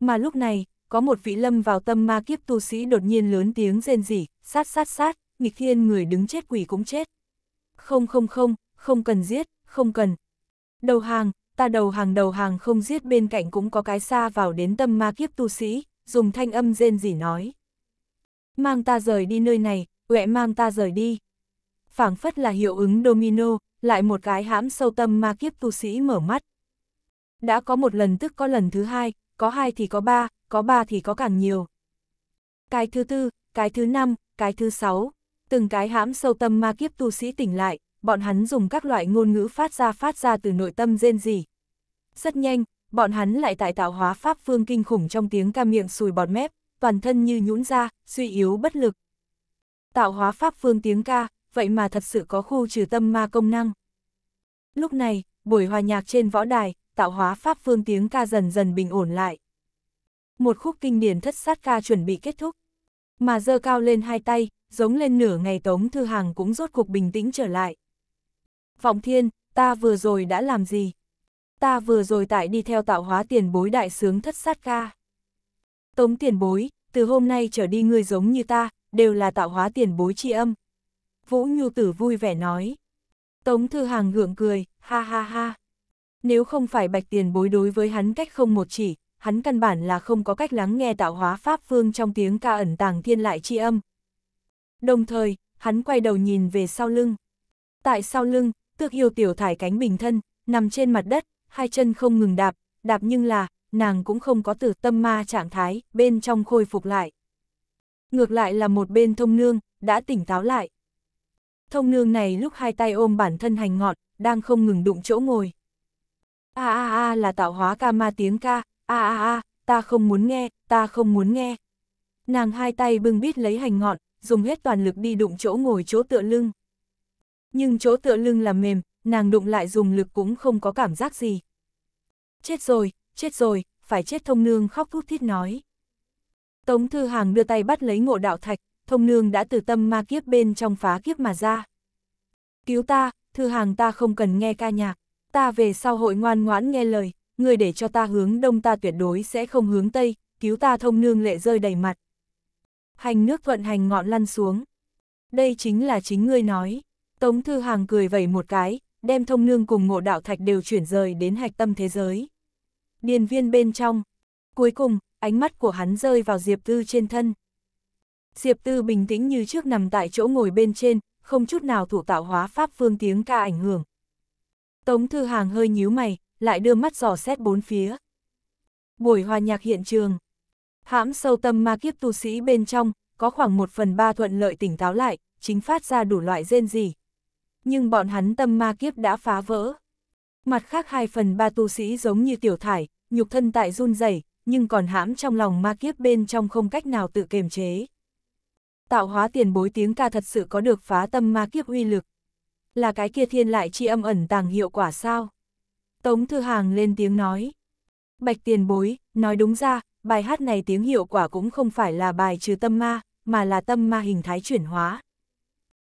Mà lúc này, có một vị lâm vào tâm ma kiếp tu sĩ đột nhiên lớn tiếng rên rỉ, sát sát sát, nghịch thiên người đứng chết quỷ cũng chết. Không không không, không cần giết, không cần. Đầu hàng, ta đầu hàng đầu hàng không giết bên cạnh cũng có cái xa vào đến tâm ma kiếp tu sĩ, dùng thanh âm rên rỉ nói. Mang ta rời đi nơi này, uệ mang ta rời đi phảng phất là hiệu ứng domino, lại một cái hãm sâu tâm ma kiếp tu sĩ mở mắt. Đã có một lần tức có lần thứ hai, có hai thì có ba, có ba thì có càng nhiều. Cái thứ tư, cái thứ năm, cái thứ sáu, từng cái hãm sâu tâm ma kiếp tu sĩ tỉnh lại, bọn hắn dùng các loại ngôn ngữ phát ra phát ra từ nội tâm rên rỉ. Rất nhanh, bọn hắn lại tại tạo hóa pháp phương kinh khủng trong tiếng ca miệng sùi bọt mép, toàn thân như nhũn ra, suy yếu bất lực. Tạo hóa pháp phương tiếng ca, vậy mà thật sự có khu trừ tâm ma công năng. Lúc này, buổi hòa nhạc trên võ đài, tạo hóa pháp phương tiếng ca dần dần bình ổn lại. Một khúc kinh điển thất sát ca chuẩn bị kết thúc, mà dơ cao lên hai tay, giống lên nửa ngày Tống Thư Hàng cũng rốt cuộc bình tĩnh trở lại. Vọng Thiên, ta vừa rồi đã làm gì? Ta vừa rồi tại đi theo tạo hóa tiền bối đại sướng thất sát ca. Tống tiền bối, từ hôm nay trở đi ngươi giống như ta, đều là tạo hóa tiền bối tri âm, Vũ Nhu Tử vui vẻ nói. Tống Thư Hàng gượng cười, ha ha ha. Nếu không phải bạch tiền bối đối với hắn cách không một chỉ, hắn căn bản là không có cách lắng nghe tạo hóa Pháp phương trong tiếng ca ẩn tàng thiên lại chi âm. Đồng thời, hắn quay đầu nhìn về sau lưng. Tại sau lưng, tước yêu tiểu thải cánh bình thân, nằm trên mặt đất, hai chân không ngừng đạp, đạp nhưng là, nàng cũng không có từ tâm ma trạng thái, bên trong khôi phục lại. Ngược lại là một bên thông nương, đã tỉnh táo lại thông nương này lúc hai tay ôm bản thân hành ngọn, đang không ngừng đụng chỗ ngồi. A a a là tạo hóa ca ma tiếng ca, a a a, ta không muốn nghe, ta không muốn nghe. Nàng hai tay bưng bít lấy hành ngọn, dùng hết toàn lực đi đụng chỗ ngồi chỗ tựa lưng. Nhưng chỗ tựa lưng là mềm, nàng đụng lại dùng lực cũng không có cảm giác gì. Chết rồi, chết rồi, phải chết thông nương khóc thút thít nói. Tống Thư Hàng đưa tay bắt lấy ngộ đạo thạch, thông nương đã từ tâm ma kiếp bên trong phá kiếp mà ra. Cứu ta, thư hàng ta không cần nghe ca nhạc, ta về sau hội ngoan ngoãn nghe lời, người để cho ta hướng đông ta tuyệt đối sẽ không hướng tây, cứu ta thông nương lệ rơi đầy mặt. Hành nước thuận hành ngọn lăn xuống. Đây chính là chính ngươi nói. Tống Thư Hàng cười vẩy một cái, đem thông nương cùng ngộ đạo thạch đều chuyển rời đến hạch tâm thế giới. Điền viên bên trong. Cuối cùng, ánh mắt của hắn rơi vào Diệp Tư trên thân. Diệp Tư bình tĩnh như trước nằm tại chỗ ngồi bên trên, không chút nào thủ tạo hóa pháp phương tiếng ca ảnh hưởng. Tống Thư Hàng hơi nhíu mày, lại đưa mắt dò xét bốn phía. Buổi hòa nhạc hiện trường. Hãm sâu tâm ma kiếp tu sĩ bên trong, có khoảng một phần ba thuận lợi tỉnh táo lại, chính phát ra đủ loại rên gì. Nhưng bọn hắn tâm ma kiếp đã phá vỡ. Mặt khác hai phần ba tu sĩ giống như tiểu thải, nhục thân tại run rẩy nhưng còn hãm trong lòng ma kiếp bên trong không cách nào tự kiềm chế tạo hóa tiền bối tiếng ca thật sự có được phá tâm ma kiếp uy lực. Là cái kia thiên lại chi âm ẩn tàng hiệu quả sao? Tống Thư Hàng lên tiếng nói. Bạch tiền bối, nói đúng ra, bài hát này tiếng hiệu quả cũng không phải là bài trừ tâm ma, mà là tâm ma hình thái chuyển hóa.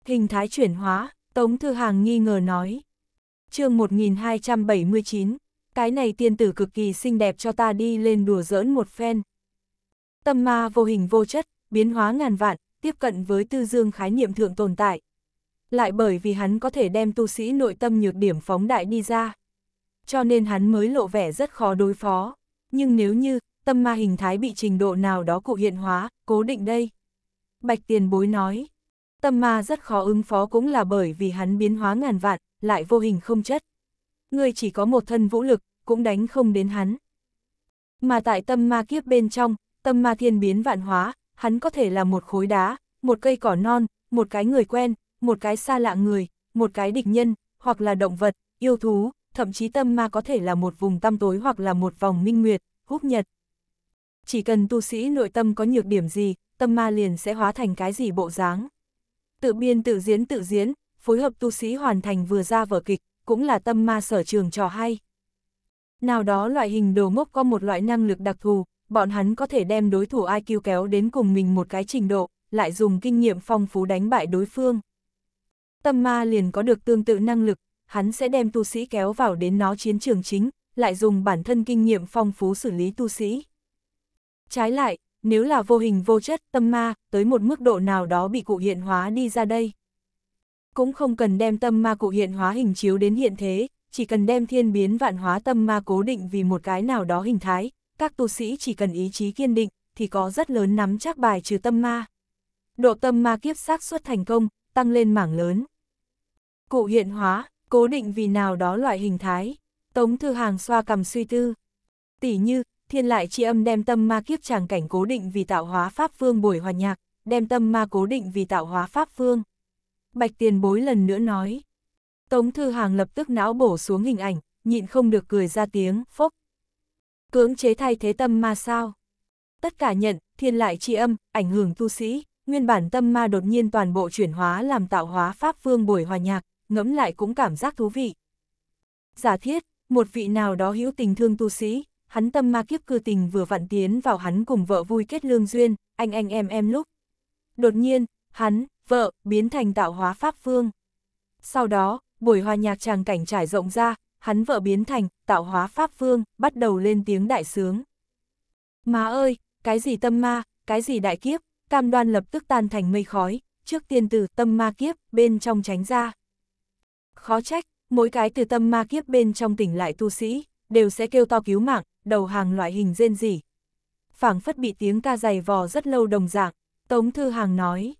Hình thái chuyển hóa, Tống Thư Hàng nghi ngờ nói. chương 1279, cái này tiên tử cực kỳ xinh đẹp cho ta đi lên đùa giỡn một phen. Tâm ma vô hình vô chất, biến hóa ngàn vạn, tiếp cận với tư dương khái niệm thượng tồn tại. Lại bởi vì hắn có thể đem tu sĩ nội tâm nhược điểm phóng đại đi ra. Cho nên hắn mới lộ vẻ rất khó đối phó. Nhưng nếu như, tâm ma hình thái bị trình độ nào đó cụ hiện hóa, cố định đây. Bạch tiền bối nói, tâm ma rất khó ứng phó cũng là bởi vì hắn biến hóa ngàn vạn, lại vô hình không chất. Người chỉ có một thân vũ lực, cũng đánh không đến hắn. Mà tại tâm ma kiếp bên trong, tâm ma thiên biến vạn hóa, hắn có thể là một khối đá, một cây cỏ non, một cái người quen, một cái xa lạ người, một cái địch nhân, hoặc là động vật, yêu thú, thậm chí tâm ma có thể là một vùng tăm tối hoặc là một vòng minh nguyệt, húc nhật. Chỉ cần tu sĩ nội tâm có nhược điểm gì, tâm ma liền sẽ hóa thành cái gì bộ dáng. Tự biên tự diễn tự diễn, phối hợp tu sĩ hoàn thành vừa ra vở kịch, cũng là tâm ma sở trường trò hay. Nào đó loại hình đồ mốc có một loại năng lực đặc thù, bọn hắn có thể đem đối thủ IQ kéo đến cùng mình một cái trình độ, lại dùng kinh nghiệm phong phú đánh bại đối phương. Tâm ma liền có được tương tự năng lực, hắn sẽ đem tu sĩ kéo vào đến nó chiến trường chính, lại dùng bản thân kinh nghiệm phong phú xử lý tu sĩ. Trái lại, nếu là vô hình vô chất tâm ma, tới một mức độ nào đó bị cụ hiện hóa đi ra đây. Cũng không cần đem tâm ma cụ hiện hóa hình chiếu đến hiện thế, chỉ cần đem thiên biến vạn hóa tâm ma cố định vì một cái nào đó hình thái, các tu sĩ chỉ cần ý chí kiên định, thì có rất lớn nắm chắc bài trừ tâm ma. Độ tâm ma kiếp xác suất thành công, tăng lên mảng lớn. Cụ hiện hóa, cố định vì nào đó loại hình thái, tống thư hàng xoa cầm suy tư. Tỷ như, thiên lại tri âm đem tâm ma kiếp tràng cảnh cố định vì tạo hóa pháp phương buổi hòa nhạc, đem tâm ma cố định vì tạo hóa pháp phương Bạch tiền bối lần nữa nói. Tống thư hàng lập tức não bổ xuống hình ảnh, nhịn không được cười ra tiếng, phốc cưỡng chế thay thế tâm ma sao? Tất cả nhận, thiên lại tri âm, ảnh hưởng tu sĩ, nguyên bản tâm ma đột nhiên toàn bộ chuyển hóa làm tạo hóa pháp vương buổi hòa nhạc, ngẫm lại cũng cảm giác thú vị. Giả thiết, một vị nào đó hữu tình thương tu sĩ, hắn tâm ma kiếp cư tình vừa vặn tiến vào hắn cùng vợ vui kết lương duyên, anh anh em em lúc. Đột nhiên, hắn, vợ, biến thành tạo hóa pháp vương Sau đó, buổi hòa nhạc tràng cảnh trải rộng ra, hắn vợ biến thành, tạo hóa Pháp Vương, bắt đầu lên tiếng đại sướng. Má ơi, cái gì tâm ma, cái gì đại kiếp, cam đoan lập tức tan thành mây khói, trước tiên từ tâm ma kiếp bên trong tránh ra. Khó trách, mỗi cái từ tâm ma kiếp bên trong tỉnh lại tu sĩ, đều sẽ kêu to cứu mạng, đầu hàng loại hình rên rỉ. phảng phất bị tiếng ca dày vò rất lâu đồng dạng, Tống Thư Hàng nói.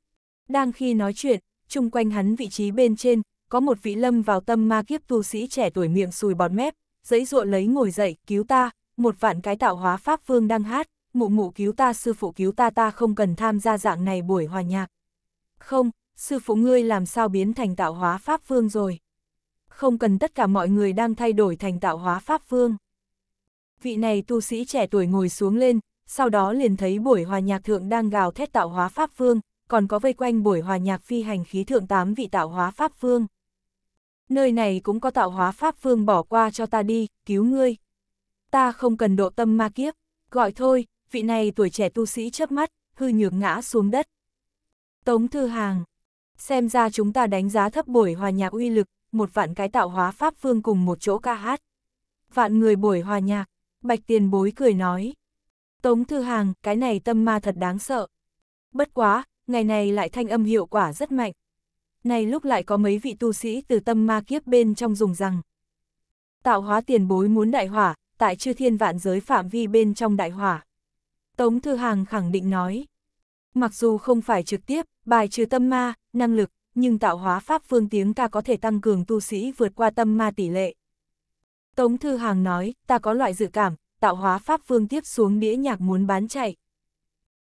Đang khi nói chuyện, chung quanh hắn vị trí bên trên, có một vị lâm vào tâm ma kiếp tu sĩ trẻ tuổi miệng sùi bọt mép, giấy ruộng lấy ngồi dậy, cứu ta, một vạn cái tạo hóa pháp vương đang hát, mụ mụ cứu ta sư phụ cứu ta ta không cần tham gia dạng này buổi hòa nhạc. Không, sư phụ ngươi làm sao biến thành tạo hóa pháp vương rồi. Không cần tất cả mọi người đang thay đổi thành tạo hóa pháp vương. Vị này tu sĩ trẻ tuổi ngồi xuống lên, sau đó liền thấy buổi hòa nhạc thượng đang gào thét tạo hóa pháp vương, còn có vây quanh buổi hòa nhạc phi hành khí thượng tám vị tạo hóa pháp vương nơi này cũng có tạo hóa pháp phương bỏ qua cho ta đi, cứu ngươi. Ta không cần độ tâm ma kiếp, gọi thôi, vị này tuổi trẻ tu sĩ chớp mắt, hư nhược ngã xuống đất. Tống Thư Hàng, xem ra chúng ta đánh giá thấp buổi hòa nhạc uy lực, một vạn cái tạo hóa pháp phương cùng một chỗ ca hát. Vạn người buổi hòa nhạc, Bạch Tiền Bối cười nói. Tống Thư Hàng, cái này tâm ma thật đáng sợ. Bất quá, ngày này lại thanh âm hiệu quả rất mạnh, nay lúc lại có mấy vị tu sĩ từ tâm ma kiếp bên trong dùng rằng. Tạo hóa tiền bối muốn đại hỏa, tại chư thiên vạn giới phạm vi bên trong đại hỏa. Tống Thư Hàng khẳng định nói, mặc dù không phải trực tiếp, bài trừ tâm ma, năng lực, nhưng tạo hóa pháp phương tiếng ca có thể tăng cường tu sĩ vượt qua tâm ma tỷ lệ. Tống Thư Hàng nói, ta có loại dự cảm, tạo hóa pháp phương tiếp xuống đĩa nhạc muốn bán chạy.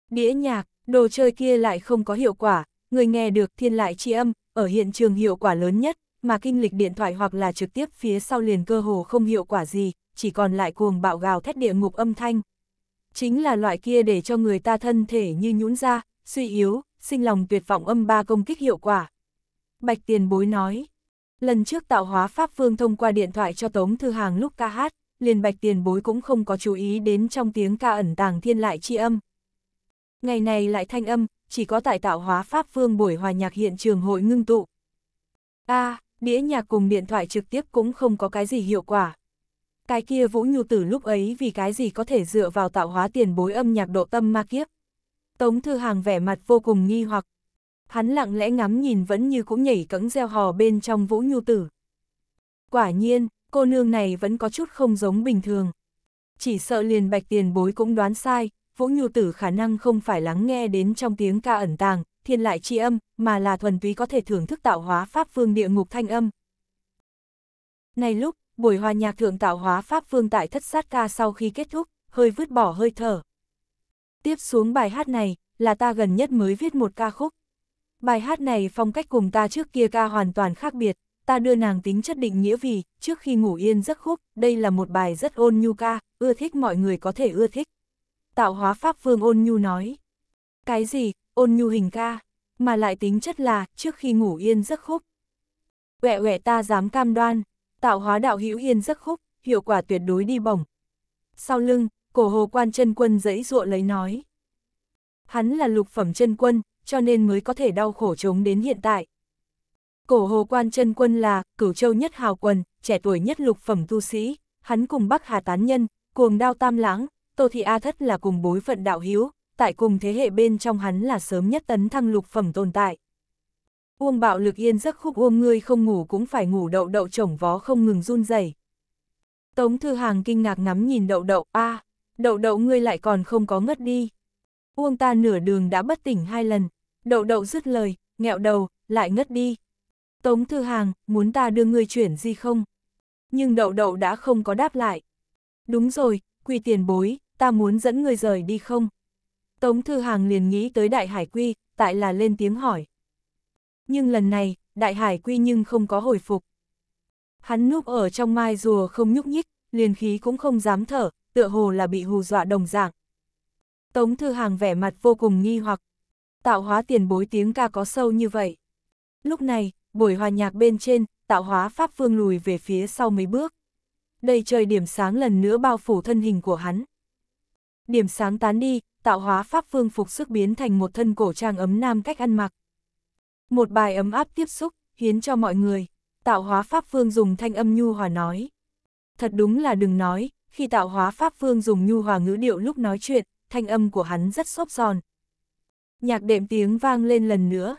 Đĩa nhạc, đồ chơi kia lại không có hiệu quả, người nghe được thiên lại tri âm, ở hiện trường hiệu quả lớn nhất, mà kinh lịch điện thoại hoặc là trực tiếp phía sau liền cơ hồ không hiệu quả gì, chỉ còn lại cuồng bạo gào thét địa ngục âm thanh. Chính là loại kia để cho người ta thân thể như nhũn ra, suy yếu, sinh lòng tuyệt vọng âm ba công kích hiệu quả. Bạch tiền bối nói, lần trước tạo hóa Pháp Phương thông qua điện thoại cho Tống Thư Hàng lúc ca hát, liền bạch tiền bối cũng không có chú ý đến trong tiếng ca ẩn tàng thiên lại chi âm. Ngày này lại thanh âm, chỉ có tại tạo hóa Pháp Vương buổi hòa nhạc hiện trường hội ngưng tụ. a à, đĩa nhạc cùng điện thoại trực tiếp cũng không có cái gì hiệu quả. Cái kia Vũ Nhu Tử lúc ấy vì cái gì có thể dựa vào tạo hóa tiền bối âm nhạc độ tâm ma kiếp. Tống Thư Hàng vẻ mặt vô cùng nghi hoặc. Hắn lặng lẽ ngắm nhìn vẫn như cũng nhảy cẫng gieo hò bên trong Vũ Nhu Tử. Quả nhiên, cô nương này vẫn có chút không giống bình thường. Chỉ sợ liền bạch tiền bối cũng đoán sai, Vũ Nhu Tử khả năng không phải lắng nghe đến trong tiếng ca ẩn tàng, thiên lại chi âm, mà là thuần túy có thể thưởng thức tạo hóa pháp phương địa ngục thanh âm. Này lúc, buổi hòa nhạc thượng tạo hóa pháp phương tại thất sát ca sau khi kết thúc, hơi vứt bỏ hơi thở. Tiếp xuống bài hát này, là ta gần nhất mới viết một ca khúc. Bài hát này phong cách cùng ta trước kia ca hoàn toàn khác biệt, ta đưa nàng tính chất định nghĩa vì, trước khi ngủ yên giấc khúc, đây là một bài rất ôn nhu ca, ưa thích mọi người có thể ưa thích tạo hóa pháp vương ôn nhu nói. Cái gì, ôn nhu hình ca, mà lại tính chất là trước khi ngủ yên giấc khúc. Quẹ quẹ ta dám cam đoan, tạo hóa đạo hữu yên giấc khúc, hiệu quả tuyệt đối đi bổng. Sau lưng, cổ hồ quan chân quân dẫy dụa lấy nói. Hắn là lục phẩm chân quân, cho nên mới có thể đau khổ chống đến hiện tại. Cổ hồ quan chân quân là cửu châu nhất hào quần, trẻ tuổi nhất lục phẩm tu sĩ, hắn cùng bắc hà tán nhân, cuồng đao tam lãng, Tô Thị A Thất là cùng bối phận đạo hiếu, tại cùng thế hệ bên trong hắn là sớm nhất tấn thăng lục phẩm tồn tại. Uông bạo lực yên giấc khúc uông ngươi không ngủ cũng phải ngủ đậu đậu chồng vó không ngừng run rẩy. Tống Thư Hàng kinh ngạc ngắm nhìn đậu đậu, a à, đậu đậu ngươi lại còn không có ngất đi. Uông ta nửa đường đã bất tỉnh hai lần, đậu đậu dứt lời, nghẹo đầu, lại ngất đi. Tống Thư Hàng, muốn ta đưa ngươi chuyển gì không? Nhưng đậu đậu đã không có đáp lại. Đúng rồi, quy tiền bối, ta muốn dẫn người rời đi không? Tống Thư Hàng liền nghĩ tới Đại Hải Quy, tại là lên tiếng hỏi. Nhưng lần này, Đại Hải Quy nhưng không có hồi phục. Hắn núp ở trong mai rùa không nhúc nhích, liền khí cũng không dám thở, tựa hồ là bị hù dọa đồng dạng. Tống Thư Hàng vẻ mặt vô cùng nghi hoặc. Tạo hóa tiền bối tiếng ca có sâu như vậy. Lúc này, buổi hòa nhạc bên trên, tạo hóa Pháp Phương lùi về phía sau mấy bước. đầy trời điểm sáng lần nữa bao phủ thân hình của hắn. Điểm sáng tán đi, tạo hóa pháp phương phục sức biến thành một thân cổ trang ấm nam cách ăn mặc. Một bài ấm áp tiếp xúc, hiến cho mọi người. Tạo hóa pháp phương dùng thanh âm nhu hòa nói. Thật đúng là đừng nói, khi tạo hóa pháp phương dùng nhu hòa ngữ điệu lúc nói chuyện, thanh âm của hắn rất xốp giòn. Nhạc đệm tiếng vang lên lần nữa.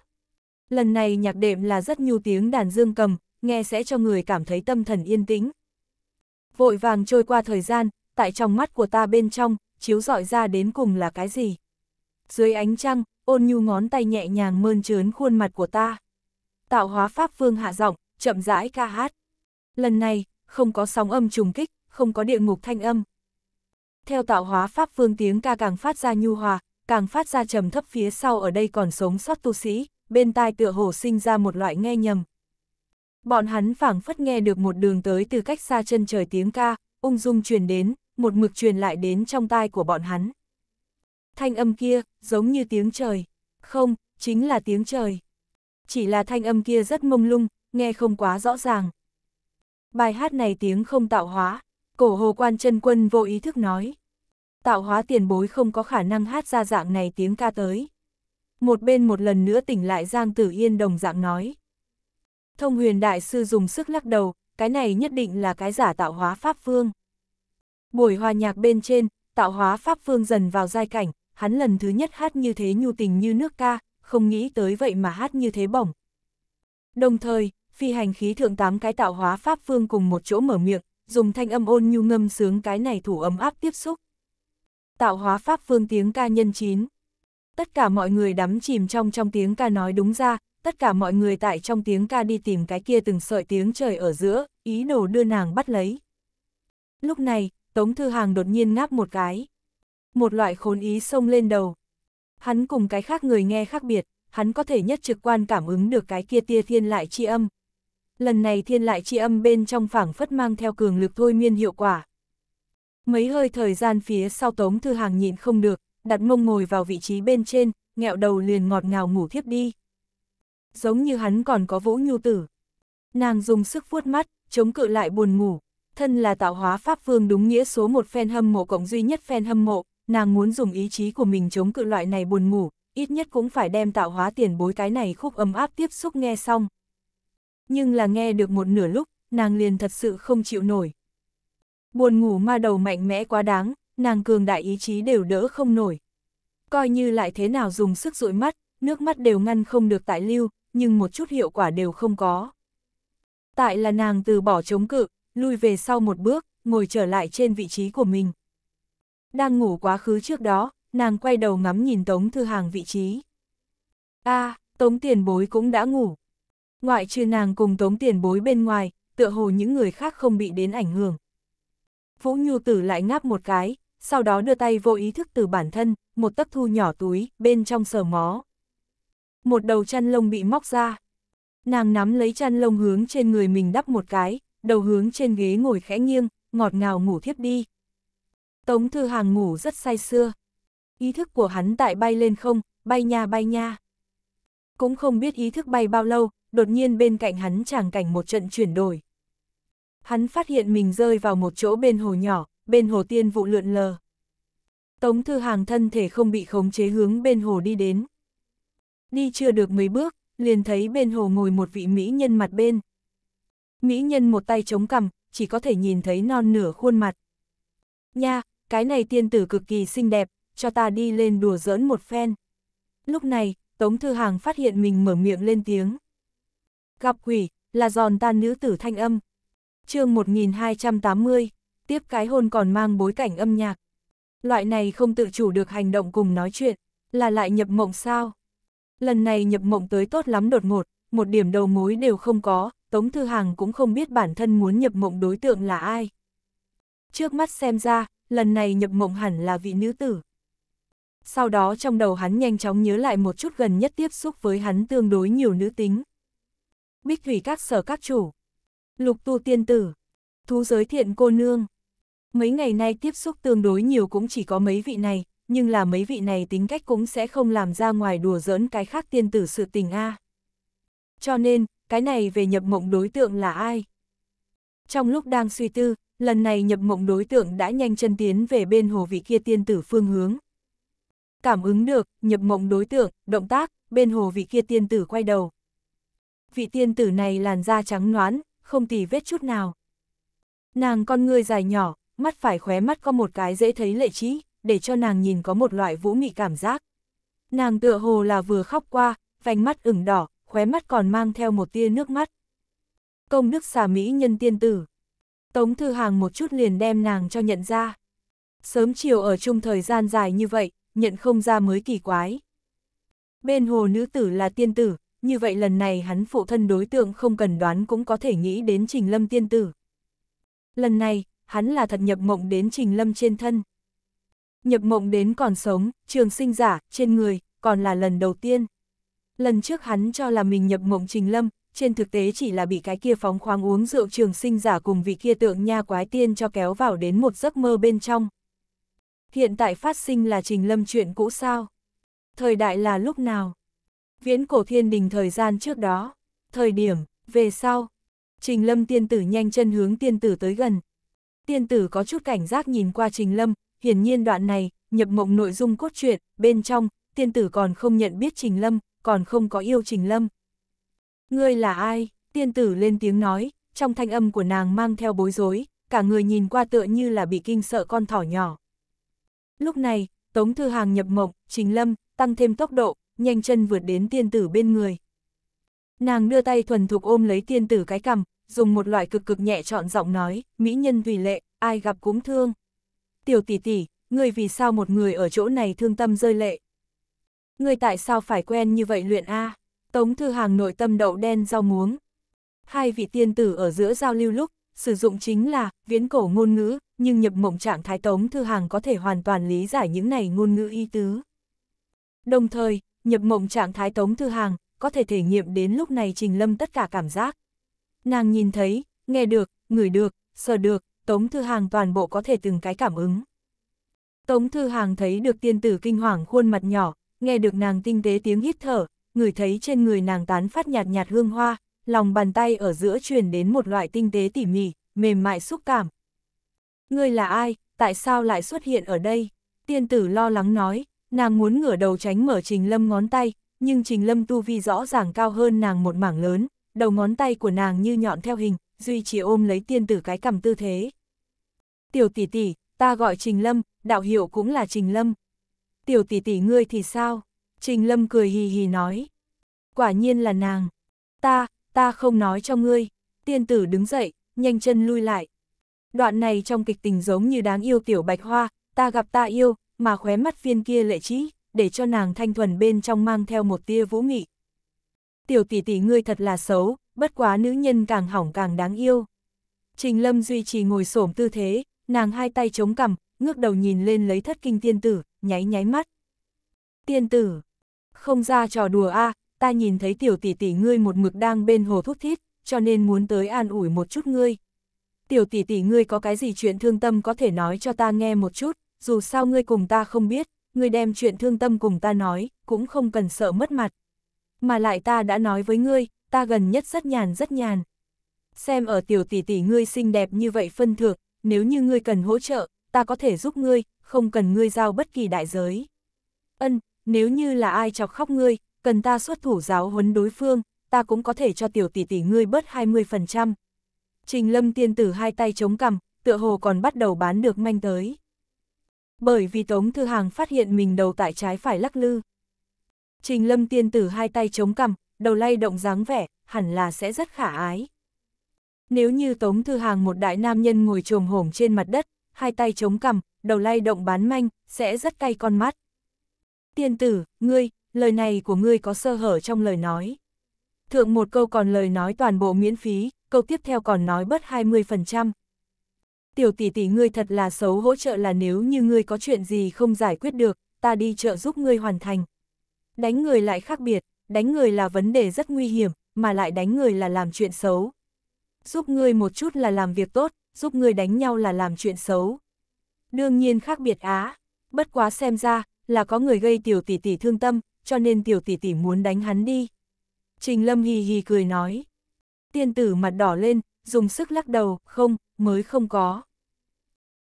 Lần này nhạc đệm là rất nhu tiếng đàn dương cầm, nghe sẽ cho người cảm thấy tâm thần yên tĩnh. Vội vàng trôi qua thời gian, tại trong mắt của ta bên trong, chiếu dọi ra đến cùng là cái gì. Dưới ánh trăng, ôn nhu ngón tay nhẹ nhàng mơn trớn khuôn mặt của ta. Tạo hóa pháp vương hạ giọng, chậm rãi ca hát. Lần này, không có sóng âm trùng kích, không có địa ngục thanh âm. Theo tạo hóa pháp vương tiếng ca càng phát ra nhu hòa, càng phát ra trầm thấp phía sau ở đây còn sống sót tu sĩ, bên tai tựa hồ sinh ra một loại nghe nhầm. Bọn hắn phảng phất nghe được một đường tới từ cách xa chân trời tiếng ca, ung dung truyền đến, một mực truyền lại đến trong tai của bọn hắn. Thanh âm kia, giống như tiếng trời. Không, chính là tiếng trời. Chỉ là thanh âm kia rất mông lung, nghe không quá rõ ràng. Bài hát này tiếng không tạo hóa, cổ hồ quan chân quân vô ý thức nói. Tạo hóa tiền bối không có khả năng hát ra dạng này tiếng ca tới. Một bên một lần nữa tỉnh lại Giang Tử Yên đồng dạng nói. Thông huyền đại sư dùng sức lắc đầu, cái này nhất định là cái giả tạo hóa pháp phương. Buổi hòa nhạc bên trên, tạo hóa Pháp Vương dần vào giai cảnh, hắn lần thứ nhất hát như thế nhu tình như nước ca, không nghĩ tới vậy mà hát như thế bỏng. Đồng thời, phi hành khí thượng tám cái tạo hóa Pháp Vương cùng một chỗ mở miệng, dùng thanh âm ôn nhu ngâm sướng cái này thủ ấm áp tiếp xúc. Tạo hóa Pháp Vương tiếng ca nhân chín. Tất cả mọi người đắm chìm trong trong tiếng ca nói đúng ra, tất cả mọi người tại trong tiếng ca đi tìm cái kia từng sợi tiếng trời ở giữa, ý đồ đưa nàng bắt lấy. Lúc này, Tống Thư Hàng đột nhiên ngáp một cái. Một loại khốn ý xông lên đầu. Hắn cùng cái khác người nghe khác biệt, hắn có thể nhất trực quan cảm ứng được cái kia tia thiên lại chi âm. Lần này thiên lại chi âm bên trong phảng phất mang theo cường lực thôi miên hiệu quả. Mấy hơi thời gian phía sau Tống Thư Hàng nhịn không được, đặt mông ngồi vào vị trí bên trên, nghẹo đầu liền ngọt ngào ngủ thiếp đi. Giống như hắn còn có vũ nhu tử. Nàng dùng sức vuốt mắt, chống cự lại buồn ngủ, thân là tạo hóa Pháp Vương đúng nghĩa số một fan hâm mộ cộng duy nhất fan hâm mộ, nàng muốn dùng ý chí của mình chống cự loại này buồn ngủ, ít nhất cũng phải đem tạo hóa tiền bối cái này khúc ấm áp tiếp xúc nghe xong. Nhưng là nghe được một nửa lúc, nàng liền thật sự không chịu nổi. Buồn ngủ ma đầu mạnh mẽ quá đáng, nàng cường đại ý chí đều đỡ không nổi. Coi như lại thế nào dùng sức dụi mắt, nước mắt đều ngăn không được tại lưu, nhưng một chút hiệu quả đều không có. Tại là nàng từ bỏ chống cự, lui về sau một bước, ngồi trở lại trên vị trí của mình. Đang ngủ quá khứ trước đó, nàng quay đầu ngắm nhìn Tống Thư Hàng vị trí. a à, Tống Tiền Bối cũng đã ngủ. Ngoại trừ nàng cùng Tống Tiền Bối bên ngoài, tựa hồ những người khác không bị đến ảnh hưởng. Vũ Nhu Tử lại ngáp một cái, sau đó đưa tay vô ý thức từ bản thân, một tấc thu nhỏ túi, bên trong sờ mó. Một đầu chăn lông bị móc ra. Nàng nắm lấy chăn lông hướng trên người mình đắp một cái, đầu hướng trên ghế ngồi khẽ nghiêng, ngọt ngào ngủ thiếp đi. Tống Thư Hàng ngủ rất say sưa. Ý thức của hắn tại bay lên không, bay nha bay nha. Cũng không biết ý thức bay bao lâu, đột nhiên bên cạnh hắn chàng cảnh một trận chuyển đổi. Hắn phát hiện mình rơi vào một chỗ bên hồ nhỏ, bên hồ tiên vụ lượn lờ. Tống Thư Hàng thân thể không bị khống chế hướng bên hồ đi đến. Đi chưa được mấy bước, liền thấy bên hồ ngồi một vị mỹ nhân mặt bên, Mỹ nhân một tay chống cằm, chỉ có thể nhìn thấy non nửa khuôn mặt. Nha, cái này tiên tử cực kỳ xinh đẹp, cho ta đi lên đùa giỡn một phen. Lúc này, Tống Thư Hàng phát hiện mình mở miệng lên tiếng. Gặp quỷ, là giòn tan nữ tử thanh âm. chương 1280, tiếp cái hôn còn mang bối cảnh âm nhạc. Loại này không tự chủ được hành động cùng nói chuyện, là lại nhập mộng sao? Lần này nhập mộng tới tốt lắm đột ngột, một điểm đầu mối đều không có, Tống Thư Hàng cũng không biết bản thân muốn nhập mộng đối tượng là ai. Trước mắt xem ra, lần này nhập mộng hẳn là vị nữ tử. Sau đó trong đầu hắn nhanh chóng nhớ lại một chút gần nhất tiếp xúc với hắn tương đối nhiều nữ tính. Bích thủy các sở các chủ, lục tu tiên tử, thú giới thiện cô nương. Mấy ngày nay tiếp xúc tương đối nhiều cũng chỉ có mấy vị này, nhưng là mấy vị này tính cách cũng sẽ không làm ra ngoài đùa giỡn cái khác tiên tử sự tình a. Cho nên, cái này về nhập mộng đối tượng là ai? Trong lúc đang suy tư, lần này nhập mộng đối tượng đã nhanh chân tiến về bên hồ vị kia tiên tử phương hướng. Cảm ứng được, nhập mộng đối tượng, động tác, bên hồ vị kia tiên tử quay đầu. Vị tiên tử này làn da trắng noán, không tì vết chút nào. Nàng con người dài nhỏ, mắt phải khóe mắt có một cái dễ thấy lệ trí, để cho nàng nhìn có một loại vũ mị cảm giác. Nàng tựa hồ là vừa khóc qua, vành mắt ửng đỏ, khóe mắt còn mang theo một tia nước mắt. Công đức xà Mỹ nhân tiên tử. Tống Thư Hàng một chút liền đem nàng cho nhận ra. Sớm chiều ở chung thời gian dài như vậy, nhận không ra mới kỳ quái. Bên hồ nữ tử là tiên tử, như vậy lần này hắn phụ thân đối tượng không cần đoán cũng có thể nghĩ đến Trình Lâm tiên tử. Lần này, hắn là thật nhập mộng đến Trình Lâm trên thân. Nhập mộng đến còn sống, trường sinh giả, trên người, còn là lần đầu tiên. Lần trước hắn cho là mình nhập mộng Trình Lâm, trên thực tế chỉ là bị cái kia phóng khoáng uống rượu trường sinh giả cùng vị kia tượng nha quái tiên cho kéo vào đến một giấc mơ bên trong. Hiện tại phát sinh là Trình Lâm chuyện cũ sao? Thời đại là lúc nào? Viễn cổ thiên đình thời gian trước đó, thời điểm, về sau. Trình Lâm tiên tử nhanh chân hướng tiên tử tới gần. Tiên tử có chút cảnh giác nhìn qua Trình Lâm, hiển nhiên đoạn này, nhập mộng nội dung cốt truyện, bên trong, tiên tử còn không nhận biết Trình Lâm, còn không có yêu Trình Lâm. Ngươi là ai? Tiên tử lên tiếng nói, trong thanh âm của nàng mang theo bối rối, cả người nhìn qua tựa như là bị kinh sợ con thỏ nhỏ. Lúc này, Tống Thư Hàng nhập mộng, Trình Lâm, tăng thêm tốc độ, nhanh chân vượt đến tiên tử bên người. Nàng đưa tay thuần thục ôm lấy tiên tử cái cằm, dùng một loại cực cực nhẹ trọn giọng nói, mỹ nhân tùy lệ, ai gặp cũng thương. Tiểu tỷ tỷ, người vì sao một người ở chỗ này thương tâm rơi lệ, Người tại sao phải quen như vậy luyện A? Tống Thư Hàng nội tâm đậu đen rau muống. Hai vị tiên tử ở giữa giao lưu lúc, sử dụng chính là viễn cổ ngôn ngữ, nhưng nhập mộng trạng thái Tống Thư Hàng có thể hoàn toàn lý giải những này ngôn ngữ y tứ. Đồng thời, nhập mộng trạng thái Tống Thư Hàng có thể thể nghiệm đến lúc này Trình Lâm tất cả cảm giác. Nàng nhìn thấy, nghe được, ngửi được, sờ được, Tống Thư Hàng toàn bộ có thể từng cái cảm ứng. Tống Thư Hàng thấy được tiên tử kinh hoàng khuôn mặt nhỏ, nghe được nàng tinh tế tiếng hít thở, người thấy trên người nàng tán phát nhạt nhạt hương hoa, lòng bàn tay ở giữa truyền đến một loại tinh tế tỉ mỉ, mềm mại xúc cảm. Ngươi là ai, tại sao lại xuất hiện ở đây? Tiên tử lo lắng nói, nàng muốn ngửa đầu tránh mở Trình Lâm ngón tay, nhưng Trình Lâm tu vi rõ ràng cao hơn nàng một mảng lớn, đầu ngón tay của nàng như nhọn theo hình, duy trì ôm lấy tiên tử cái cầm tư thế. Tiểu tỷ tỷ, ta gọi Trình Lâm, đạo hiệu cũng là Trình Lâm tiểu tỷ tỷ ngươi thì sao? Trình Lâm cười hì hì nói. Quả nhiên là nàng. Ta, ta không nói cho ngươi. Tiên tử đứng dậy, nhanh chân lui lại. Đoạn này trong kịch tình giống như đáng yêu tiểu bạch hoa, ta gặp ta yêu, mà khóe mắt viên kia lệ trí, để cho nàng thanh thuần bên trong mang theo một tia vũ nghị. Tiểu tỷ tỷ ngươi thật là xấu, bất quá nữ nhân càng hỏng càng đáng yêu. Trình Lâm duy trì ngồi xổm tư thế, nàng hai tay chống cằm, ngước đầu nhìn lên lấy thất kinh tiên tử, nháy nháy mắt. Tiên tử, không ra trò đùa a ta nhìn thấy tiểu tỷ tỷ ngươi một mực đang bên hồ thúc thít, cho nên muốn tới an ủi một chút ngươi. Tiểu tỷ tỷ ngươi có cái gì chuyện thương tâm có thể nói cho ta nghe một chút, dù sao ngươi cùng ta không biết, ngươi đem chuyện thương tâm cùng ta nói, cũng không cần sợ mất mặt. Mà lại ta đã nói với ngươi, ta gần nhất rất nhàn rất nhàn. Xem ở tiểu tỷ tỷ ngươi xinh đẹp như vậy phân thượng, nếu như ngươi cần hỗ trợ, ta có thể giúp ngươi, không cần ngươi giao bất kỳ đại giới. Ân, nếu như là ai chọc khóc ngươi, cần ta xuất thủ giáo huấn đối phương, ta cũng có thể cho tiểu tỷ tỷ ngươi bớt 20%. Trình lâm tiên tử hai tay chống cằm, tựa hồ còn bắt đầu bán được manh tới. Bởi vì Tống Thư Hàng phát hiện mình đầu tại trái phải lắc lư. Trình lâm tiên tử hai tay chống cằm, đầu lay động dáng vẻ, hẳn là sẽ rất khả ái. Nếu như Tống Thư Hàng một đại nam nhân ngồi trồm hổm trên mặt đất, hai tay chống cằm, đầu lay động bán manh, sẽ rất cay con mắt. Tiên tử, ngươi, lời này của ngươi có sơ hở trong lời nói. Thượng một câu còn lời nói toàn bộ miễn phí, câu tiếp theo còn nói bớt 20%. Tiểu tỷ tỷ ngươi thật là xấu hỗ trợ là nếu như ngươi có chuyện gì không giải quyết được, ta đi trợ giúp ngươi hoàn thành. Đánh người lại khác biệt, đánh người là vấn đề rất nguy hiểm, mà lại đánh người là làm chuyện xấu. Giúp ngươi một chút là làm việc tốt, giúp người đánh nhau là làm chuyện xấu. Đương nhiên khác biệt á, bất quá xem ra, là có người gây tiểu tỷ tỷ thương tâm, cho nên tiểu tỷ tỷ muốn đánh hắn đi. Trình Lâm hì hì cười nói. Tiên tử mặt đỏ lên, dùng sức lắc đầu, không, mới không có.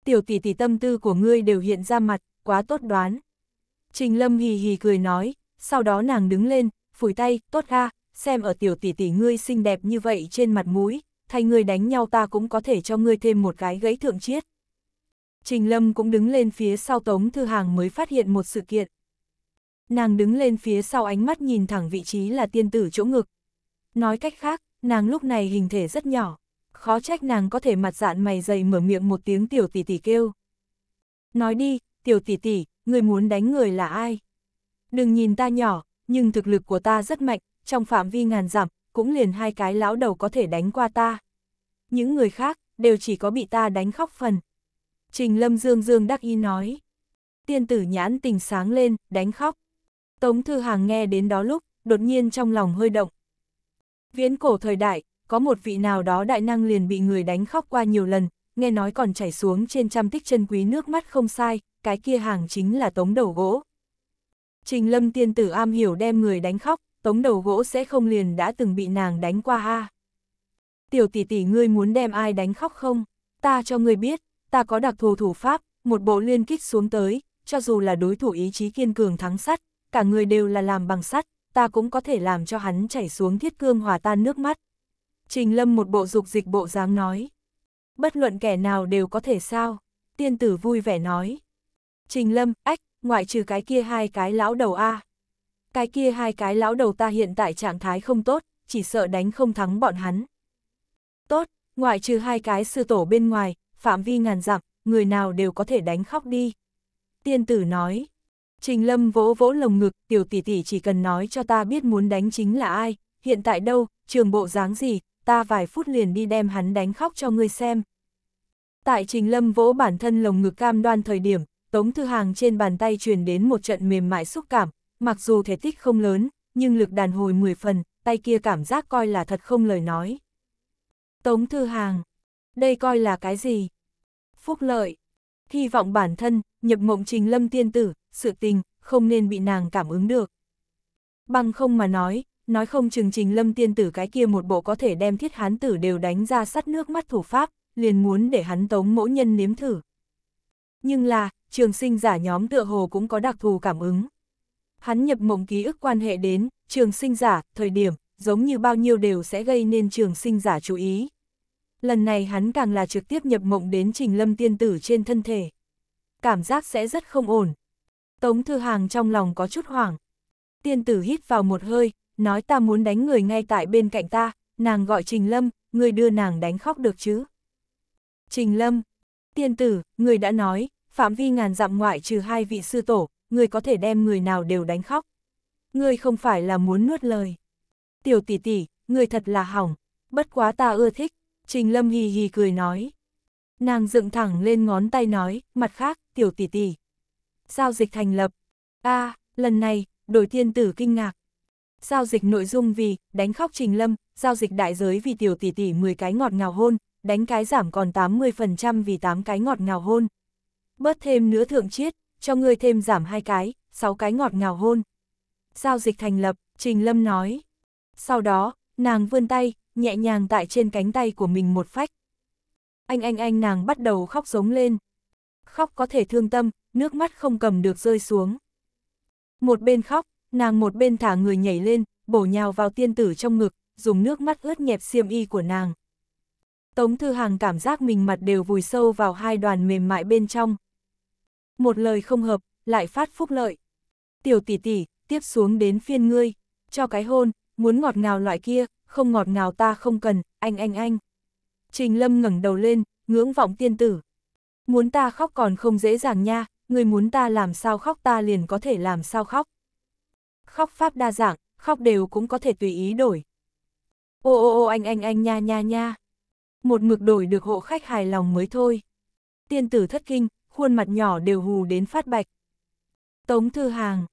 Tiểu tỷ tỷ tâm tư của ngươi đều hiện ra mặt, quá tốt đoán. Trình Lâm hì hì cười nói, sau đó nàng đứng lên, phủi tay, tốt ha, xem ở tiểu tỷ tỷ ngươi xinh đẹp như vậy trên mặt mũi, thay ngươi đánh nhau ta cũng có thể cho ngươi thêm một cái gãy thượng chiết. Trình Lâm cũng đứng lên phía sau Tống Thư Hàng mới phát hiện một sự kiện. Nàng đứng lên phía sau ánh mắt nhìn thẳng vị trí là tiên tử chỗ ngực. Nói cách khác, nàng lúc này hình thể rất nhỏ, khó trách nàng có thể mặt dạn mày dày mở miệng một tiếng tiểu tỷ tỷ kêu. Nói đi, tiểu tỷ tỷ, người muốn đánh người là ai? Đừng nhìn ta nhỏ, nhưng thực lực của ta rất mạnh, trong phạm vi ngàn dặm cũng liền hai cái lão đầu có thể đánh qua ta. Những người khác, đều chỉ có bị ta đánh khóc phần. Trình Lâm Dương Dương đắc ý nói. Tiên tử nhãn tình sáng lên, đánh khóc. Tống Thư Hàng nghe đến đó lúc, đột nhiên trong lòng hơi động. Viễn cổ thời đại, có một vị nào đó đại năng liền bị người đánh khóc qua nhiều lần, nghe nói còn chảy xuống trên trăm tích chân quý nước mắt không sai, cái kia hàng chính là tống đầu gỗ. Trình lâm tiên tử am hiểu đem người đánh khóc, tống đầu gỗ sẽ không liền đã từng bị nàng đánh qua ha Tiểu tỷ tỷ ngươi muốn đem ai đánh khóc không? Ta cho ngươi biết, ta có đặc thù thủ pháp, một bộ liên kích xuống tới, cho dù là đối thủ ý chí kiên cường thắng sắt, cả người đều là làm bằng sắt, ta cũng có thể làm cho hắn chảy xuống thiết cương hòa tan nước mắt. Trình Lâm một bộ dục dịch bộ dáng nói. Bất luận kẻ nào đều có thể sao, tiên tử vui vẻ nói. Trình Lâm, ách, ngoại trừ cái kia hai cái lão đầu A. À cái kia hai cái lão đầu ta hiện tại trạng thái không tốt, chỉ sợ đánh không thắng bọn hắn. Tốt, ngoại trừ hai cái sư tổ bên ngoài, phạm vi ngàn dặm, người nào đều có thể đánh khóc đi. Tiên tử nói, Trình Lâm vỗ vỗ lồng ngực, tiểu tỷ tỷ chỉ cần nói cho ta biết muốn đánh chính là ai, hiện tại đâu, trường bộ dáng gì, ta vài phút liền đi đem hắn đánh khóc cho ngươi xem. Tại Trình Lâm vỗ bản thân lồng ngực cam đoan thời điểm, Tống Thư Hàng trên bàn tay truyền đến một trận mềm mại xúc cảm, mặc dù thể tích không lớn, nhưng lực đàn hồi 10 phần, tay kia cảm giác coi là thật không lời nói. Tống Thư Hàng, đây coi là cái gì? Phúc lợi, hy vọng bản thân, nhập mộng trình lâm tiên tử, sự tình, không nên bị nàng cảm ứng được. Bằng không mà nói, nói không chừng trình lâm tiên tử cái kia một bộ có thể đem thiết hán tử đều đánh ra sắt nước mắt thủ pháp, liền muốn để hắn tống mỗi nhân nếm thử. Nhưng là, trường sinh giả nhóm tựa hồ cũng có đặc thù cảm ứng. Hắn nhập mộng ký ức quan hệ đến, trường sinh giả, thời điểm, giống như bao nhiêu đều sẽ gây nên trường sinh giả chú ý. Lần này hắn càng là trực tiếp nhập mộng đến trình lâm tiên tử trên thân thể. Cảm giác sẽ rất không ổn. Tống Thư Hàng trong lòng có chút hoảng. Tiên tử hít vào một hơi, nói ta muốn đánh người ngay tại bên cạnh ta, nàng gọi Trình Lâm, người đưa nàng đánh khóc được chứ. Trình Lâm, tiên tử, người đã nói, phạm vi ngàn dặm ngoại trừ hai vị sư tổ, người có thể đem người nào đều đánh khóc. người không phải là muốn nuốt lời. Tiểu tỷ tỷ, người thật là hỏng, bất quá ta ưa thích, Trình Lâm hì hì cười nói. Nàng dựng thẳng lên ngón tay nói, mặt khác, tiểu tỷ tỷ. Giao dịch thành lập. a à, lần này, đổi tiên tử kinh ngạc. Giao dịch nội dung vì, đánh khóc Trình Lâm, giao dịch đại giới vì tiểu tỷ tỷ 10 cái ngọt ngào hôn, đánh cái giảm còn 80% vì 8 cái ngọt ngào hôn. Bớt thêm nữa thượng chiết, cho ngươi thêm giảm hai cái, sáu cái ngọt ngào hôn. Giao dịch thành lập, Trình Lâm nói. Sau đó, nàng vươn tay, nhẹ nhàng tại trên cánh tay của mình một phách. Anh anh anh nàng bắt đầu khóc giống lên. Khóc có thể thương tâm, nước mắt không cầm được rơi xuống. Một bên khóc, nàng một bên thả người nhảy lên, bổ nhào vào tiên tử trong ngực, dùng nước mắt ướt nhẹp xiêm y của nàng. Tống Thư Hàng cảm giác mình mặt đều vùi sâu vào hai đoàn mềm mại bên trong, một lời không hợp, lại phát phúc lợi. Tiểu tỷ tỷ, tiếp xuống đến phiên ngươi, cho cái hôn, muốn ngọt ngào loại kia, không ngọt ngào ta không cần, anh anh anh. Trình Lâm ngẩng đầu lên, ngưỡng vọng tiên tử. Muốn ta khóc còn không dễ dàng nha, người muốn ta làm sao khóc ta liền có thể làm sao khóc. Khóc pháp đa dạng, khóc đều cũng có thể tùy ý đổi. Ô ô ô anh anh anh nha nha nha. Một mực đổi được hộ khách hài lòng mới thôi. Tiên tử thất kinh, khuôn mặt nhỏ đều hù đến phát bạch. Tống Thư Hàng,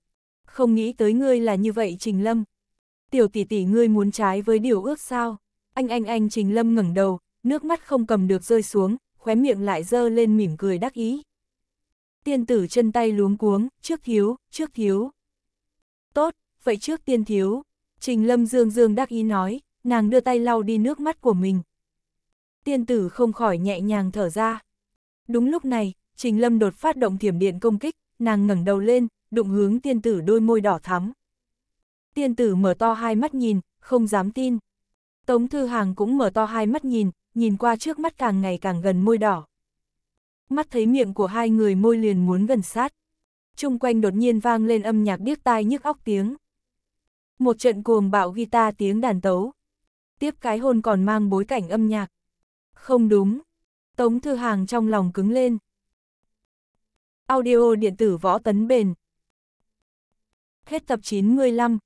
không nghĩ tới ngươi là như vậy Trình Lâm. Tiểu tỷ tỷ ngươi muốn trái với điều ước sao? Anh anh anh Trình Lâm ngẩng đầu, nước mắt không cầm được rơi xuống, khóe miệng lại dơ lên mỉm cười đắc ý. Tiên tử chân tay luống cuống, trước thiếu, trước thiếu. Tốt, vậy trước tiên thiếu. Trình Lâm dương dương đắc ý nói, nàng đưa tay lau đi nước mắt của mình. Tiên tử không khỏi nhẹ nhàng thở ra. Đúng lúc này, Trình Lâm đột phát động thiểm điện công kích, nàng ngẩng đầu lên, đụng hướng tiên tử đôi môi đỏ thắm. Tiên tử mở to hai mắt nhìn, không dám tin. Tống Thư Hàng cũng mở to hai mắt nhìn, nhìn qua trước mắt càng ngày càng gần môi đỏ. Mắt thấy miệng của hai người môi liền muốn gần sát. Trung quanh đột nhiên vang lên âm nhạc điếc tai nhức óc tiếng. Một trận cuồng bạo guitar tiếng đàn tấu. Tiếp cái hôn còn mang bối cảnh âm nhạc. Không đúng. Tống Thư Hàng trong lòng cứng lên. Audio điện tử võ tấn bền. Hết tập 95